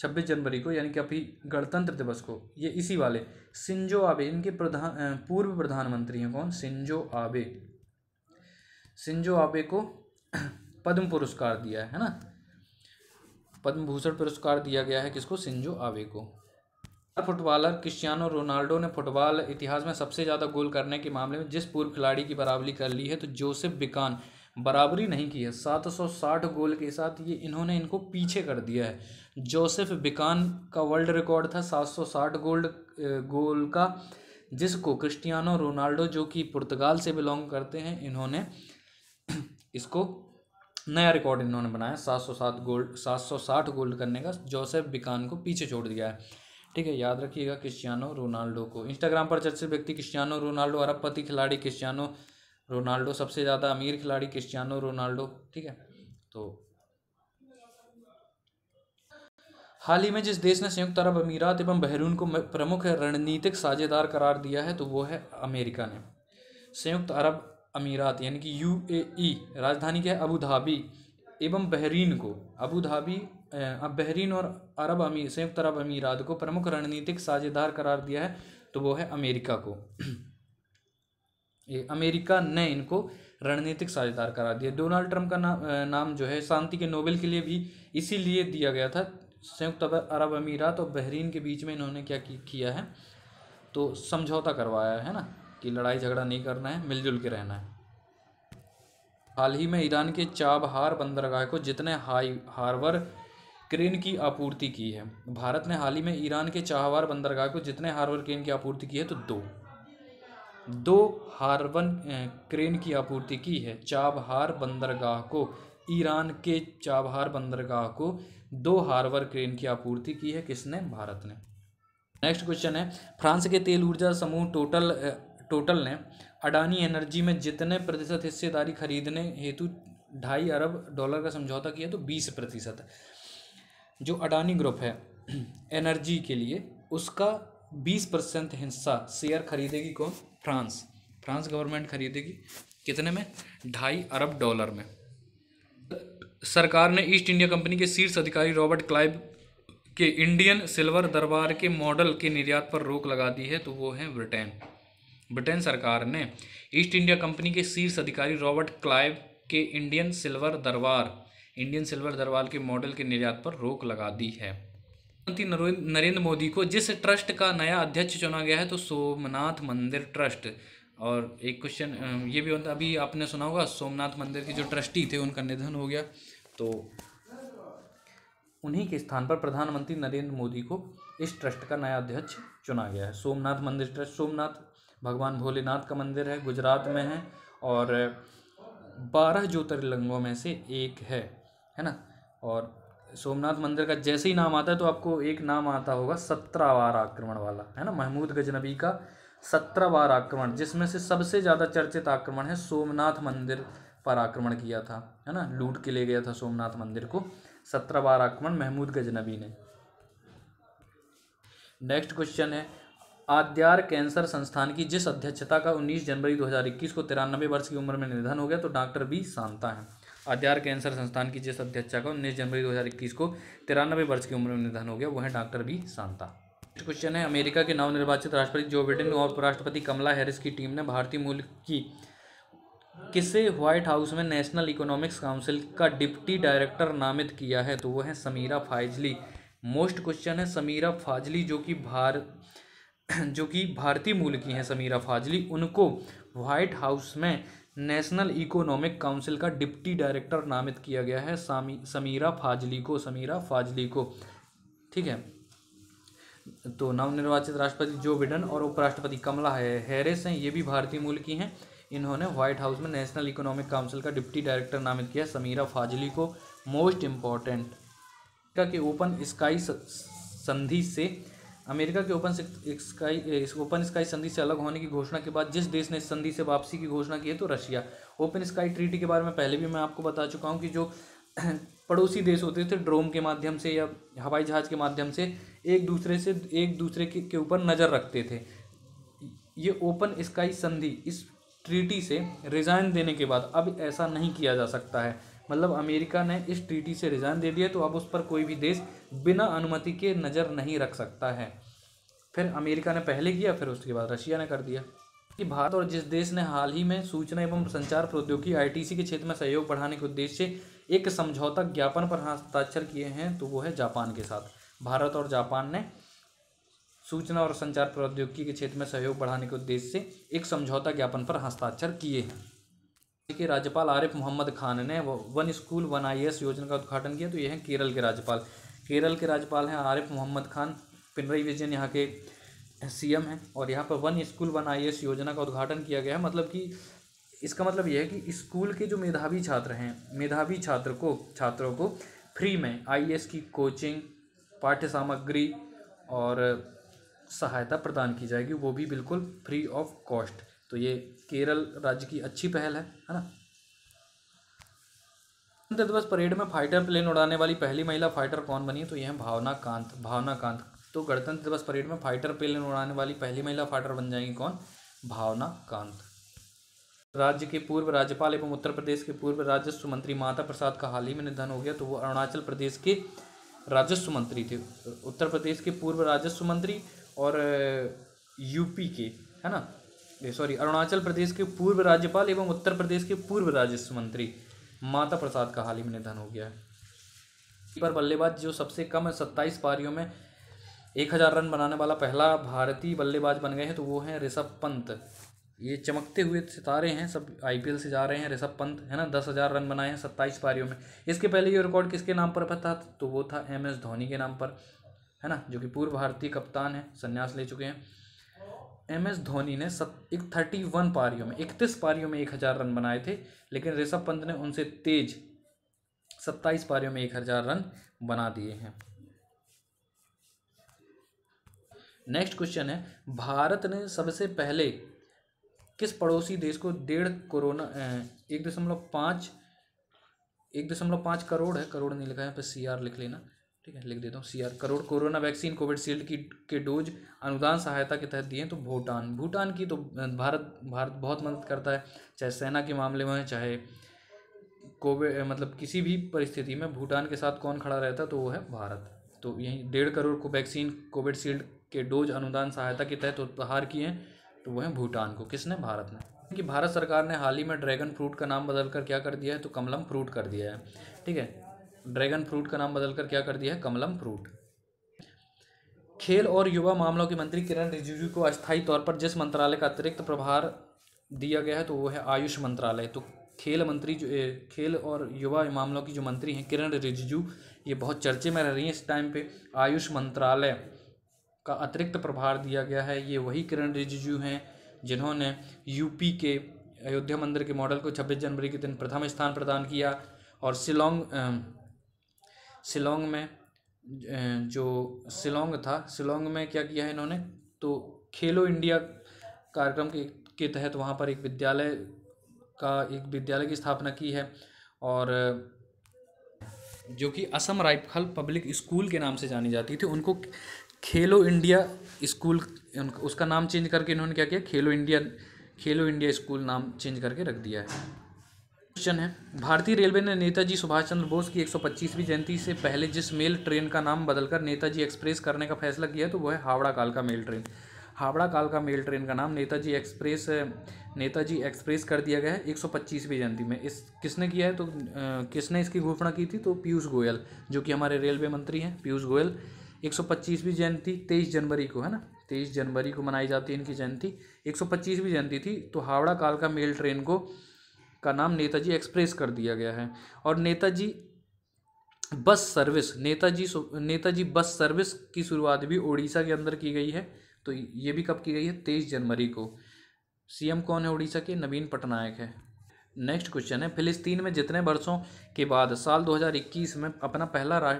छब्बीस जनवरी को यानी कि अभी गणतंत्र दिवस को ये इसी वाले सिंजो आबे इनके प्रधान पूर्व प्रधानमंत्री हैं कौन सिंजो आबे सिंजो आबे को पद्म पुरस्कार दिया है ना पद्म भूषण पुरस्कार दिया गया है किसको सिंजो आबे को फुटबॉलर क्रिस्टियानो रोनाल्डो ने फुटबॉल इतिहास में सबसे ज़्यादा गोल करने के मामले में जिस पूर्व खिलाड़ी की बराबरी कर ली है तो जोसेफ बिकान बराबरी नहीं की है 760 गोल के साथ ये इन्होंने इनको पीछे कर दिया है जोसेफ बिकान का वर्ल्ड रिकॉर्ड था 760 गोल्ड गोल का जिसको क्रिस्टियानो रोनाल्डो जो कि पुर्तगाल से बिलोंग करते हैं इन्होंने इसको नया रिकॉर्ड इन्होंने बनाया 707 गोल्ड 760 गोल्ड करने का जोसेफ बिकान को पीछे छोड़ दिया है ठीक है याद रखिएगा क्रिस्टियानो रोनाल्डो को इंस्टाग्राम पर चर्चित व्यक्ति क्रिस्टियानो रोनाल्डो अरबपति खिलाड़ी क्रिस्टियानो रोनाल्डो सबसे ज़्यादा अमीर खिलाड़ी क्रिस्टियानो रोनाल्डो ठीक है तो हाल ही में जिस देश ने संयुक्त अरब अमीरात एवं बहरून को प्रमुख रणनीतिक साझेदार करार दिया है तो वो है अमेरिका ने संयुक्त अरब अमीरात यानी कि यूएई राजधानी के है अबू धाबी एवं बहरीन को अबू धाबी अब बहरीन और अरब अमीर संयुक्त अरब अमीरात को प्रमुख रणनीतिक साझेदार करार दिया है तो वो है अमेरिका को ये अमेरिका ने इनको रणनीतिक साझेदार करार दिया डोनाल्ड ट्रंप का नाम नाम जो है शांति के नोबेल के लिए भी इसीलिए दिया गया था संयुक्त अरब अमीरात और बहरीन के बीच में इन्होंने क्या किया है तो समझौता करवाया है ना कि लड़ाई झगड़ा नहीं करना है मिलजुल के रहना है हाल ही में ईरान के चाबहार बंदरगाह को जितने हाई हार्बर क्रेन की आपूर्ति की है भारत ने हाल ही में ईरान के चाहवार बंदरगाह को जितने हार्बर क्रेन की आपूर्ति की है तो दो दो हार्बन क्रेन की आपूर्ति की है चाबहार बंदरगाह को ईरान के चाबहार बंदरगाह को दो हार्बर क्रेन की आपूर्ति की है किसने भारत ने नेक्स्ट क्वेश्चन है फ्रांस के तेल ऊर्जा समूह टोटल टोटल ने अडानी एनर्जी में जितने प्रतिशत हिस्सेदारी खरीदने हेतु ढाई अरब डॉलर का समझौता किया तो बीस प्रतिशत है जो अडानी ग्रुप है एनर्जी के लिए उसका बीस परसेंट हिस्सा शेयर खरीदेगी कौन फ्रांस फ्रांस गवर्नमेंट खरीदेगी कितने में ढाई अरब डॉलर में सरकार ने ईस्ट इंडिया कंपनी के शीर्ष अधिकारी रॉबर्ट क्लाइव के इंडियन सिल्वर दरबार के मॉडल के निर्यात पर रोक लगा दी है तो वो है ब्रिटेन ब्रिटेन सरकार ने ईस्ट इंडिया कंपनी के शीर्ष अधिकारी रॉबर्ट क्लाइव के Indian silver Darbar Indian silver दरवाल के मॉडल के निर्यात पर रोक लगा दी है प्रधानमंत्री नरेंद्र मोदी को जिस ट्रस्ट का नया अध्यक्ष चुना गया है तो सोमनाथ मंदिर ट्रस्ट और एक क्वेश्चन ये भी होता अभी आपने सुना होगा सोमनाथ मंदिर के जो ट्रस्टी थे उनका निधन हो गया तो उन्हीं के स्थान पर प्रधानमंत्री नरेंद्र मोदी को इस ट्रस्ट का नया अध्यक्ष चुना गया है सोमनाथ मंदिर ट्रस्ट सोमनाथ भगवान भोलेनाथ का मंदिर है गुजरात में है और बारह ज्योतिर्लिंगों में से एक है है ना और सोमनाथ मंदिर का जैसे ही नाम आता है तो आपको एक नाम आता होगा सत्रह बार आक्रमण वाला है ना महमूद गजनबी का सत्रह बार आक्रमण जिसमें से सबसे ज़्यादा चर्चित आक्रमण है सोमनाथ मंदिर पर आक्रमण किया था है ना लूट के ले गया था सोमनाथ मंदिर को सत्रह बार आक्रमण महमूद गजनबी ने नेक्स्ट क्वेश्चन है आद्यार कैंसर संस्थान की जिस अध्यक्षता का 19 जनवरी 2021 को तिरानबे वर्ष की उम्र में निधन हो गया तो डॉक्टर बी शांता हैं अध्यार कैंसर संस्थान की जिस अध्यक्षा का उन्नीस जनवरी 2021 को तिरानबे वर्ष की उम्र में निधन हो गया वह डॉक्टर भी शांता क्वेश्चन है अमेरिका के नव निर्वाचित राष्ट्रपति जो बिडेन और उपराष्ट्रपति कमला हैरिस की टीम ने भारतीय मूल की किसे व्हाइट हाउस में नेशनल इकोनॉमिक्स काउंसिल का डिप्टी डायरेक्टर नामित किया है तो वो है समीरा फाजली मोस्ट क्वेश्चन है समीरा फाजली जो कि भार जो कि भारतीय मूल की हैं समीरा फाजली उनको व्हाइट हाउस में नेशनल इकोनॉमिक काउंसिल का डिप्टी डायरेक्टर नामित किया गया है सामी समीरा फाजली को समीरा फाजली को ठीक है तो नवनिर्वाचित राष्ट्रपति जो बिडन और उपराष्ट्रपति कमला है, हैरिस हैं ये भी भारतीय मूल की हैं इन्होंने व्हाइट हाउस में नेशनल इकोनॉमिक काउंसिल का डिप्टी डायरेक्टर नामित किया समीरा फाजली को मोस्ट इम्पॉर्टेंट कि ओपन स्काई संधि से अमेरिका के ओपन स्काई ओपन स्काई संधि से अलग होने की घोषणा के बाद जिस देश ने इस संधि से वापसी की घोषणा की है तो रशिया ओपन स्काई ट्रीटी के बारे में पहले भी मैं आपको बता चुका हूँ कि जो पड़ोसी देश होते थे ड्रोन के माध्यम से या हवाई जहाज़ के माध्यम से एक दूसरे से एक दूसरे के ऊपर नज़र रखते थे ये ओपन स्काई संधि इस ट्रीटी से रिज़ाइन देने के बाद अब ऐसा नहीं किया जा सकता है मतलब अमेरिका ने इस ट्रीटी से रिज़ाइन दे दिया तो अब उस पर कोई भी देश बिना अनुमति के नज़र नहीं रख सकता है फिर अमेरिका ने पहले किया फिर उसके बाद रशिया ने कर दिया कि भारत और जिस देश ने हाल ही में सूचना एवं संचार प्रौद्योगिकी आईटीसी के क्षेत्र में सहयोग बढ़ाने के उद्देश्य से एक समझौता ज्ञापन पर हस्ताक्षर किए हैं तो वो है जापान के साथ भारत और जापान ने सूचना और संचार प्रौद्योगिकी के क्षेत्र में सहयोग बढ़ाने के उद्देश्य से एक समझौता ज्ञापन पर हस्ताक्षर किए हैं के राज्यपाल आरिफ मोहम्मद खान ने वन स्कूल वन आई योजना का उद्घाटन किया तो ये हैं केरल के राज्यपाल केरल के राज्यपाल हैं आरिफ मोहम्मद खान पिनरई विजयन यहाँ के सीएम हैं और यहाँ पर वन स्कूल वन आई योजना का उद्घाटन किया गया है मतलब कि इसका मतलब यह है कि स्कूल के जो मेधावी छात्र हैं मेधावी छात्र को छात्रों को फ्री में आई की कोचिंग पाठ्य सामग्री और सहायता प्रदान की जाएगी वो भी बिल्कुल फ्री ऑफ कॉस्ट तो ये केरल राज्य की अच्छी पहल है है ना गणतंत्र दिवस परेड में फाइटर प्लेन उड़ाने वाली पहली महिला फाइटर कौन बनी तो यह है भावना कांत भावना कांत तो गणतंत्र दिवस परेड में फाइटर प्लेन उड़ाने वाली पहली महिला फाइटर बन जाएंगी कौन भावना कांत राज्य के पूर्व राज्यपाल एवं उत्तर प्रदेश के पूर्व राजस्व मंत्री माता प्रसाद का हाल ही में निधन हो गया तो वो अरुणाचल प्रदेश के राजस्व मंत्री थे उत्तर प्रदेश के पूर्व राजस्व मंत्री और यूपी के है ना सॉरी अरुणाचल प्रदेश के पूर्व राज्यपाल एवं उत्तर प्रदेश के पूर्व राजस्व मंत्री माता प्रसाद का हाल ही में निधन हो गया है पर बल्लेबाज जो सबसे कम सत्ताईस पारियों में एक हज़ार रन बनाने वाला पहला भारतीय बल्लेबाज बन गए हैं तो वो हैं ऋषभ पंत ये चमकते हुए सितारे हैं सब आईपीएल से जा रहे हैं ऋषभ पंत है ना दस हज़ार रन बनाए हैं सत्ताईस पारियों में इसके पहले ये रिकॉर्ड किसके नाम पर था तो वो था एम एस धोनी के नाम पर है ना जो कि पूर्व भारतीय कप्तान हैं संन्यास ले चुके हैं एम एस धोनी ने सत एक थर्टी वन पारियों में इकतीस पारियों में एक हज़ार रन बनाए थे लेकिन ऋषभ पंत ने उनसे तेज सत्ताईस पारियों में एक हज़ार रन बना दिए हैं नेक्स्ट क्वेश्चन है भारत ने सबसे पहले किस पड़ोसी देश को डेढ़ कोरोना एक दशमलव पाँच एक दशमलव पाँच करोड़ है करोड़ नहीं लिखा है पर सी आर लिख लेना ठीक है लिख देता हूँ C R crore corona vaccine Covid shield की के डोज अनुदान सहायता के तहत दिए तो भूटान भूटान की तो भारत भारत बहुत मदद करता है चाहे सेना के मामले में चाहे कोविड मतलब किसी भी परिस्थिति में भूटान के साथ कौन खड़ा रहता है तो वो है भारत तो यही डेढ़ करोड़ को वैक्सीन कोविडशील्ड के डोज अनुदान सहायता के तहत उपहार किए हैं तो वह भूटान को किसने भारत ने कि भारत सरकार ने हाल ही में ड्रैगन फ्रूट का नाम बदल कर क्या कर दिया है तो कमलम फ्रूट कर दिया है ठीक है ड्रैगन फ्रूट का नाम बदलकर क्या कर दिया है कमलम फ्रूट खेल और युवा मामलों के मंत्री किरण रिजिजू को अस्थायी तौर पर जिस मंत्रालय का अतिरिक्त प्रभार दिया गया है तो वो है आयुष मंत्रालय तो खेल मंत्री जो खेल और युवा मामलों की जो मंत्री हैं किरण रिजिजू ये बहुत चर्चे में रह रही हैं इस टाइम पे आयुष मंत्रालय का अतिरिक्त प्रभार दिया गया है ये वही किरण रिजिजू हैं जिन्होंने यूपी के अयोध्या मंदिर के मॉडल को 26 जनवरी के दिन प्रथम स्थान प्रदान किया और शिलोंग शिलोंग में जो शिलोंग था शिलोंग में क्या किया है इन्होंने तो खेलो इंडिया कार्यक्रम के के तहत वहाँ पर एक विद्यालय का एक विद्यालय की स्थापना की है और जो कि असम राइफल पब्लिक स्कूल के नाम से जानी जाती थी उनको खेलो इंडिया स्कूल उसका नाम चेंज करके इन्होंने क्या किया खेलो इंडिया खेलो इंडिया स्कूल नाम चेंज करके रख दिया है क्वेश्चन है भारतीय रेलवे ने नेताजी सुभाष चंद्र बोस की 125वीं जयंती से पहले जिस मेल ट्रेन का नाम बदलकर नेताजी एक्सप्रेस करने का फैसला किया तो वह है हावड़ा कालका मेल ट्रेन हावड़ा कालका मेल ट्रेन का नाम नेताजी एक्सप्रेस नेताजी एक्सप्रेस कर दिया गया है 125वीं जयंती में इस किसने किया है तो आ, किसने इसकी घोषणा की थी तो पीयूष गोयल जो कि हमारे रेलवे मंत्री हैं पीयूष गोयल 125वीं जयंती तेईस जनवरी को है ना तेईस जनवरी को मनाई जाती है इनकी जयंती 125वीं जयंती थी तो हावड़ा कालका मेल ट्रेन को का नाम नेताजी एक्सप्रेस कर दिया गया है और Netaji bus service Netaji Netaji bus service की शुरुआत भी उड़ीसा के अंदर की गई है तो ये भी कब की गई है तेईस जनवरी को सीएम कौन है उड़ीसा के नवीन पटनायक है नेक्स्ट क्वेश्चन है फिलिस्तीन में जितने वर्षों के बाद साल 2021 में अपना पहला रा,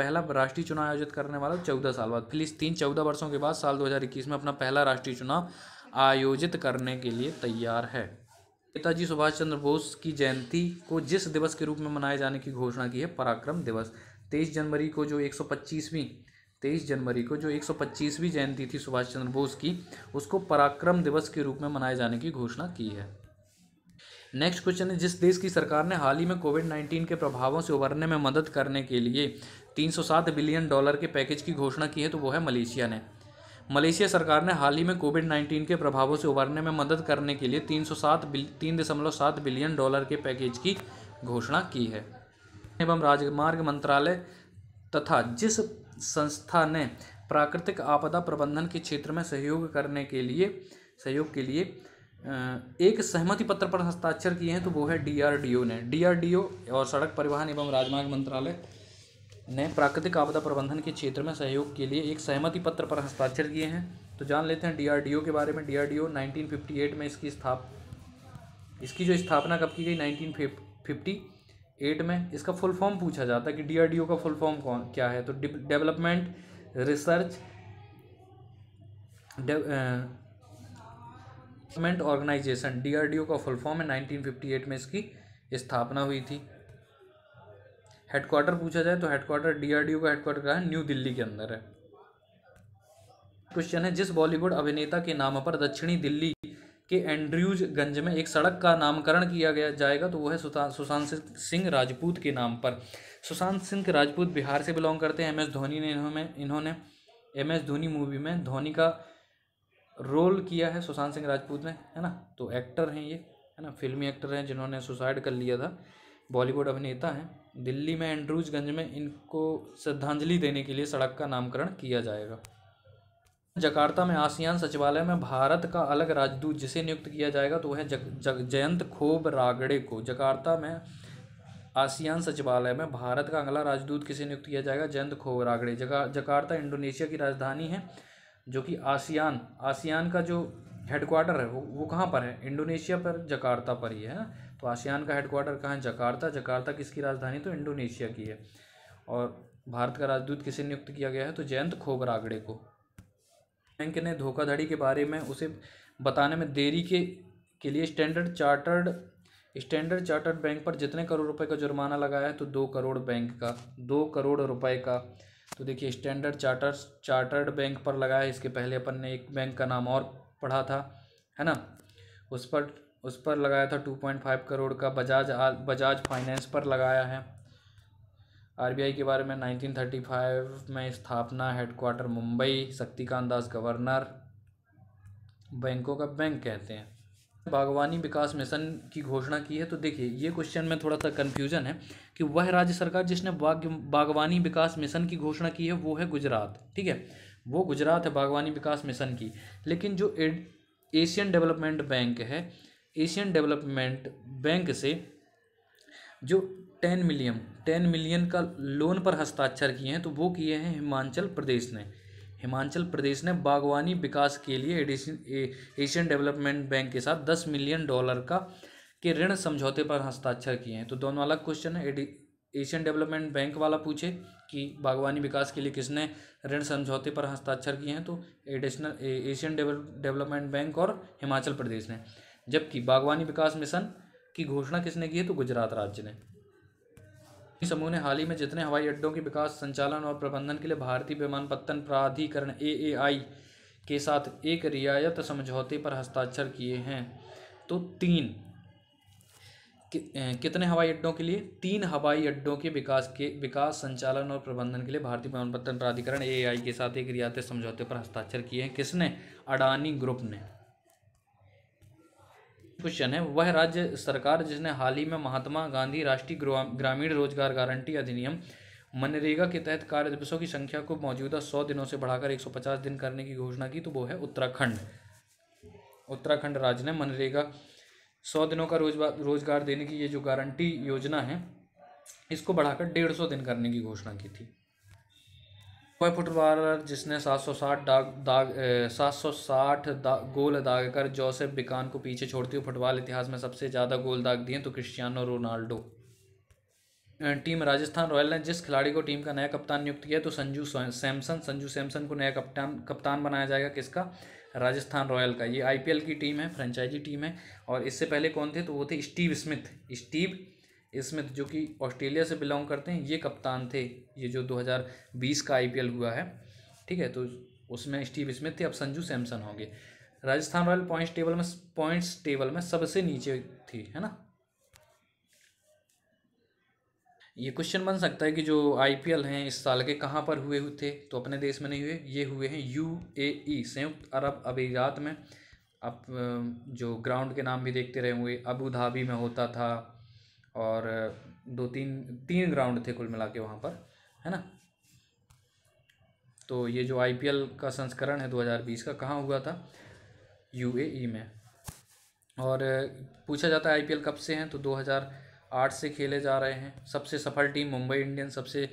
पहला राष्ट्रीय चुनाव आयोजित करने वाला चौदह साल बाद फिलिस्तीन चौदह वर्षों के बाद साल 2021 में अपना पहला राष्ट्रीय चुनाव आयोजित करने के लिए तैयार है नेताजी सुभाष चंद्र बोस की जयंती को जिस दिवस के रूप में मनाए जाने की घोषणा की है पराक्रम दिवस तेईस जनवरी को जो एक सौ पच्चीसवीं तेईस जनवरी को जो एक सौ पच्चीसवीं जयंती थी सुभाष चंद्र बोस की उसको पराक्रम दिवस के रूप में मनाए जाने की घोषणा की है नेक्स्ट क्वेश्चन है जिस देश की सरकार ने हाल ही में कोविड नाइन्टीन के प्रभावों से उभरने में मदद करने के लिए 307 बिलियन डॉलर के पैकेज की घोषणा की है तो वो है मलेशिया ने मलेशिया सरकार ने हाल ही में कोविड 19 के प्रभावों से उबरने में मदद करने के लिए तीन सौ सात तीन दशमलव सात बिलियन डॉलर के पैकेज की घोषणा की है एवं राजमार्ग मंत्रालय तथा जिस संस्था ने प्राकृतिक आपदा प्रबंधन के क्षेत्र में सहयोग करने के लिए सहयोग के लिए एक सहमति पत्र पर हस्ताक्षर किए हैं तो वो है डीआरडीओ ने डीआरडीओ और सड़क परिवहन एवं राजमार्ग मंत्रालय ने प्राकृतिक आपदा प्रबंधन के क्षेत्र में सहयोग के लिए एक सहमति पत्र पर हस्ताक्षर किए हैं तो जान लेते हैं डीआरडीओ के बारे में डीआरडीओ 1958 में इसकी स्थाप इसकी जो स्थापना कब की गई 1958 में इसका फुल फॉर्म पूछा जाता है कि डीआरडीओ का फुल फॉर्म कौन क्या है तो development research development organisation DRDO का फुल फॉर्म है 1958 में इसकी स्थापना हुई थी हेडक्वार्टर पूछा जाए तो हेडक्वार्टर डीआरडीओ का हेडक्वार्टर कहा है न्यू दिल्ली के अंदर है क्वेश्चन है जिस बॉलीवुड अभिनेता के नाम पर दक्षिणी दिल्ली के गंज में एक सड़क का नामकरण किया गया जाएगा तो वो है सुशांत सिंह राजपूत के नाम पर सुशांत सिंह राजपूत बिहार से बिलोंग करते हैं एम एस धोनी ने इन्होंने इन्होंने एम एस धोनी मूवी में धोनी का रोल किया है सुशांत सिंह राजपूत ने है ना तो एक्टर हैं ये है ना फिल्मी एक्टर हैं जिन्होंने सुसाइड कर लिया था बॉलीवुड अभिनेता हैं दिल्ली में एंड्रूजगंज में इनको श्रद्धांजलि देने के लिए सड़क का नामकरण किया जाएगा जकार्ता में आसियान सचिवालय में भारत का अलग राजदूत जिसे नियुक्त किया जाएगा तो वह जग, जग, जयंत खोब रागड़े को जकार्ता में आसियान सचिवालय में भारत का अगला राजदूत किसे नियुक्त किया जाएगा जयंत खोब रागड़े जका जकार्ता इंडोनेशिया की राजधानी है जो कि आसियान आसियान का जो हेडक्वार्टर है वो वो कहाँ पर है इंडोनेशिया पर जकार्ता पर ही है हाँ? तो आसियान का हेडक्वार्टर कहाँ है जकार्ता जकार्ता किसकी राजधानी तो इंडोनेशिया की है और भारत का राजदूत किसे नियुक्त किया गया है तो जयंत खोबरागड़े को बैंक ने धोखाधड़ी के बारे में उसे बताने में देरी के के लिए standard chartered standard chartered bank पर जितने करोड़ रुपए का जुर्माना लगाया है तो दो करोड़ बैंक का दो करोड़ रुपए का तो देखिए स्टैंडर्ड चार्टर चार्टर्ड बैंक पर लगाया है इसके पहले अपन ने एक बैंक का नाम और पढ़ा था है ना उस पर उस पर लगाया था टू पॉइंट फाइव करोड़ का बजाज बजाज फाइनेंस पर लगाया है आरबीआई के बारे में नाइनटीन थर्टी फाइव में स्थापना हेडक्वार्टर मुंबई शक्तिकांत दास गवर्नर बैंकों का बैंक कहते हैं बागवानी विकास मिशन की घोषणा की है तो देखिए ये क्वेश्चन में थोड़ा सा कन्फ्यूजन है कि वह राज्य सरकार जिसने बाग बागवानी विकास मिशन की घोषणा की है वो है गुजरात ठीक है वो गुजरात है बागवानी विकास मिशन की लेकिन जो एशियन डेवलपमेंट बैंक है एशियन डेवलपमेंट बैंक से जो टेन मिलियन टेन मिलियन का लोन पर हस्ताक्षर किए हैं तो वो किए हैं हिमाचल प्रदेश ने हिमाचल प्रदेश ने बागवानी विकास के लिए एडिशन एशियन डेवलपमेंट बैंक के साथ दस मिलियन डॉलर का के ऋण समझौते पर हस्ताक्षर किए हैं तो दोनों अलग क्वेश्चन है एशियन डेवलपमेंट बैंक वाला पूछे कि बागवानी विकास के लिए किसने ऋण समझौते पर हस्ताक्षर किए हैं तो एडिशनल एशियन डेवलपमेंट बैंक और हिमाचल प्रदेश ने जबकि बागवानी विकास मिशन की घोषणा किसने की है तो गुजरात राज्य ने समूह ने हाल ही में जितने हवाई अड्डों के विकास संचालन और प्रबंधन के लिए भारतीय पत्तन प्राधिकरण ए के साथ एक रियायत समझौते पर हस्ताक्षर किए हैं तो तीन कि, कितने हवाई अड्डों के लिए तीन हवाई अड्डों के विकास के विकास संचालन और प्रबंधन के लिए भारतीय पत्तन प्राधिकरण ए के साथ एक रियायत समझौते पर हस्ताक्षर किए हैं किसने अडानी ग्रुप ने क्वेश्चन है वह राज्य सरकार जिसने हाल ही में महात्मा गांधी राष्ट्रीय ग्रामीण रोजगार गारंटी अधिनियम मनरेगा के तहत कार्य दिवसों की संख्या को मौजूदा सौ दिनों से बढ़ाकर एक सौ पचास दिन करने की घोषणा की तो वो है उत्तराखंड उत्तराखंड राज्य ने मनरेगा सौ दिनों का रोजगार रोजगार देने की ये जो गारंटी योजना है इसको बढ़ाकर डेढ़ सौ दिन करने की घोषणा की थी कोई फुटबॉलर जिसने 760 दाग दाग सात सौ साठ गोल दाग कर जोसेफ बिकान को पीछे छोड़ती हुए फुटबॉल इतिहास में सबसे ज़्यादा गोल दाग दिए तो Cristiano Ronaldo team Rajasthan royal ने जिस खिलाड़ी को टीम का नया कप्तान नियुक्त किया तो संजू सैमसन संजू सैमसन को नया कप्तान कप्तान बनाया जाएगा किसका राजस्थान रॉयल का ये आईपीएल की टीम है फ्रेंचाइजी टीम है और इससे पहले कौन थे तो वो थे स्टीव स्मिथ स्टीव स्मिथ जो कि ऑस्ट्रेलिया से बिलोंग करते हैं ये कप्तान थे ये जो 2020 का आईपीएल हुआ है ठीक है तो उसमें स्टीव स्मिथ थे अब संजू सैमसन होंगे राजस्थान रॉयल पॉइंट्स टेबल में पॉइंट्स टेबल में सबसे नीचे थी है ना ये क्वेश्चन बन सकता है कि जो आईपीएल हैं इस साल के कहाँ पर हुए हुए थे तो अपने देश में नहीं हुए ये हुए हैं यू संयुक्त अरब अमीरात में आप जो ग्राउंड के नाम भी देखते रहे होंगे अबू धाबी में होता था और दो तीन तीन ग्राउंड थे कुल मिला के वहाँ पर है ना तो ये जो आईपीएल का संस्करण है 2020 का कहाँ हुआ था यूएई e में और पूछा जाता है आईपीएल कब से हैं तो 2008 से खेले जा रहे हैं सबसे सफल टीम मुंबई इंडियंस सबसे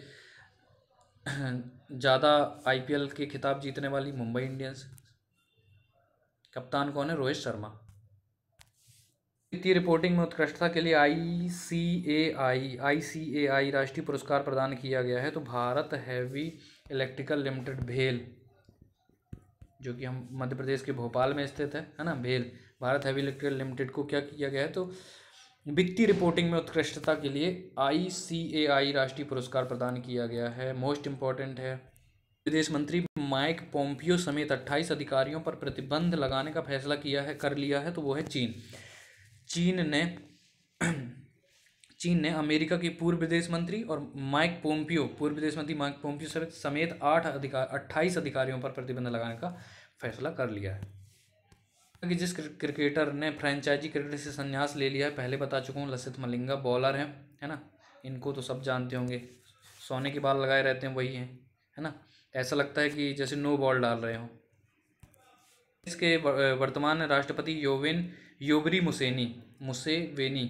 ज़्यादा आईपीएल के खिताब जीतने वाली मुंबई इंडियंस कप्तान कौन है रोहित शर्मा वित्तीय रिपोर्टिंग में उत्कृष्टता के लिए आई सी ए आई आई सी ए आई राष्ट्रीय पुरस्कार प्रदान किया गया है तो भारत हैवी इलेक्ट्रिकल लिमिटेड भेल जो कि हम मध्य प्रदेश के भोपाल में स्थित है है ना भेल भारत हैवी इलेक्ट्रिकल लिमिटेड को क्या किया गया है तो वित्तीय रिपोर्टिंग में उत्कृष्टता के लिए आई सी ए आई राष्ट्रीय पुरस्कार प्रदान किया गया है मोस्ट इम्पॉर्टेंट है विदेश मंत्री माइक पोम्पियो समेत अट्ठाईस अधिकारियों पर प्रतिबंध लगाने का फैसला किया है कर लिया है तो वो है चीन चीन ने चीन ने अमेरिका के पूर्व विदेश मंत्री और माइक पोम्पियो पूर्व विदेश मंत्री माइक पोम्पियो समेत आठ अधिकार अट्ठाईस अधिकारियों पर प्रतिबंध लगाने का फैसला कर लिया है कि जिस क्रिकेटर ने फ्रेंचाइजी क्रिकेट से संन्यास ले लिया है पहले बता चुका हूँ लसित मलिंगा बॉलर हैं है ना इनको तो सब जानते होंगे सोने के बाल लगाए रहते हैं वही हैं है ना ऐसा लगता है कि जैसे नो बॉल डाल रहे हों इसके वर्तमान राष्ट्रपति योविन योबरी मुसेनी मुसेवेनी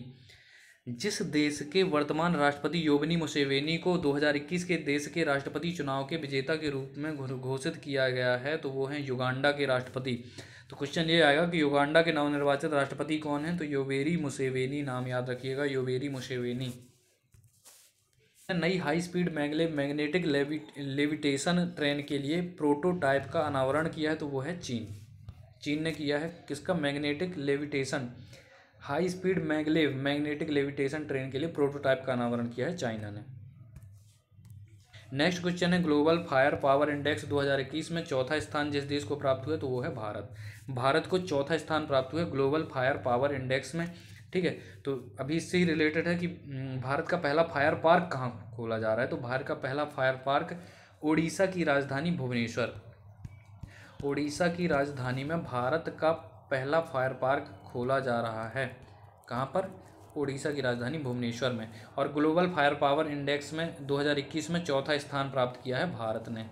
जिस देश के वर्तमान राष्ट्रपति योबनी मुसेवेनी को 2021 के देश के राष्ट्रपति चुनाव के विजेता के रूप में घोषित किया गया है तो वो हैं युगांडा के राष्ट्रपति तो क्वेश्चन ये आएगा कि युगांडा के नवनिर्वाचित राष्ट्रपति कौन हैं तो योवेरी मुसेवेनी नाम याद रखिएगा योबेरी मुसेवेनी नई high speed maglev magnetic levitation train के लिए प्रोटोटाइप का अनावरण किया है तो वो है चीन चीन ने किया है किसका magnetic levitation high speed maglev magnetic levitation train के लिए प्रोटोटाइप का अनावरण किया है चाइना ने नेक्स्ट क्वेश्चन है ग्लोबल फायर पावर इंडेक्स 2021 में चौथा स्थान जिस देश को प्राप्त हुआ तो वो है भारत भारत को चौथा स्थान प्राप्त हुआ ग्लोबल फायर पावर इंडेक्स में ठीक है तो अभी इससे ही रिलेटेड है कि भारत का पहला फायर पार्क कहाँ खोला जा रहा है तो भारत का पहला फायर पार्क ओडिशा की राजधानी भुवनेश्वर ओडिशा की राजधानी में भारत का पहला फायर पार्क खोला जा रहा है कहाँ पर ओडिशा की राजधानी भुवनेश्वर में और ग्लोबल फायर पावर इंडेक्स में 2021 में चौथा स्थान प्राप्त किया है भारत ने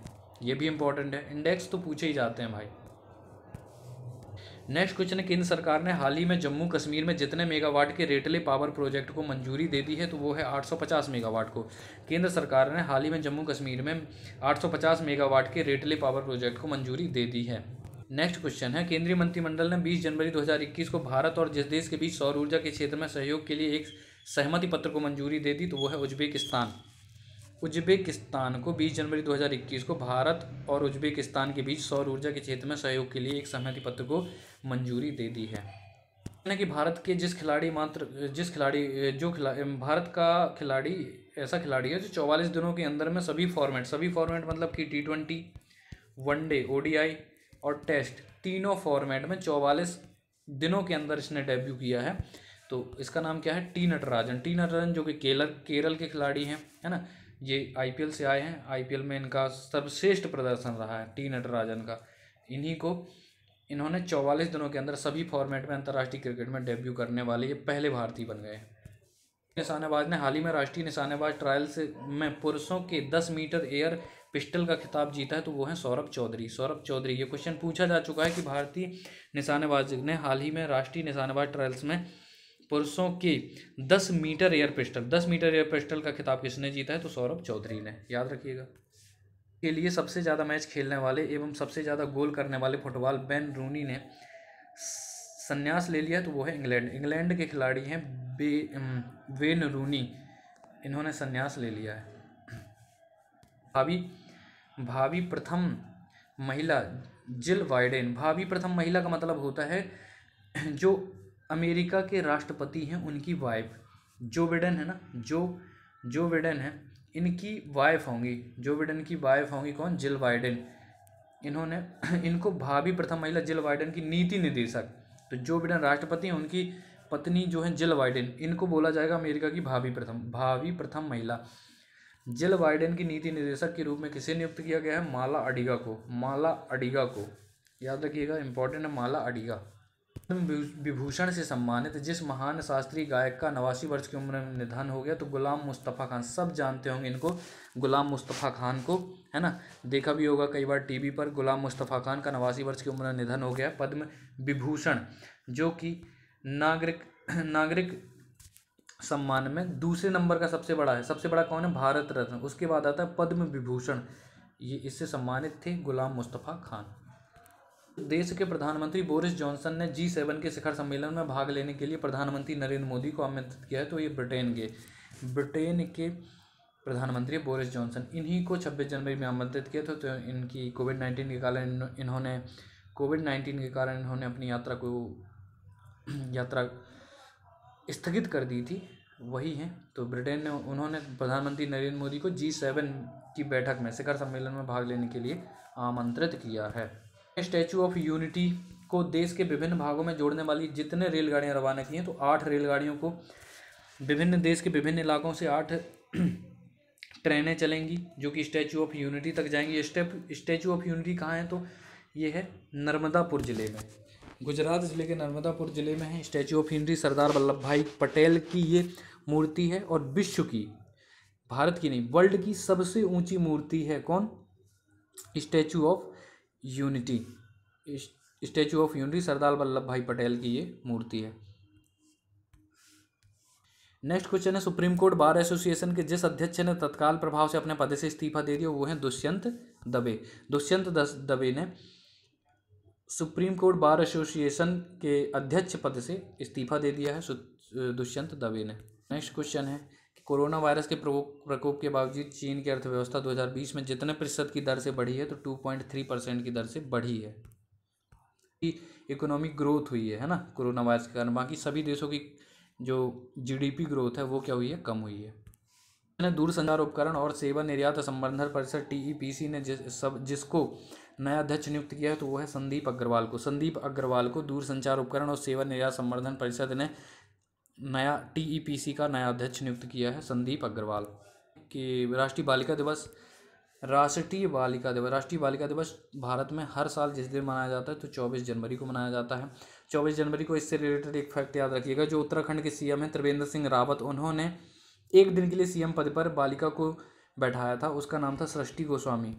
ये भी इम्पोर्टेंट है इंडेक्स तो पूछे ही जाते हैं भाई नेक्स्ट क्वेश्चन है केंद्र सरकार ने हाल ही में जम्मू कश्मीर में जितने मेगावाट के रेटले पावर प्रोजेक्ट को मंजूरी दे दी है तो वो है 850 मेगावाट को केंद्र सरकार ने हाल ही में जम्मू कश्मीर में 850 मेगावाट के रेटले पावर प्रोजेक्ट को मंजूरी दे दी है नेक्स्ट क्वेश्चन है केंद्रीय मंत्रिमंडल ने बीस जनवरी दो को भारत और जिस देश के बीच सौर ऊर्जा के क्षेत्र में सहयोग के लिए एक सहमति पत्र को मंजूरी दे दी तो वो है उज्बेकिस्तान उज्बेकिस्तान को 20 जनवरी 2021 को भारत और उज्बेकिस्तान के बीच सौर ऊर्जा के क्षेत्र में सहयोग के लिए एक सहमति पत्र को मंजूरी दे दी है ना कि भारत के जिस खिलाड़ी मात्र जिस खिलाड़ी जो खिला भारत का खिलाड़ी ऐसा खिलाड़ी है जो चौवालीस दिनों के अंदर में सभी फॉर्मेट सभी फॉर्मेट मतलब कि टी ट्वेंटी वनडे ओ और टेस्ट तीनों फॉर्मेट में चौवालीस दिनों के अंदर इसने डेब्यू किया है तो इसका नाम क्या है टी नटराजन टी नटराजन जो कि केरल केरल के खिलाड़ी हैं है ना ये आईपीएल से आए हैं आईपीएल में इनका सर्वश्रेष्ठ प्रदर्शन रहा है टी नटराजन का इन्हीं को इन्होंने चौवालीस दिनों के अंदर सभी फॉर्मेट में अंतर्राष्ट्रीय क्रिकेट में डेब्यू करने वाले ये पहले भारतीय बन गए निशानेबाज ने हाल ही में राष्ट्रीय निशानेबाज ट्रायल्स में पुरुषों के 10 मीटर एयर पिस्टल का खिताब जीता है तो वो है सौरभ चौधरी सौरभ चौधरी ये क्वेश्चन पूछा जा चुका है कि भारतीय निशानेबाज ने हाल ही में राष्ट्रीय निशानेबाज ट्रायल्स में पुरुषों के 10 metre air pistol 10 metre air pistol का खिताब किसने जीता है तो सौरभ चौधरी ने याद रखिएगा के लिए सबसे ज़्यादा मैच खेलने वाले एवं सबसे ज़्यादा गोल करने वाले फुटबॉल बेन रूनी ने संन्यास ले लिया तो वो है इंग्लैंड इंग्लैंड के खिलाड़ी हैं बे वेन रूनी इन्होंने संन्यास ले लिया है भाभी भाभी प्रथम महिला जिल वाइडेन भाभी प्रथम महिला का मतलब होता है जो अमेरिका के राष्ट्रपति हैं उनकी वाइफ जो बिडेन है ना जो जो बिडेन है इनकी वाइफ होंगी जो बिडन की वाइफ होंगी कौन जिल वाइडन इन्होंने इनको भाभी प्रथम महिला जिल वाइडन की नीति निदेशक तो जो बिडन राष्ट्रपति हैं उनकी पत्नी जो है जिल वाइडन इनको बोला जाएगा अमेरिका की भाभी प्रथम भावी प्रथम महिला जिल वाइडन की नीति निदेशक के रूप में किसे नियुक्त किया गया है माला अडिगा को माला अडिगा को याद रखिएगा इंपॉर्टेंट है माला अडिगा पद्म विभूषण से सम्मानित जिस महान शास्त्रीय गायक का नवासी वर्ष की उम्र में निधन हो गया तो गुलाम मुस्तफ़ा खान सब जानते होंगे इनको गुलाम मुस्तफ़ा खान को है ना देखा भी होगा कई बार टीवी पर गुलाम मुस्तफ़ा खान का नवासी वर्ष की उम्र में निधन हो गया पद्म विभूषण जो कि नागरिक नागरिक सम्मान में दूसरे नंबर का सबसे बड़ा है सबसे बड़ा कौन है भारत रत्न उसके बाद आता है पद्म विभूषण ये इससे सम्मानित थे गुलाम मुस्तफ़ा खान देश के प्रधानमंत्री बोरिस जॉनसन ने जी सेवन के शिखर सम्मेलन में भाग लेने के लिए प्रधानमंत्री नरेंद्र मोदी को आमंत्रित किया है तो ये ब्रिटेन के ब्रिटेन के प्रधानमंत्री बोरिस जॉनसन इन्हीं को 26 जनवरी में आमंत्रित किया था तो इनकी कोविड नाइन्टीन के कारण इन्होंने कोविड नाइन्टीन के कारण इन्होंने अपनी यात्रा को यात्रा स्थगित कर दी थी वही हैं तो ब्रिटेन ने उन्होंने प्रधानमंत्री नरेंद्र मोदी को जी सेवन की बैठक में शिखर सम्मेलन में भाग लेने के लिए आमंत्रित किया है स्टैचू ऑफ यूनिटी को देश के विभिन्न भागों में जोड़ने वाली जितने रेलगाड़ियाँ रवाना की हैं तो आठ रेलगाड़ियों को विभिन्न देश के विभिन्न इलाकों से आठ ट्रेनें चलेंगी जो कि स्टैचू ऑफ यूनिटी तक जाएंगी स्टेप स्टैचू ऑफ यूनिटी कहाँ है तो ये है नर्मदापुर ज़िले में गुजरात ज़िले के नर्मदापुर ज़िले में है statue of unity Sardar Vallabh Bhai Patel की ये मूर्ति है और विश्व की भारत की नहीं वर्ल्ड की सबसे ऊंची मूर्ति है कौन statue of unity statue of unity Sardar Vallabh Bhai Patel की ये मूर्ति है नेक्स्ट क्वेश्चन है सुप्रीम कोर्ट बार एसोसिएशन के जिस अध्यक्ष ने तत्काल प्रभाव से अपने पद से इस्तीफा दे दिया वो है दुष्यंत दबे दुष्यंत दबे ने सुप्रीम कोर्ट बार एसोसिएशन के अध्यक्ष पद से इस्तीफा दे दिया है दुष्यंत दबे ने नेक्स्ट क्वेश्चन है कोरोना वायरस के प्रकोप के बावजूद चीन की अर्थव्यवस्था 2020 में जितने प्रतिशत की दर से बढ़ी है तो 2.3 परसेंट की दर से बढ़ी है इकोनॉमिक ग्रोथ हुई है है ना कोरोना वायरस के कारण बाकी सभी देशों की जो जीडीपी ग्रोथ है वो क्या हुई है कम हुई है दूरसंचार उपकरण और सेवा निर्यात संवर्धन परिषद टीईपीसी e ने जिस सब जिसको नया अध्यक्ष नियुक्त किया है तो वो है संदीप अग्रवाल को संदीप अग्रवाल को दूरसंचार उपकरण और सेवा निर्यात संवर्धन परिषद ने नया टीईपीसी e का नया अध्यक्ष नियुक्त किया है संदीप अग्रवाल कि राष्ट्रीय बालिका दिवस राष्ट्रीय बालिका दिवस राष्ट्रीय बालिका दिवस भारत में हर साल जिस दिन मनाया जाता है तो चौबीस जनवरी को मनाया जाता है चौबीस जनवरी को इससे रिलेटेड एक फैक्ट याद रखिएगा जो उत्तराखंड के सीएम हैं त्रिवेंद्र सिंह रावत उन्होंने एक दिन के लिए सीएम पद पर बालिका को बैठाया था उसका नाम था सृष्टि गोस्वामी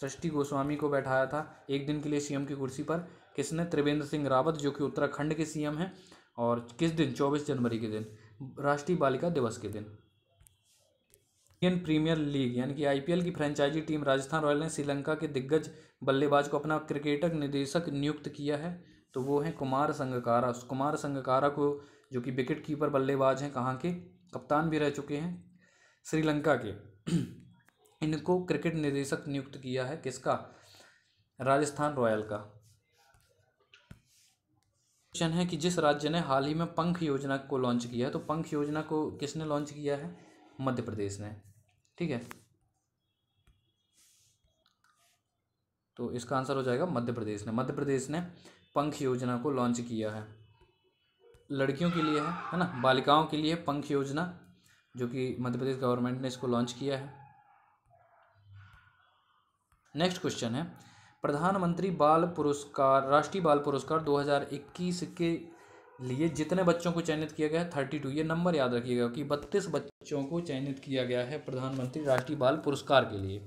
सृष्टि गोस्वामी को बैठाया था एक दिन के लिए सीएम की कुर्सी पर किसने त्रिवेंद्र सिंह रावत जो कि उत्तराखंड के सीएम हैं और किस दिन चौबीस जनवरी के दिन राष्ट्रीय बालिका दिवस के दिन इंडियन प्रीमियर लीग यानी कि आईपीएल की फ्रेंचाइजी टीम राजस्थान रॉयल ने श्रीलंका के दिग्गज बल्लेबाज को अपना क्रिकेटर निदेशक नियुक्त किया है तो वो हैं कुमार संगकारा कुमार संगकारा को जो कि विकेट कीपर बल्लेबाज हैं कहाँ के कप्तान भी रह चुके हैं श्रीलंका के इनको क्रिकेट निदेशक नियुक्त किया है किसका राजस्थान रॉयल का क्वेश्चन है कि जिस राज्य ने हाल ही में पंख योजना को लॉन्च किया है तो पंख योजना को किसने लॉन्च किया है मध्य प्रदेश ने ठीक है तो इसका आंसर हो जाएगा मध्य प्रदेश ने मध्य प्रदेश ने पंख योजना को लॉन्च किया है लड़कियों के लिए है है ना बालिकाओं के लिए पंख योजना जो कि मध्य प्रदेश गवर्नमेंट ने इसको लॉन्च किया है नेक्स्ट क्वेश्चन है प्रधानमंत्री बाल पुरस्कार राष्ट्रीय बाल पुरस्कार 2021 के लिए जितने बच्चों को चयनित किया गया है थर्टी टू ये नंबर याद रखिएगा कि बत्तीस बच्चों को चयनित किया गया है प्रधानमंत्री राष्ट्रीय बाल पुरस्कार के लिए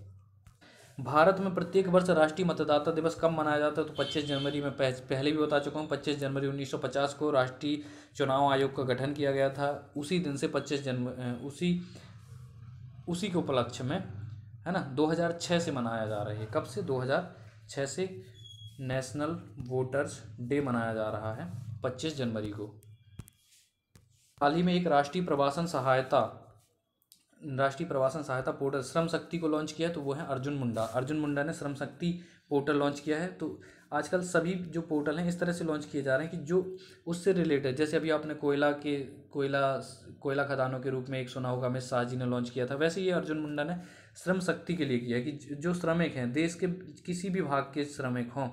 भारत में प्रत्येक वर्ष राष्ट्रीय मतदाता दिवस कब मनाया जाता है तो 25 जनवरी में पह, पहले भी बता चुका हूँ 25 जनवरी 1950 को राष्ट्रीय चुनाव आयोग का गठन किया गया था उसी दिन से 25 जनवरी उसी उसी के उपलक्ष्य में है ना 2006 से मनाया जा रहा है कब से छः से नेशनल वोटर्स डे मनाया जा रहा है पच्चीस जनवरी को हाल ही में एक राष्ट्रीय प्रवासन सहायता राष्ट्रीय प्रवासन सहायता पोर्टल श्रम शक्ति को लॉन्च किया है तो वो है अर्जुन मुंडा अर्जुन मुंडा ने श्रम शक्ति पोर्टल लॉन्च किया है तो आजकल सभी जो पोर्टल हैं इस तरह से लॉन्च किए जा रहे हैं कि जो उससे रिलेटेड जैसे अभी आपने कोयला के कोयला कोयला खदानों के रूप में एक सुना होगा अमित शाह जी ने लॉन्च किया था वैसे ही अर्जुन मुंडा ने श्रम शक्ति के लिए किया कि जो श्रमिक हैं देश के किसी भी भाग के श्रमिक हों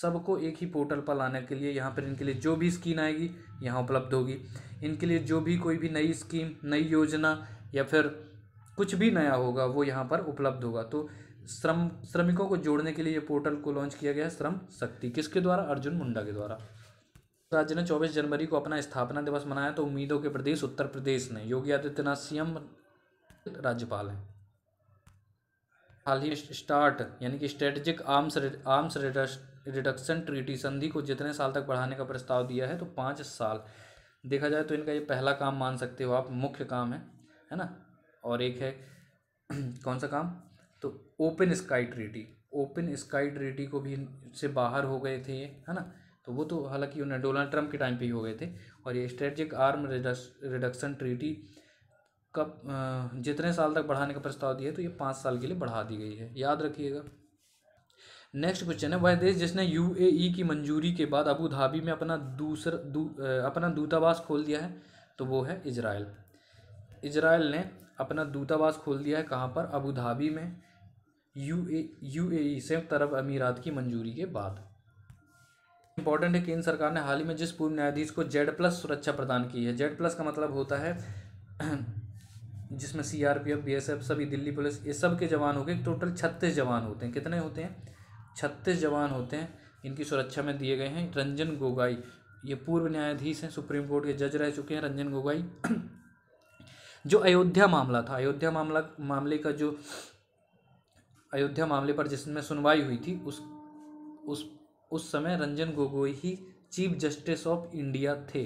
सबको एक ही पोर्टल पर लाने के लिए यहाँ पर इनके लिए जो भी स्कीम आएगी यहाँ उपलब्ध होगी इनके लिए जो भी कोई भी नई स्कीम नई योजना या फिर कुछ भी नया होगा वो यहाँ पर उपलब्ध होगा तो श्रम श्रमिकों को जोड़ने के लिए ये पोर्टल को लॉन्च किया गया है श्रम शक्ति किसके द्वारा अर्जुन मुंडा के द्वारा राज्य ने 24 जनवरी को अपना स्थापना दिवस मनाया तो उम्मीदों के प्रदेश उत्तर प्रदेश ने योगी आदित्यनाथ सीएम राज्यपाल हैं हाल ही स्टार्ट यानी कि strategic arms arms reduction treaty संधि को जितने साल तक बढ़ाने का प्रस्ताव दिया है तो पाँच साल देखा जाए तो इनका ये पहला काम मान सकते हो आप मुख्य काम है है ना और एक है कौन सा काम तो open sky treaty open sky treaty को भी से बाहर हो गए थे ये है ना तो वो तो हालांकि उन्हें डोनाल्ड ट्रंप के टाइम पे ही हो गए थे और ये स्ट्रेटजिक आर्म रिडक्शन ट्रीटी कब जितने साल तक बढ़ाने का प्रस्ताव दिया तो ये पाँच साल के लिए बढ़ा दी गई है याद रखिएगा नेक्स्ट क्वेश्चन है वह देश जिसने यू e की मंजूरी के बाद अबू धाबी में अपना दूसर दू, अपना दूतावास खोल दिया है तो वो है इजराइल इजराइल ने अपना दूतावास खोल दिया है कहाँ पर अबू धाबी में यू ए संयुक्त अरब अमीरात की मंजूरी के बाद इंपॉर्टेंट है केंद्र सरकार ने हाल ही में जिस पूर्व न्यायाधीश को जेड प्लस सुरक्षा प्रदान की है जेड प्लस का मतलब होता है जिसमें C R P F B S F सभी दिल्ली पुलिस ये सब के जवान हो गए टोटल छत्तीस जवान होते हैं कितने होते हैं छत्तीस जवान होते हैं इनकी सुरक्षा में दिए गए हैं रंजन गोगाई ये पूर्व न्यायाधीश हैं सुप्रीम कोर्ट के जज रह चुके हैं रंजन गोगाई जो अयोध्या मामला था अयोध्या मामला मामले का जो अयोध्या मामले पर जिसमें सुनवाई हुई थी उस उस उस समय रंजन गोगोई ही चीफ जस्टिस ऑफ इंडिया थे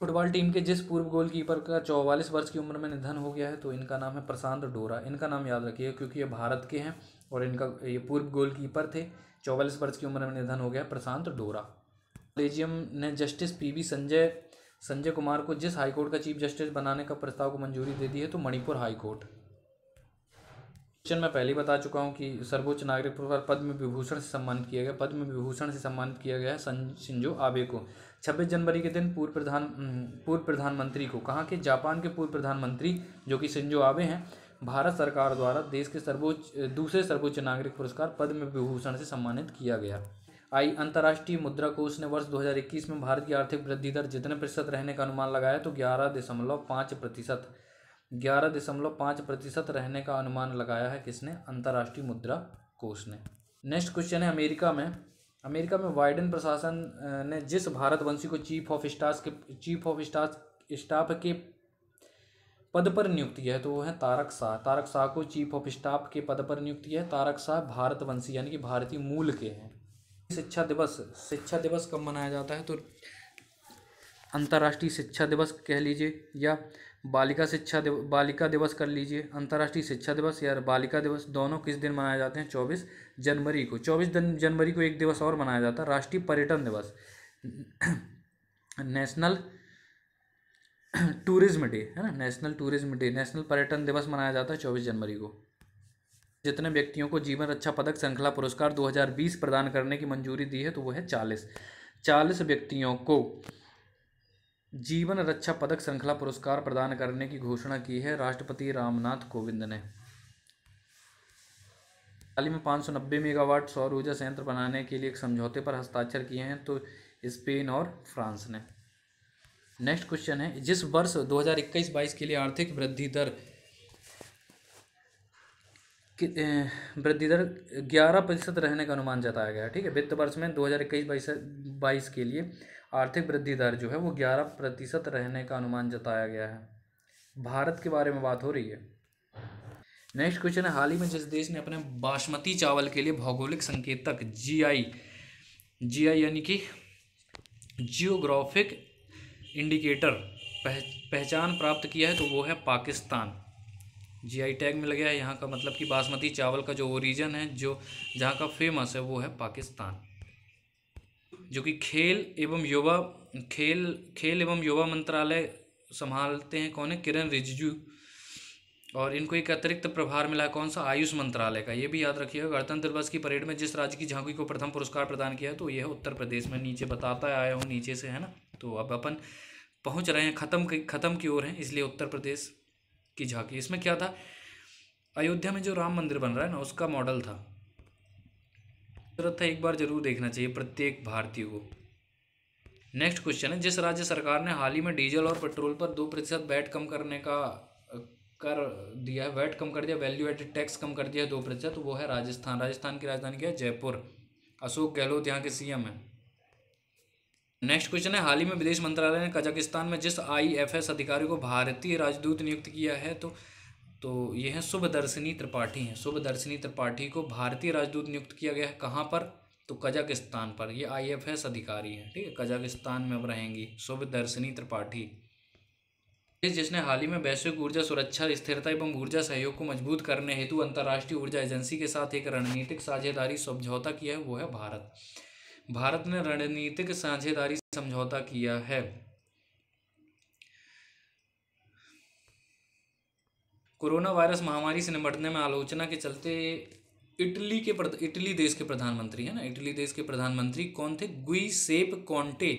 फुटबॉल टीम के जिस पूर्व गोलकीपर का चौवालीस वर्ष की उम्र में निधन हो गया है तो इनका नाम है प्रशांत डोरा इनका नाम याद रखिए क्योंकि ये भारत के हैं और इनका ये पूर्व गोलकीपर थे चौवालीस वर्ष की उम्र में निधन हो गया प्रशांत डोरा कॉलेजियम ने जस्टिस पीवी संजय संजय कुमार को जिस हाईकोर्ट का चीफ जस्टिस बनाने का प्रस्ताव को मंजूरी दे दी है तो मणिपुर हाईकोर्ट क्वेश्चन मैं पहले बता चुका हूँ कि सर्वोच्च नागरिक पुरस्कार पद्म विभूषण से सम्मानित किया गया पद्म विभूषण से सम्मानित किया गया है संजो आबे को छब्बीस जनवरी के दिन पूर्व प्रधान पूर्व प्रधानमंत्री को कहा कि जापान के पूर्व प्रधानमंत्री जो कि सिंजो आबे हैं भारत सरकार द्वारा देश के सर्वोच्च दूसरे सर्वोच्च नागरिक पुरस्कार पद्म विभूषण से सम्मानित किया गया आई अंतर्राष्ट्रीय मुद्रा कोष ने वर्ष 2021 में भारत की आर्थिक वृद्धि दर जितने प्रतिशत रहने का अनुमान लगाया तो ग्यारह दशमलव पाँच प्रतिशत ग्यारह दशमलव पाँच प्रतिशत रहने का अनुमान लगाया है किसने अंतर्राष्ट्रीय मुद्रा कोष ने नेक्स्ट क्वेश्चन है अमेरिका में अमेरिका में वाइडन प्रशासन ने जिस भारतवंशी को चीफ ऑफ स्टाफ के चीफ ऑफ स्टाफ स्टाफ के पद पर नियुक्त किया है तो वो है तारक शाह तारक शाह को चीफ ऑफ स्टाफ के पद पर नियुक्त किया है तारक शाह भारतवंशी यानी कि भारतीय मूल के हैं शिक्षा दिवस शिक्षा दिवस कब मनाया जाता है तो अंतर्राष्ट्रीय शिक्षा दिवस कह लीजिए या बालिका शिक्षा दिव बालिका दिवस कर लीजिए अंतर्राष्ट्रीय शिक्षा दिवस या बालिका दिवस दोनों किस दिन मनाए जाते हैं चौबीस जनवरी को चौबीस जनवरी को एक दिवस और मनाया जाता है राष्ट्रीय पर्यटन दिवस नेशनल टूरिज्म डे है ना नेशनल टूरिज्म डे नेशनल पर्यटन दिवस मनाया जाता है चौबीस जनवरी को जितने व्यक्तियों को जीवन रक्षा पदक श्रृंखला पुरस्कार 2020 प्रदान करने की मंजूरी दी है तो वो है चालीस चालीस व्यक्तियों को जीवन रक्षा पदक श्रृंखला पुरस्कार प्रदान करने की घोषणा की है राष्ट्रपति रामनाथ कोविंद ने हाल ही में पाँच मेगावाट सौर ऊर्जा संयंत्र बनाने के लिए एक समझौते पर हस्ताक्षर किए हैं तो स्पेन और फ्रांस ने नेक्स्ट क्वेश्चन है जिस वर्ष 2021-22 के लिए आर्थिक वृद्धि दर वृद्धि दर ग्यारह प्रतिशत रहने का अनुमान जताया गया ठीक है वित्त वर्ष में 2021-22 के लिए आर्थिक वृद्धि दर जो है वो ग्यारह प्रतिशत रहने का अनुमान जताया गया है भारत के बारे में बात हो रही है नेक्स्ट क्वेश्चन है हाल ही में जिस देश ने अपने बासमती चावल के लिए भौगोलिक संकेतक जी आई जी आई यानी कि जियोग्राफिक इंडिकेटर पह, पहचान प्राप्त किया है तो वो है पाकिस्तान जीआई टैग में लगे है यहाँ का मतलब कि बासमती चावल का जो ओरिजन है जो जहाँ का फेमस है वो है पाकिस्तान जो कि खेल एवं युवा खेल खेल एवं युवा मंत्रालय संभालते हैं कौन है किरण रिजिजू और इनको एक अतिरिक्त प्रभार मिला कौन सा आयुष मंत्रालय का ये भी याद रखिएगा गणतंत्र दिवस की परेड में जिस राज्य की झांकी को प्रथम पुरस्कार प्रदान किया तो यह उत्तर प्रदेश में नीचे बताता आया हूँ नीचे से है ना तो अब अपन पहुँच रहे हैं ख़त्म ख़त्म की ओर हैं इसलिए उत्तर प्रदेश की झांकी इसमें क्या था अयोध्या में जो राम मंदिर बन रहा है ना उसका मॉडल था जरूरत एक बार जरूर देखना चाहिए प्रत्येक भारतीय को नेक्स्ट क्वेश्चन है जिस राज्य सरकार ने हाल ही में डीजल और पेट्रोल पर दो प्रतिशत वैट कम करने का कर दिया है वैट कम कर दिया वैल्यू एडेड टैक्स कम कर दिया है दो प्रतिशत वो है राजस्थान राजस्थान की राजधानी क्या है जयपुर अशोक गहलोत यहाँ के सीएम है नेक्स्ट क्वेश्चन है हाल ही में विदेश मंत्रालय ने कजाकिस्तान में जिस आई अधिकारी को भारतीय राजदूत नियुक्त किया है तो तो ये हैं शुभ दर्शनी त्रिपाठी हैं शुभ दर्शनी त्रिपाठी को भारतीय राजदूत नियुक्त किया गया है कहाँ पर तो कजाकिस्तान पर ये आई एफ एस अधिकारी हैं ठीक है कजाकिस्तान में अब रहेंगी शुभ दर्शनी त्रिपाठी जिसने हाल ही में वैश्विक ऊर्जा सुरक्षा स्थिरता एवं ऊर्जा सहयोग को मजबूत करने हेतु अंतर्राष्ट्रीय ऊर्जा एजेंसी के साथ एक रणनीतिक साझेदारी समझौता किया है वो है भारत भारत ने रणनीतिक साझेदारी समझौता किया है कोरोना वायरस महामारी से निपटने में आलोचना के चलते इटली के इटली देश के प्रधानमंत्री है ना इटली देश के प्रधानमंत्री कौन थे गुई सेप कॉन्टे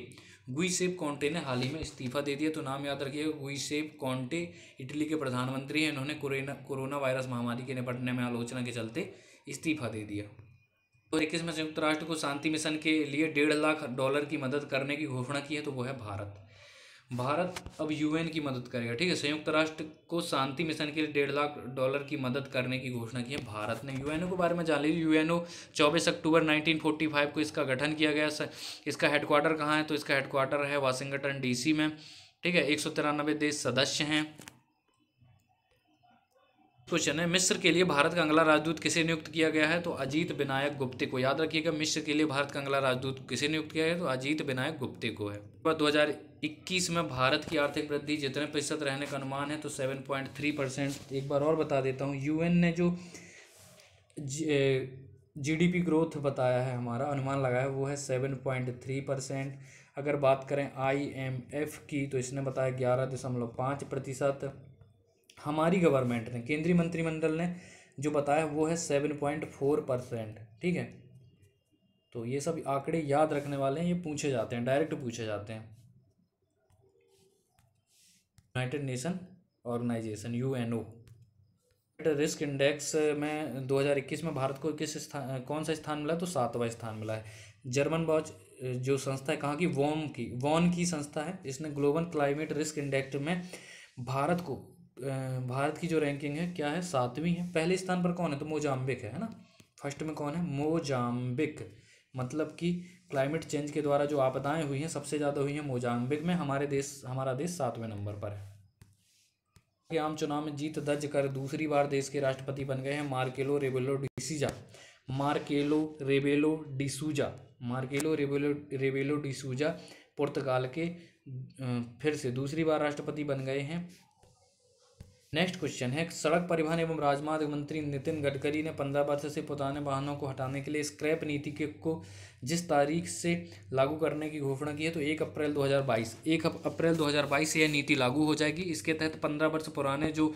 सेप कॉन्टे ने हाल ही में इस्तीफा दे दिया तो नाम याद रखिएगा गुई सेप कॉन्टे इटली के प्रधानमंत्री हैं इन्होंने कोरोना कोरोना वायरस महामारी के निपटने में आलोचना के चलते इस्तीफा दे दिया और तो इक्कीस में संयुक्त राष्ट्र को शांति मिशन के लिए डेढ़ लाख डॉलर की मदद करने की घोषणा की है तो वो है भारत भारत अब यूएन की मदद करेगा ठीक है संयुक्त राष्ट्र को शांति मिशन के लिए डेढ़ लाख डॉलर की मदद करने की घोषणा की है भारत ने यूएनओ के बारे में जान लीजिए यूएनओ 24 अक्टूबर 1945 को इसका गठन किया गया इसका हेडक्वार्टर कहाँ है तो इसका हेडक्वार्टर है वाशिंगटन डीसी में ठीक है एक देश सदस्य हैं क्वेश्चन है मिस्र के लिए भारत का अंगला राजदूत किसे नियुक्त किया गया है तो अजीत विनायक गुप्ते को याद रखिएगा मिस्र के लिए भारत का अंगला राजदूत किसे नियुक्त किया है तो अजीत विनायक गुप्ते को है दो हज़ार इक्कीस में भारत की आर्थिक वृद्धि जितने प्रतिशत रहने का अनुमान है तो सेवन पॉइंट थ्री परसेंट एक बार और बता देता हूँ एन ने जो पी ग्रोथ बताया है हमारा अनुमान लगाया वो है सेवन पॉइंट थ्री परसेंट अगर बात करें एफ की तो इसने बताया ग्यारह दशमलव पाँच प्रतिशत हमारी गवर्नमेंट ने केंद्रीय मंत्रिमंडल ने जो बताया वो है सेवन पॉइंट फोर परसेंट ठीक है तो ये सब आंकड़े याद रखने वाले हैं ये पूछे जाते हैं डायरेक्ट पूछे जाते हैं United Nation Organization U N O risk index में 2021 में भारत को किस स्थान कौन सा स्थान मिला तो सातवां स्थान मिला है जर्मन बॉच जो संस्था है कहाँ की वॉम की वॉन की संस्था है इसने ग्लोबल क्लाइमेट रिस्क इंडेक्स में भारत को भारत की जो रैंकिंग है क्या है सातवीं है पहले स्थान पर कौन है तो मोजाम्बिक है ना फर्स्ट में कौन है मोजाम्बिक मतलब कि क्लाइमेट चेंज के द्वारा जो आपदाएं हुई हैं सबसे ज़्यादा हुई हैं मोजाम्बिक में हमारे देश हमारा देश सातवें नंबर पर है के आम चुनाव में जीत दर्ज कर दूसरी बार देश के राष्ट्रपति बन गए हैं मार्केलो रेबेलो डिसूजा मार्केलो रेबेलो डिसूजा मार्केलो रेबेलो रेबेलो डिसूजा पुर्तगाल के फिर से दूसरी बार राष्ट्रपति बन गए हैं नेक्स्ट क्वेश्चन है सड़क परिवहन एवं राजमार्ग मंत्री नितिन गडकरी ने पंद्रह वर्ष से पुराने वाहनों को हटाने के लिए स्क्रैप नीति के को जिस तारीख से लागू करने की घोषणा की है तो एक अप्रैल 2022 एक अप्रैल 2022 से यह नीति लागू हो जाएगी इसके तहत पंद्रह वर्ष पुराने जो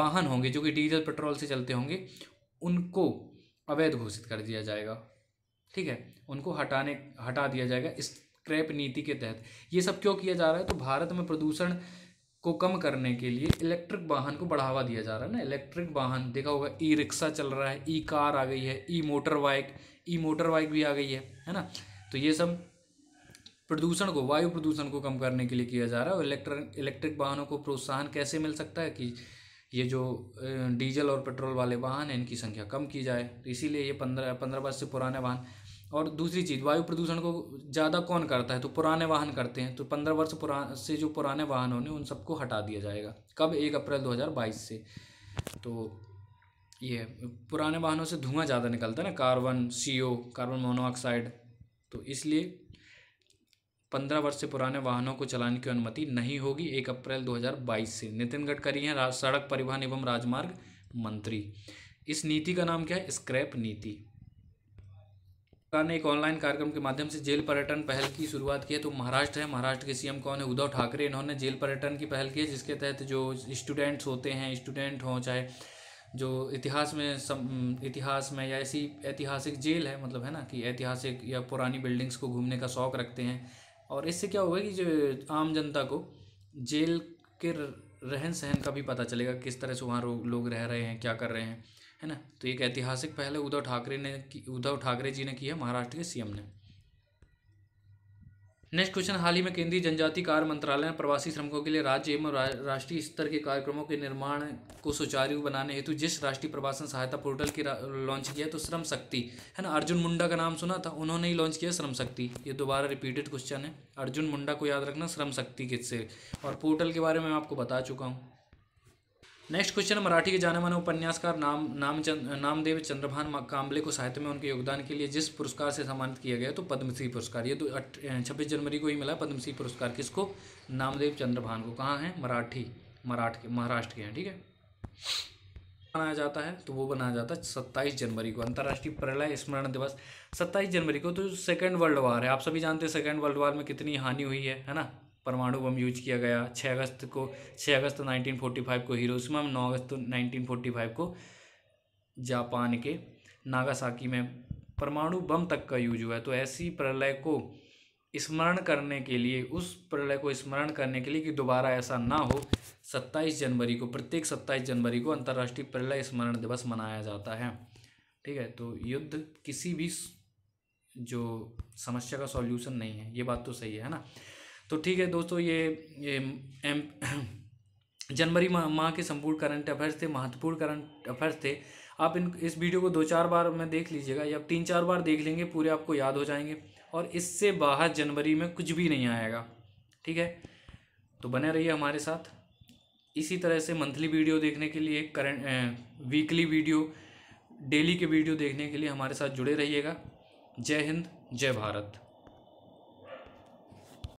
वाहन होंगे जो कि डीजल पेट्रोल से चलते होंगे उनको अवैध घोषित कर दिया जाएगा ठीक है उनको हटाने हटा दिया जाएगा इस स्क्रैप नीति के तहत ये सब क्यों किया जा रहा है तो भारत में प्रदूषण को कम करने के लिए इलेक्ट्रिक वाहन को बढ़ावा दिया जा रहा है ना इलेक्ट्रिक वाहन देखा होगा ई रिक्शा चल रहा है ई कार आ गई है e motor bike e motor bike भी आ गई है है ना तो ये सब प्रदूषण को वायु प्रदूषण को कम करने के लिए किया जा रहा है और इलेक्ट्रिक इलेक्ट्रिक वाहनों को प्रोत्साहन कैसे मिल सकता है कि ये जो डीजल और पेट्रोल वाले वाहन हैं इनकी संख्या कम की जाए तो इसीलिए ये पंद्रह पंद्रह वर्ष से पुराने वाहन और दूसरी चीज़ वायु प्रदूषण को ज़्यादा कौन करता है तो पुराने वाहन करते हैं तो पंद्रह वर्ष पुरा से जो पुराने वाहन होने उन सबको हटा दिया जाएगा कब एक अप्रैल दो हज़ार बाईस से तो ये पुराने वाहनों से धुआं ज़्यादा निकलता है ना कार्बन ओ कार्बन मोनोऑक्साइड तो इसलिए पंद्रह वर्ष से पुराने वाहनों को चलाने की अनुमति नहीं होगी एक अप्रैल 2022 से नितिन गडकरी हैं सड़क परिवहन एवं राजमार्ग मंत्री इस नीति का नाम क्या है स्क्रैप नीति सरकार ने एक ऑनलाइन कार्यक्रम के माध्यम से जेल पर्यटन पहल की शुरुआत की है तो महाराष्ट्र है महाराष्ट्र के सीएम कौन है उद्धव ठाकरे इन्होंने जेल पर्यटन की पहल की है जिसके तहत जो स्टूडेंट्स होते हैं स्टूडेंट हों चाहे जो इतिहास में सम, इतिहास में या ऐसी ऐतिहासिक जेल है मतलब है ना कि ऐतिहासिक या पुरानी बिल्डिंग्स को घूमने का शौक़ रखते हैं और इससे क्या होगा कि जो आम जनता को जेल के रहन सहन का भी पता चलेगा किस तरह से वहाँ लोग रह रहे हैं क्या कर रहे हैं है ना तो एक ऐतिहासिक पहल है उद्धव ठाकरे ने उद्धव ठाकरे जी ने की है महाराष्ट्र के सीएम ने नेक्स्ट क्वेश्चन हाल ही में केंद्रीय जनजाति कार्य मंत्रालय ने प्रवासी श्रमिकों के लिए राज्य एवं राष्ट्रीय स्तर के कार्यक्रमों के निर्माण को सुचारू बनाने हेतु जिस राष्ट्रीय प्रवासन सहायता पोर्टल की लॉन्च किया तो श्रम शक्ति है ना अर्जुन मुंडा का नाम सुना था उन्होंने ही लॉन्च किया श्रम शक्ति ये दोबारा रिपीटेड क्वेश्चन है अर्जुन मुंडा को याद रखना श्रम शक्ति किससे और पोर्टल के बारे में मैं आपको बता चुका हूँ नेक्स्ट क्वेश्चन मराठी के जाने माने उपन्यासकार नाम नाम चंद, नामदेव चंद्रभान काम्बले को साहित्य में उनके योगदान के लिए जिस पुरस्कार से सम्मानित किया गया तो पद्मश्री पुरस्कार ये तो छब्बीस जनवरी को ही मिला पद्मश्री पुरस्कार किसको नामदेव चंद्रभान को कहाँ है मराठी मराठ के महाराष्ट्र के हैं ठीक है बनाया जाता है तो वो बनाया जाता है सत्ताईस जनवरी को अंतर्राष्ट्रीय प्रलय स्मरण दिवस सत्ताईस जनवरी को तो सेकेंड वर्ल्ड वार है आप सभी जानते हैं सेकेंड वर्ल्ड वार में कितनी हानि हुई है है ना परमाणु बम यूज किया गया छः अगस्त को छः अगस्त नाइनटीन फोर्टी फाइव को हिरोशिमा में नाइनटीन अगस्त फाइव को जापान के नागासाकी में परमाणु बम तक का यूज हुआ है तो ऐसी प्रलय को स्मरण करने के लिए उस प्रलय को स्मरण करने के लिए कि दोबारा ऐसा ना हो सत्ताईस जनवरी को प्रत्येक सत्ताईस जनवरी को अंतर्राष्ट्रीय प्रलय स्मरण दिवस मनाया जाता है ठीक है तो युद्ध किसी भी जो समस्या का सॉल्यूशन नहीं है ये बात तो सही है ना तो ठीक है दोस्तों ये, ये एम जनवरी माह मा के संपूर्ण करंट अफेयर्स थे महत्वपूर्ण करंट अफेयर्स थे आप इन इस वीडियो को दो चार बार में देख लीजिएगा या तीन चार बार देख लेंगे पूरे आपको याद हो जाएंगे और इससे बाहर जनवरी में कुछ भी नहीं आएगा ठीक है तो बने रहिए हमारे साथ इसी तरह से मंथली वीडियो देखने के लिए करंट वीकली वीडियो डेली के वीडियो देखने के लिए हमारे साथ जुड़े रहिएगा जय हिंद जय भारत